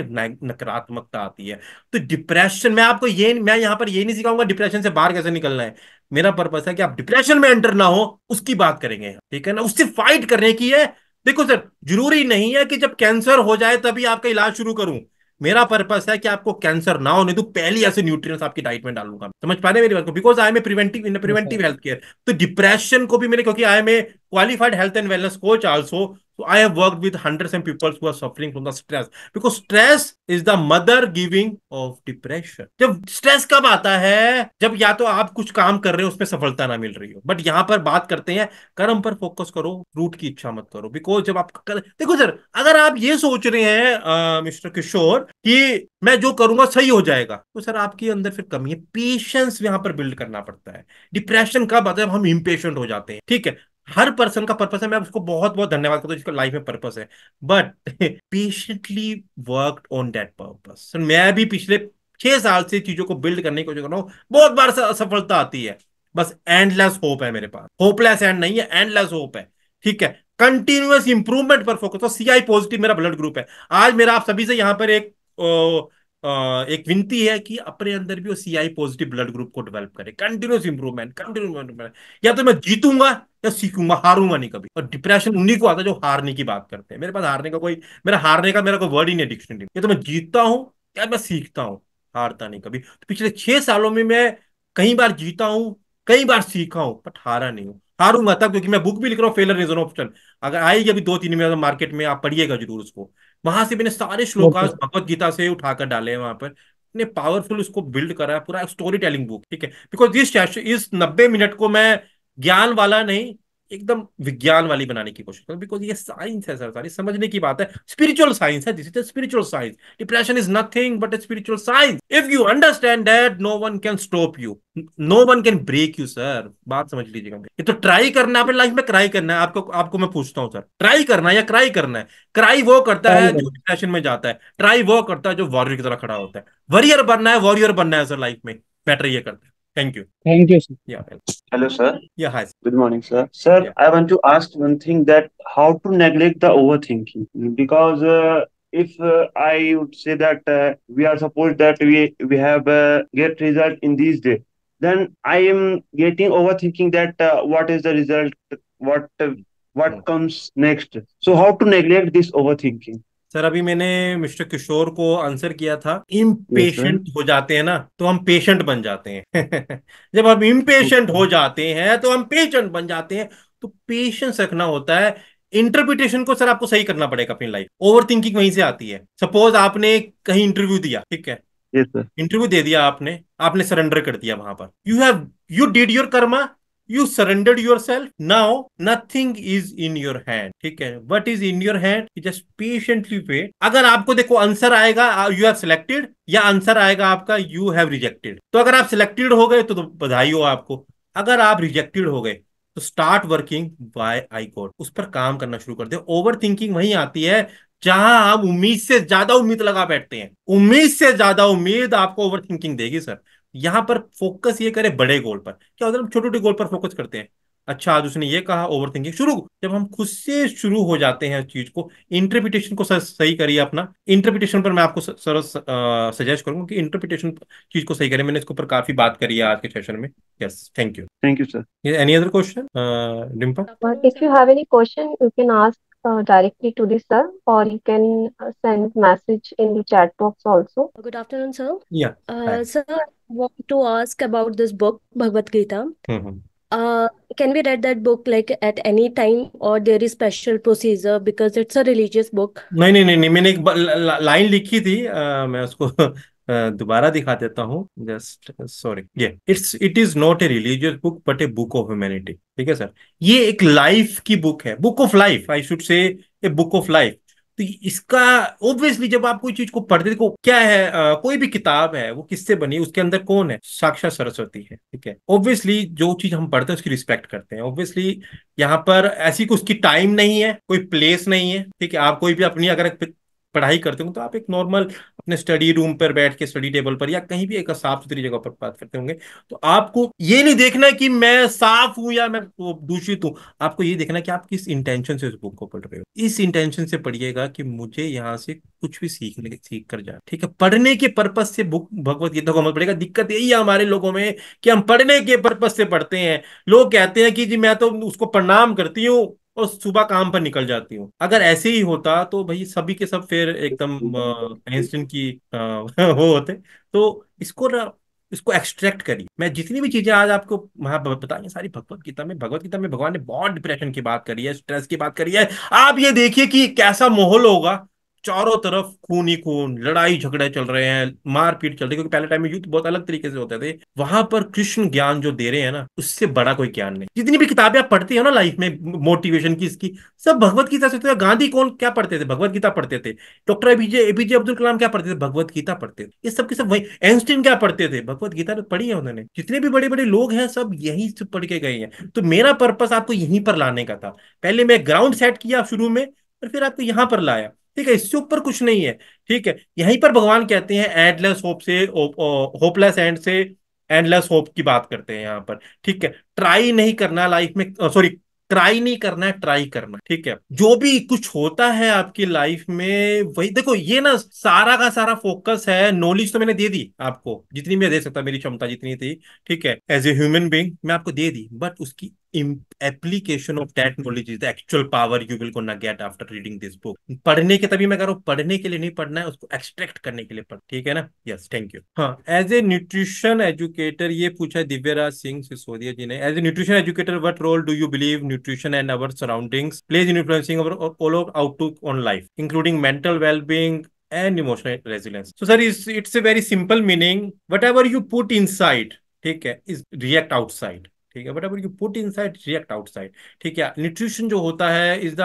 नकारात्मकता आती है तो डिप्रेशन में आपको ये मैं यहाँ पर ये नहीं सिखाऊंगा डिप्रेशन से बाहर कैसे निकलना है मेरा पर्पस है कि आप डिप्रेशन में एंटर ना हो उसकी बात करेंगे ठीक है ना उससे फाइट करने की है देखो सर जरूरी नहीं है कि जब कैंसर हो जाए तभी आपका इलाज शुरू करूं मेरा पर्पस है कि आपको कैंसर ना होने तो पहली ऐसे न्यूट्रिएंट्स आपकी डाइट में डालूंगा समझ पा रहे मेरी बात को because I am preventive in preventive health care तो डिप्रेशन को भी मैंने क्योंकि I am a qualified health and wellness coach also. So I have worked with hundreds of people who are suffering from the stress because stress is the mother giving of depression. जब stress कब आता है जब या तो आप कुछ काम कर रहे हो उसमें सफलता ना मिल रही हो बट यहाँ पर बात करते हैं कर्म पर फोकस करो रूट की इच्छा मत करो बिकॉज जब आप कर देखो सर अगर आप ये सोच रहे हैं मिस्टर किशोर कि मैं जो करूंगा सही हो जाएगा तो सर आपके अंदर फिर कमी है पेशेंस यहाँ पर बिल्ड करना पड़ता है डिप्रेशन कब आता है हम इम्पेशेंट हो जाते हैं ठीक है हर पर्सन का पर्पस है मैं उसको बहुत बहुत धन्यवाद करता हूँ जिसको लाइफ में पर्पस है but patiently work on that purpose मैं भी पिछले छह साल से चीजों को बिल्ड करने की कोशिश कर रहा हूँ बहुत बार असफलता आती है बस एंडलेस होप है मेरे पास होपलेस एंड नहीं है एंडलेस होप है ठीक है कंटिन्यूस इंप्रूवमेंट पर फोकस तो सीआई पॉजिटिव मेरा ब्लड ग्रुप है आज मेरा आप सभी से यहाँ पर एक ओ, Uh, एक विनती है कि अपने अंदर भी वो सीआई पॉजिटिव ब्लड ग्रुप को डेवलप करें कंटिन्यूस इंप्रूवमेंट कंटिन्यूस इंप्रूवमेंट या तो मैं जीतूंगा या सीखूंगा हारूंगा नहीं कभी और डिप्रेशन उन्हीं को आता है जो हारने की बात करते हैं मेरे पास हारने का कोई मेरा हारने का मेरा कोई वर्ड ही नहीं डिक्शनरी या तो मैं जीतता हूँ या मैं सीखता हूँ हारता नहीं कभी तो पिछले छह सालों में मैं कई बार जीता हूँ कई बार सीखा हूँ बट हारा नहीं हूँ हारूंगा तब क्योंकि मैं बुक भी लिख रहा हूँ फेलर इज एन ऑप्शन अगर आएगी अभी दो तीन महीने मार्केट में आप पढ़िएगा जरूर उसको वहां से मैंने सारे श्लोकास भगवत गीता से उठाकर डाले हैं वहां पर इतने पावरफुल उसको बिल्ड करा है पूरा स्टोरी टेलिंग बुक ठीक है बिकॉज दिस इस नब्बे मिनट को मैं ज्ञान वाला नहीं एकदम विज्ञान वाली बनाने की कोशिश करो बिकॉज ये साइंस है सर सारी समझने की बात है स्पिरिचुअल साइंस है this is spiritual science depression is nothing but spiritual science if you understand that no one can stop you no one can break you sir बात समझ लीजिएगा ये तो ट्राई करना है अपने लाइफ में क्राई करना है आपको आपको मैं पूछता हूँ सर ट्राई करना है या क्राई करना है क्राई वो करता है जो डिप्रेशन में जाता है ट्राई वो करता है जो वॉरियर की तरह खड़ा होता है वॉरियर बनना है वॉरियर बनना है सर लाइफ में बेटर ये करता है Thank you. Thank you, sir. Yeah. Hello, sir. Yeah, hi. Sir. Good morning, sir. Sir, yeah. I want to ask one thing that how to neglect the overthinking because uh, if uh, I would say that uh, we are supposed that we we have uh, get result in these day, then I am getting overthinking that uh, what is the result, what uh, what comes next. So how to neglect this overthinking? Sir अभी मैंने mister किशोर को answer किया था impatient हो जाते हैं ना तो हम पेशेंट बन जाते हैं <laughs> जब हम इम्पेशेंट हो जाते हैं तो हम पेशेंट बन जाते हैं तो पेशेंस रखना होता है इंटरप्रिटेशन को सर आपको सही करना पड़ेगा अपनी लाइफ ओवर थिंकिंग वहीं से आती है सपोज आपने कहीं इंटरव्यू दिया ठीक है इंटरव्यू दे दिया आपने आपने सरेंडर कर दिया वहां पर you have you did your karma you surrendered your self now nothing is in your hand ठीक है what is in your hand just patiently पे अगर आपको देखो आंसर आएगा यू हैव सिलेक्टेड या आंसर आएगा आपका यू हैव रिजेक्टेड तो अगर आप सिलेक्टेड हो गए तो, तो बधाई हो आपको अगर आप रिजेक्टेड हो गए तो start working by I God उस पर काम करना शुरू कर दे ओवर थिंकिंग वही आती है जहां आप उम्मीद से ज्यादा उम्मीद लगा बैठते हैं उम्मीद से ज्यादा उम्मीद आपको ओवर थिंकिंग देगी सर यहां पर फोकस ये करें बड़े गोल पर क्या होता है हम छोटे छोटे गोल पर फोकस करते हैं अच्छा आज उसने ये कहा ओवर थिंकिंग शुरू जब हम खुद से शुरू हो जाते हैं चीज को इंटरप्रिटेशन को सर सही करिए अपना इंटरप्रिटेशन पर मैं आपको सर सजेस्ट करूंगा कि इंटरप्रिटेशन चीज को सही करें मैंने इसके ऊपर काफी बात करी है आज के सेशन में yes thank you thank you sir any other question Dimple if you have any question you can ask directly to to sir और you can send message in the chat box also good afternoon sir या sir want to ask about this book, Bhagavad Gita. Mm-hmm. Uh, can we read that book like at any time or there is special procedure because it's a religious book? नहीं नहीं नहीं मैंने एक line likhi thi. आ, मैं दोबारा दिखा देता हूँ जस्ट सॉरी ये it's it is not a religious book but a book of humanity ठीक है सर ये एक लाइफ की बुक है book of life I should say a book of life तो इसका ऑब्वियसली जब आप कोई चीज को पढ़ते देखो क्या है आ, कोई भी किताब है वो किससे बनी उसके अंदर कौन है साक्षात सरस्वती है ठीक है ऑब्वियसली जो चीज हम पढ़ते हैं उसकी रिस्पेक्ट करते हैं ऑब्वियसली यहाँ पर ऐसी कोई उसकी टाइम नहीं है कोई प्लेस नहीं है ठीक है आप कोई भी अपनी अगर पढ़ाई करते हो तो आप एक नॉर्मल अपने स्टडी रूम पर बैठ के स्टडी टेबल पर या कहीं भी एक साफ सुथरी जगह पर बात करते होंगे तो आपको ये नहीं देखना कि मैं साफ हूं या मैं तो दूषित हूं आपको ये देखना कि आप किस इंटेंशन से उस बुक को पढ़ रहे हो इस इंटेंशन से पढ़िएगा कि मुझे यहाँ से कुछ भी सीखने सीख कर जाए ठीक है पढ़ने के पर्पज से बुक भगवत गीता को मत पढ़ेगा दिक्कत यही है हमारे लोगों में कि हम पढ़ने के पर्पज से पढ़ते हैं लोग कहते हैं कि जी मैं तो उसको प्रणाम करती हूँ और सुबह काम पर निकल जाती हूँ अगर ऐसे ही होता तो भाई सभी के सब फिर एकदम की <laughs> वो होते तो इसको ना इसको एक्सट्रैक्ट करिए मैं जितनी भी चीजें आज आपको वहां बताएंगे सारी भगवत गीता में भगवत गीता में भगवान ने बहुत डिप्रेशन की बात करी है स्ट्रेस की बात करी है आप ये देखिए कि कैसा माहौल होगा चारों तरफ खून ही खून लड़ाई झगड़े चल रहे हैं मारपीट चल रही है क्योंकि पहले टाइम में युद्ध बहुत अलग तरीके से होते थे वहां पर कृष्ण ज्ञान जो दे रहे हैं ना उससे बड़ा कोई ज्ञान नहीं जितनी भी किताबें आप पढ़ते हो ना लाइफ में मोटिवेशन की इसकी सब भगवत गीता से गांधी कौन क्या पढ़ते थे भगवत गीता पढ़ते थे doctor APJ APJ Abdul Kalam क्या पढ़ते थे भगवत गीता पढ़ते थे ये सब के सब वही एंस्टीन क्या पढ़ते थे भगवत गीता तो पढ़ी है उन्होंने जितने भी बड़े बड़े लोग हैं सब यही से पढ़ के गए हैं तो मेरा पर्पस आपको यहीं पर लाने का था पहले मैं ग्राउंड सेट किया शुरू में और फिर आपको यहाँ पर लाया ठीक है इससे ऊपर कुछ नहीं है ठीक है यहीं पर भगवान कहते हैं एंडलेस होप से होपलेस एंड से एंडलेस होप की बात करते हैं यहाँ पर ठीक है ट्राई नहीं करना लाइफ में सॉरी ट्राई नहीं करना है ट्राई करना ठीक है जो भी कुछ होता है आपकी लाइफ में वही देखो ये ना सारा का सारा फोकस है नॉलेज तो मैंने दे दी आपको जितनी मैं दे सकता मेरी क्षमता जितनी थी ठीक है एज ए ह्यूमन बींग मैं आपको दे दी बट उसकी application of that knowledge is the actual power you will gonna get after reading this book पढ़ने के तभी मैं कह रहा हूँ पढ़ने के लिए नहीं पढ़ना है उसको एक्सट्रैक्ट करने के लिए पढ़ ठीक है ना यस थैंक यू हाँ एज ए न्यूट्रिशन एजुकेटर ये पूछा दिव्यराज सिंह सिसोदिया जी ने as a nutrition educator what role do you believe nutrition and our surroundings plays in influencing our outlook on life including mental wellbeing and emotional resilience sir it's a very simple meaning whatever you put inside ठीक है is react outside ठीक है what you put inside react outside ठीक है nutrition जो होता है is the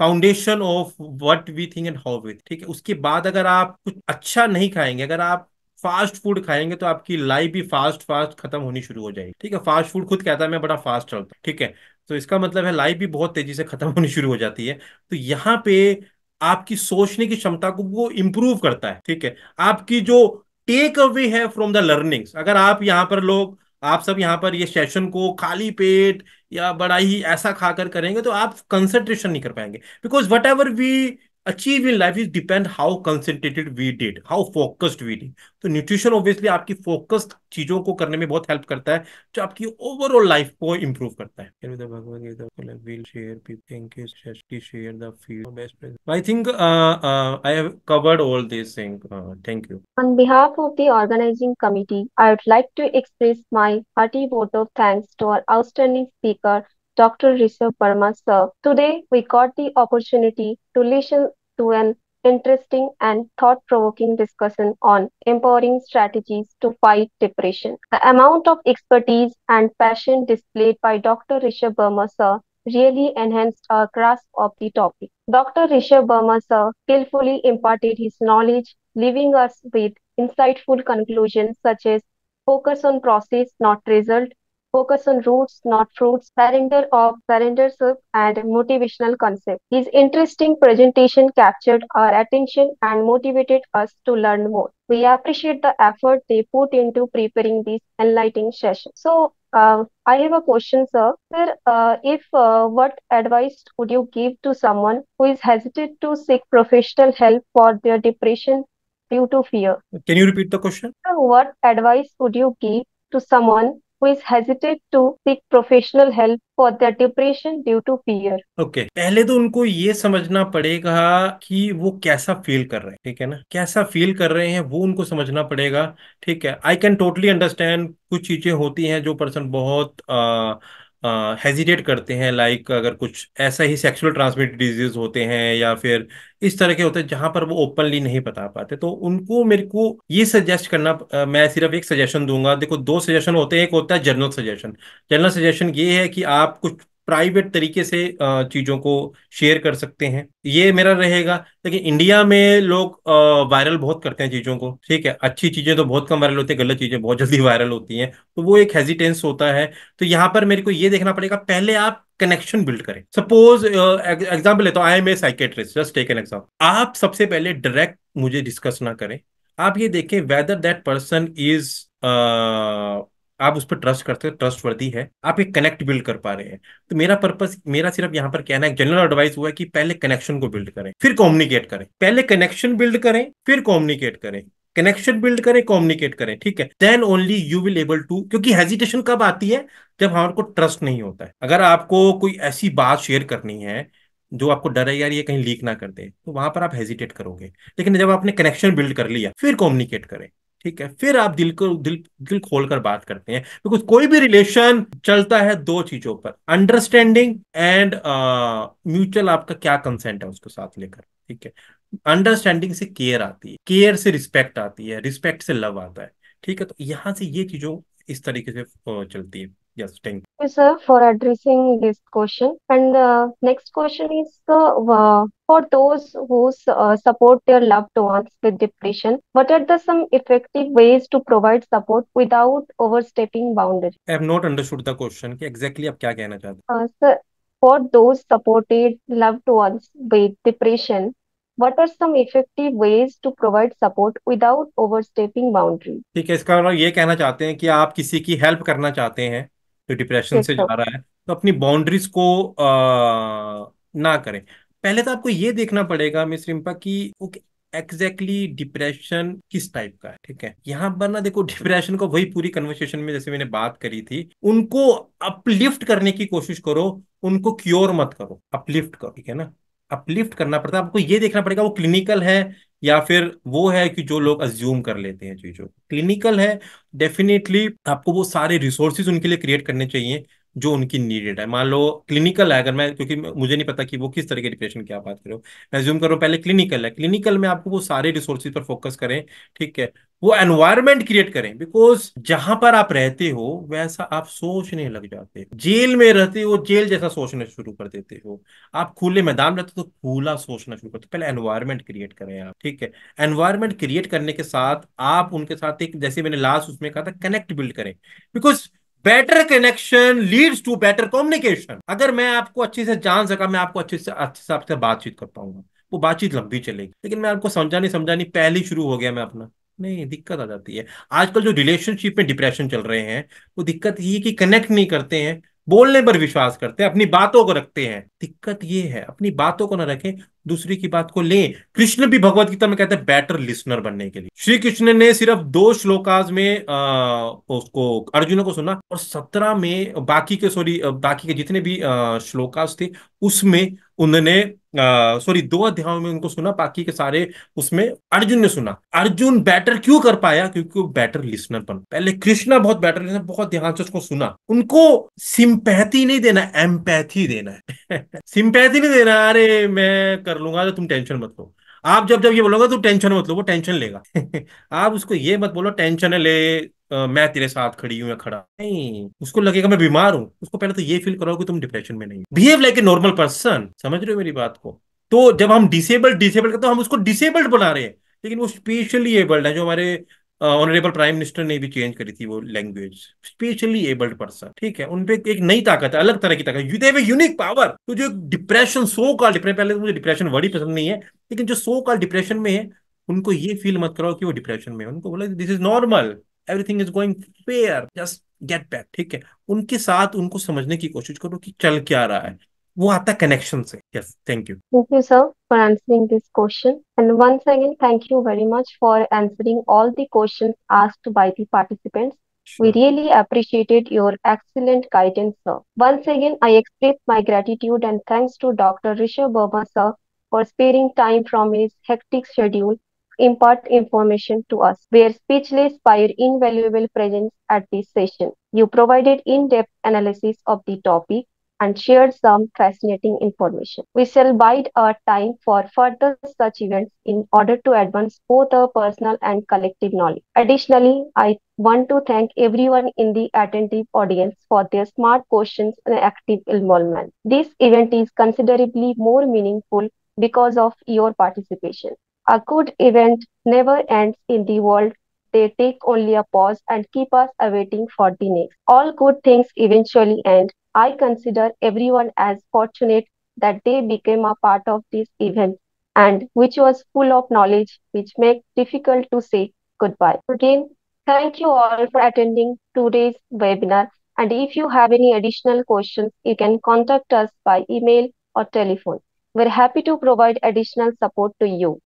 foundation of what we think and how we ठीक है उसके बाद अगर आप कुछ अच्छा नहीं खाएंगे अगर आप फास्ट फूड खाएंगे तो आपकी लाइफ भी फास्ट फास्ट खत्म होनी शुरू हो जाएगी ठीक है फास्ट फूड खुद कहता है मैं बड़ा फास्ट चलता हूँ ठीक है तो इसका मतलब है लाइफ भी बहुत तेजी से खत्म होनी शुरू हो जाती है तो यहाँ पे आपकी सोचने की क्षमता को वो इम्प्रूव करता है ठीक है आपकी जो टेक अवे है फ्रॉम द लर्निंग्स अगर आप यहाँ पर लोग आप सब यहाँ पर ये सेशन को खाली पेट या बड़ा ही ऐसा खाकर करेंगे तो आप कंसंट्रेशन नहीं कर पाएंगे because whatever we achieve in life is depend how concentrated we did how focused we did तो न्यूट्रिशन ऑब्वियसली आपकी फोकस्ड चीजों को करने में बहुत हेल्प करता है जो आपकी ओवरऑल लाइफ को इम्प्रूव करता है I organising committee I would like to express my hearty vote of thanks to our outstanding speaker Dr. Rishabh Verma sir. Today, we got the opportunity to listen to an interesting and thought provoking discussion on empowering strategies to fight depression. The amount of expertise and passion displayed by Dr. Rishabh Verma sir really enhanced our grasp of the topic. Dr. Rishabh Verma sir skillfully imparted his knowledge, leaving us with insightful conclusions such as focus on process, not result, focus on roots, not fruits, surrender of surrender and motivational concept. His interesting presentation captured our attention and motivated us to learn more. We appreciate the effort they put into preparing this enlightening session. So uh, I have a question, sir. Sir, uh, if uh, what advice would you give to someone who is hesitant to seek professional help for their depression due to fear? Can you repeat the question? Sir, what advice would you give to someone who is hesitant to seek professional help for their depression due to fear. Okay. पहले तो उनको ये समझना पड़ेगा कि वो कैसा feel कर रहे हैं ठीक है ना कैसा फील कर रहे हैं वो उनको समझना पड़ेगा ठीक है आई कैन टोटली अंडरस्टैंड कुछ चीजें होती हैं जो पर्सन बहुत आ, हेजिटेट करते हैं लाइक अगर कुछ ऐसा ही सेक्सुअल ट्रांसमिट डिजीज होते हैं या फिर इस तरह के होते हैं जहां पर वो ओपनली नहीं बता पाते तो उनको मेरे को ये सजेस्ट करना आ, मैं सिर्फ एक सजेशन दूंगा देखो दो सजेशन होते हैं एक होता है जनरल सजेशन जनरल सजेशन ये है कि आप कुछ प्राइवेट तरीके से चीज़ों को शेयर कर सकते हैं ये मेरा रहेगा लेकिन इंडिया में लोग वायरल बहुत करते हैं चीज़ों को ठीक है अच्छी चीज़ें तो बहुत कम वायरल होती है गलत चीज़ें बहुत जल्दी <laughs> वायरल होती हैं तो वो एक हेजिटेंस होता है तो यहां पर मेरे को ये देखना पड़ेगा पहले आप कनेक्शन बिल्ड करें सपोज एग्जाम्पल लेता हूँ I am a psychiatrist just take an example आप सबसे पहले डायरेक्ट मुझे डिस्कस ना करें आप ये देखें वेदर दैट पर्सन इज आप उस पर ट्रस्ट करते हो ट्रस्ट वर्दी है आप एक कनेक्ट बिल्ड कर पा रहे हैं तो मेरा पर्पस मेरा सिर्फ यहाँ पर कहना है जनरल एडवाइस हुआ है कि पहले कनेक्शन को बिल्ड करें फिर कॉम्युनिकेट करें पहले कनेक्शन बिल्ड करें फिर कॉम्युनिकेट करें कनेक्शन बिल्ड करें कॉम्युनिकेट करें ठीक है then only you will able to क्योंकि हेजिटेशन कब आती है जब हमारे को ट्रस्ट नहीं होता है अगर आपको कोई ऐसी बात शेयर करनी है जो आपको डर है यार ये कहीं लीक ना कर दे तो वहां पर आप हेजिटेट करोगे लेकिन जब आपने कनेक्शन बिल्ड कर लिया फिर कॉम्युनिकेट करें ठीक है फिर आप दिल को दिल दिल खोल कर बात करते हैं बिकॉज कोई भी रिलेशन चलता है दो चीजों पर अंडरस्टैंडिंग एंड म्यूचुअल आपका क्या कंसेंट है उसके साथ लेकर ठीक है अंडरस्टैंडिंग से केयर आती है केयर से रिस्पेक्ट आती है रिस्पेक्ट से लव आता है ठीक है तो यहाँ से ये चीजों इस तरीके से चलती है Yes, thank you, sir, for addressing this question. And the uh, next question is, uh, For those who uh, support their loved ones with depression, what are the some effective ways to provide support without overstepping boundaries? I have not understood the question. कि exactly आप क्या कहना चाहते हैं? Uh, sir, for those supported loved ones with depression, what are some effective ways to provide support without overstepping boundaries? ठीक है इसका मतलब ये कहना चाहते हैं कि आप किसी की हेल्प करना चाहते हैं जो तो डिप्रेशन yes, से जा रहा है तो अपनी बाउंड्रीज को आ, ना करें पहले तो आपको ये देखना पड़ेगा मिस रिम्पा की ओके एग्जैक्टली डिप्रेशन किस टाइप का है ठीक है यहाँ पर ना देखो डिप्रेशन को वही पूरी कन्वर्सेशन में जैसे मैंने बात करी थी उनको अपलिफ्ट करने की कोशिश करो उनको क्योर मत करो अपलिफ्ट करो ठीक है ना अपलिफ्ट करना पड़ता है आपको ये देखना पड़ेगा वो क्लिनिकल है या फिर वो है कि जो लोग अज्यूम कर लेते हैं चीजों क्लिनिकल है डेफिनेटली आपको वो सारे रिसोर्सेज उनके लिए क्रिएट करने चाहिए जो उनकी नीडेड है मान लो क्लिनिकल है अगर मैं क्योंकि मुझे नहीं पता कि वो किस तरह के डिप्रेशन की आप बात करो मैं ज्यूम कर रहा हूँ पहले क्लिनिकल है क्लिनिकल में आपको वो सारे रिसोर्सेज पर फोकस करें ठीक है वो एनवायरमेंट क्रिएट करें बिकॉज जहां पर आप रहते हो वैसा आप सोचने लग जाते हो जेल में रहते हो जेल जैसा सोचना शुरू कर देते हो आप खुले मैदान में रहते हो तो खुला सोचना शुरू करते हो पहले एनवायरमेंट क्रिएट करें आप ठीक है एनवायरमेंट क्रिएट करने के साथ आप उनके साथ एक जैसे मैंने लास्ट उसमें कहा था कनेक्ट बिल्ड करें because better connection leads to better communication अगर मैं आपको अच्छे से जान सका मैं आपको अच्छे से अच्छे से आपसे बातचीत कर पाऊंगा वो बातचीत लंबी चलेगी लेकिन मैं आपको समझाने समझाने पहले ही शुरू हो गया मैं अपना नहीं दिक्कत आ जाती है आजकल जो रिलेशनशिप में डिप्रेशन चल रहे हैं वो दिक्कत ये कि कनेक्ट नहीं करते हैं बोलने पर विश्वास करते हैं अपनी बातों को रखते हैं दिक्कत ये है अपनी बातों को ना रखें दूसरी की बात को लें कृष्ण भी भगवत गीता में कहते हैं बेटर लिसनर बनने के लिए श्री कृष्ण ने सिर्फ दो श्लोकाज में आ, उसको अर्जुन को सुना और सत्रह में बाकी के सॉरी बाकी के जितने भी श्लोकाज थे उसमें उन्होंने सॉरी दो अध्यायों में उनको सुना बाकी के सारे उसमें अर्जुन ने सुना अर्जुन बेटर क्यों कर पाया क्योंकि वो बेटर लिसनर बन पहले कृष्णा बहुत बेटर लिसनर बहुत ध्यान से उसको सुना उनको सिंपैथी नहीं देना एम्पैथी देना है सिंपैथी <laughs> नहीं देना अरे मैं कर लूंगा तो तुम टेंशन मत लो आप जब जब ये बोलोगे तो टेंशन मत लो वो टेंशन लेगा <laughs> आप उसको ये मत बोलो टेंशन ले मैं तेरे साथ खड़ी हूँ या खड़ा नहीं उसको लगेगा मैं बीमार हूँ उसको पहले तो ये फील करो कि तुम डिप्रेशन में नहीं behave like a normal person समझ रहे हो मेरी बात को तो जब हम डिसेबल्ड डिसेबल्ड करते हम उसको डिसेबल्ड बना रहे हैं लेकिन वो स्पेशली एबल्ड है जो हमारे ऑनरेबल प्राइम मिनिस्टर ने भी चेंज करी थी वो लैंग्वेज स्पेशली एबल्ड पर्सन ठीक है उनपे एक नई ताकत है अलग तरह की ताकत दे हैव यूनिक पावर तो जो डिप्रेशन सो का डिप्रेशन पहले तो मुझे डिप्रेशन वर्ड ही पसंद नहीं है लेकिन जो सो कॉल डिप्रेशन में है उनको ये फील मत करो कि वो डिप्रेशन में है उनको बोला this is normal everything is going fair just get back ठीक है उनके साथ उनको समझने की कोशिश करो कि चल क्या रहा है वो आता है कनेक्शन से yes thank you thank you sir for answering this question and once again thank you very much for answering all the questions asked by the participants We really appreciated your excellent guidance, sir. Once again, I express my gratitude and thanks to Dr. Rishabh Burma, sir, for sparing time from his hectic schedule impart information to us, where speechless by your invaluable presence at this session. You provided in-depth analysis of the topic and shared some fascinating information. We shall bide our time for further such events in order to advance both our personal and collective knowledge. Additionally, I want to thank everyone in the attentive audience for their smart questions and active involvement. This event is considerably more meaningful because of your participation. A good event never ends in the world. They take only a pause and keep us awaiting for the next. All good things eventually end. I consider everyone as fortunate that they became a part of this event and which was full of knowledge which makes difficult to say goodbye. Again, thank you all for attending today's webinar. And if you have any additional questions, you can contact us by email or telephone. We're happy to provide additional support to you.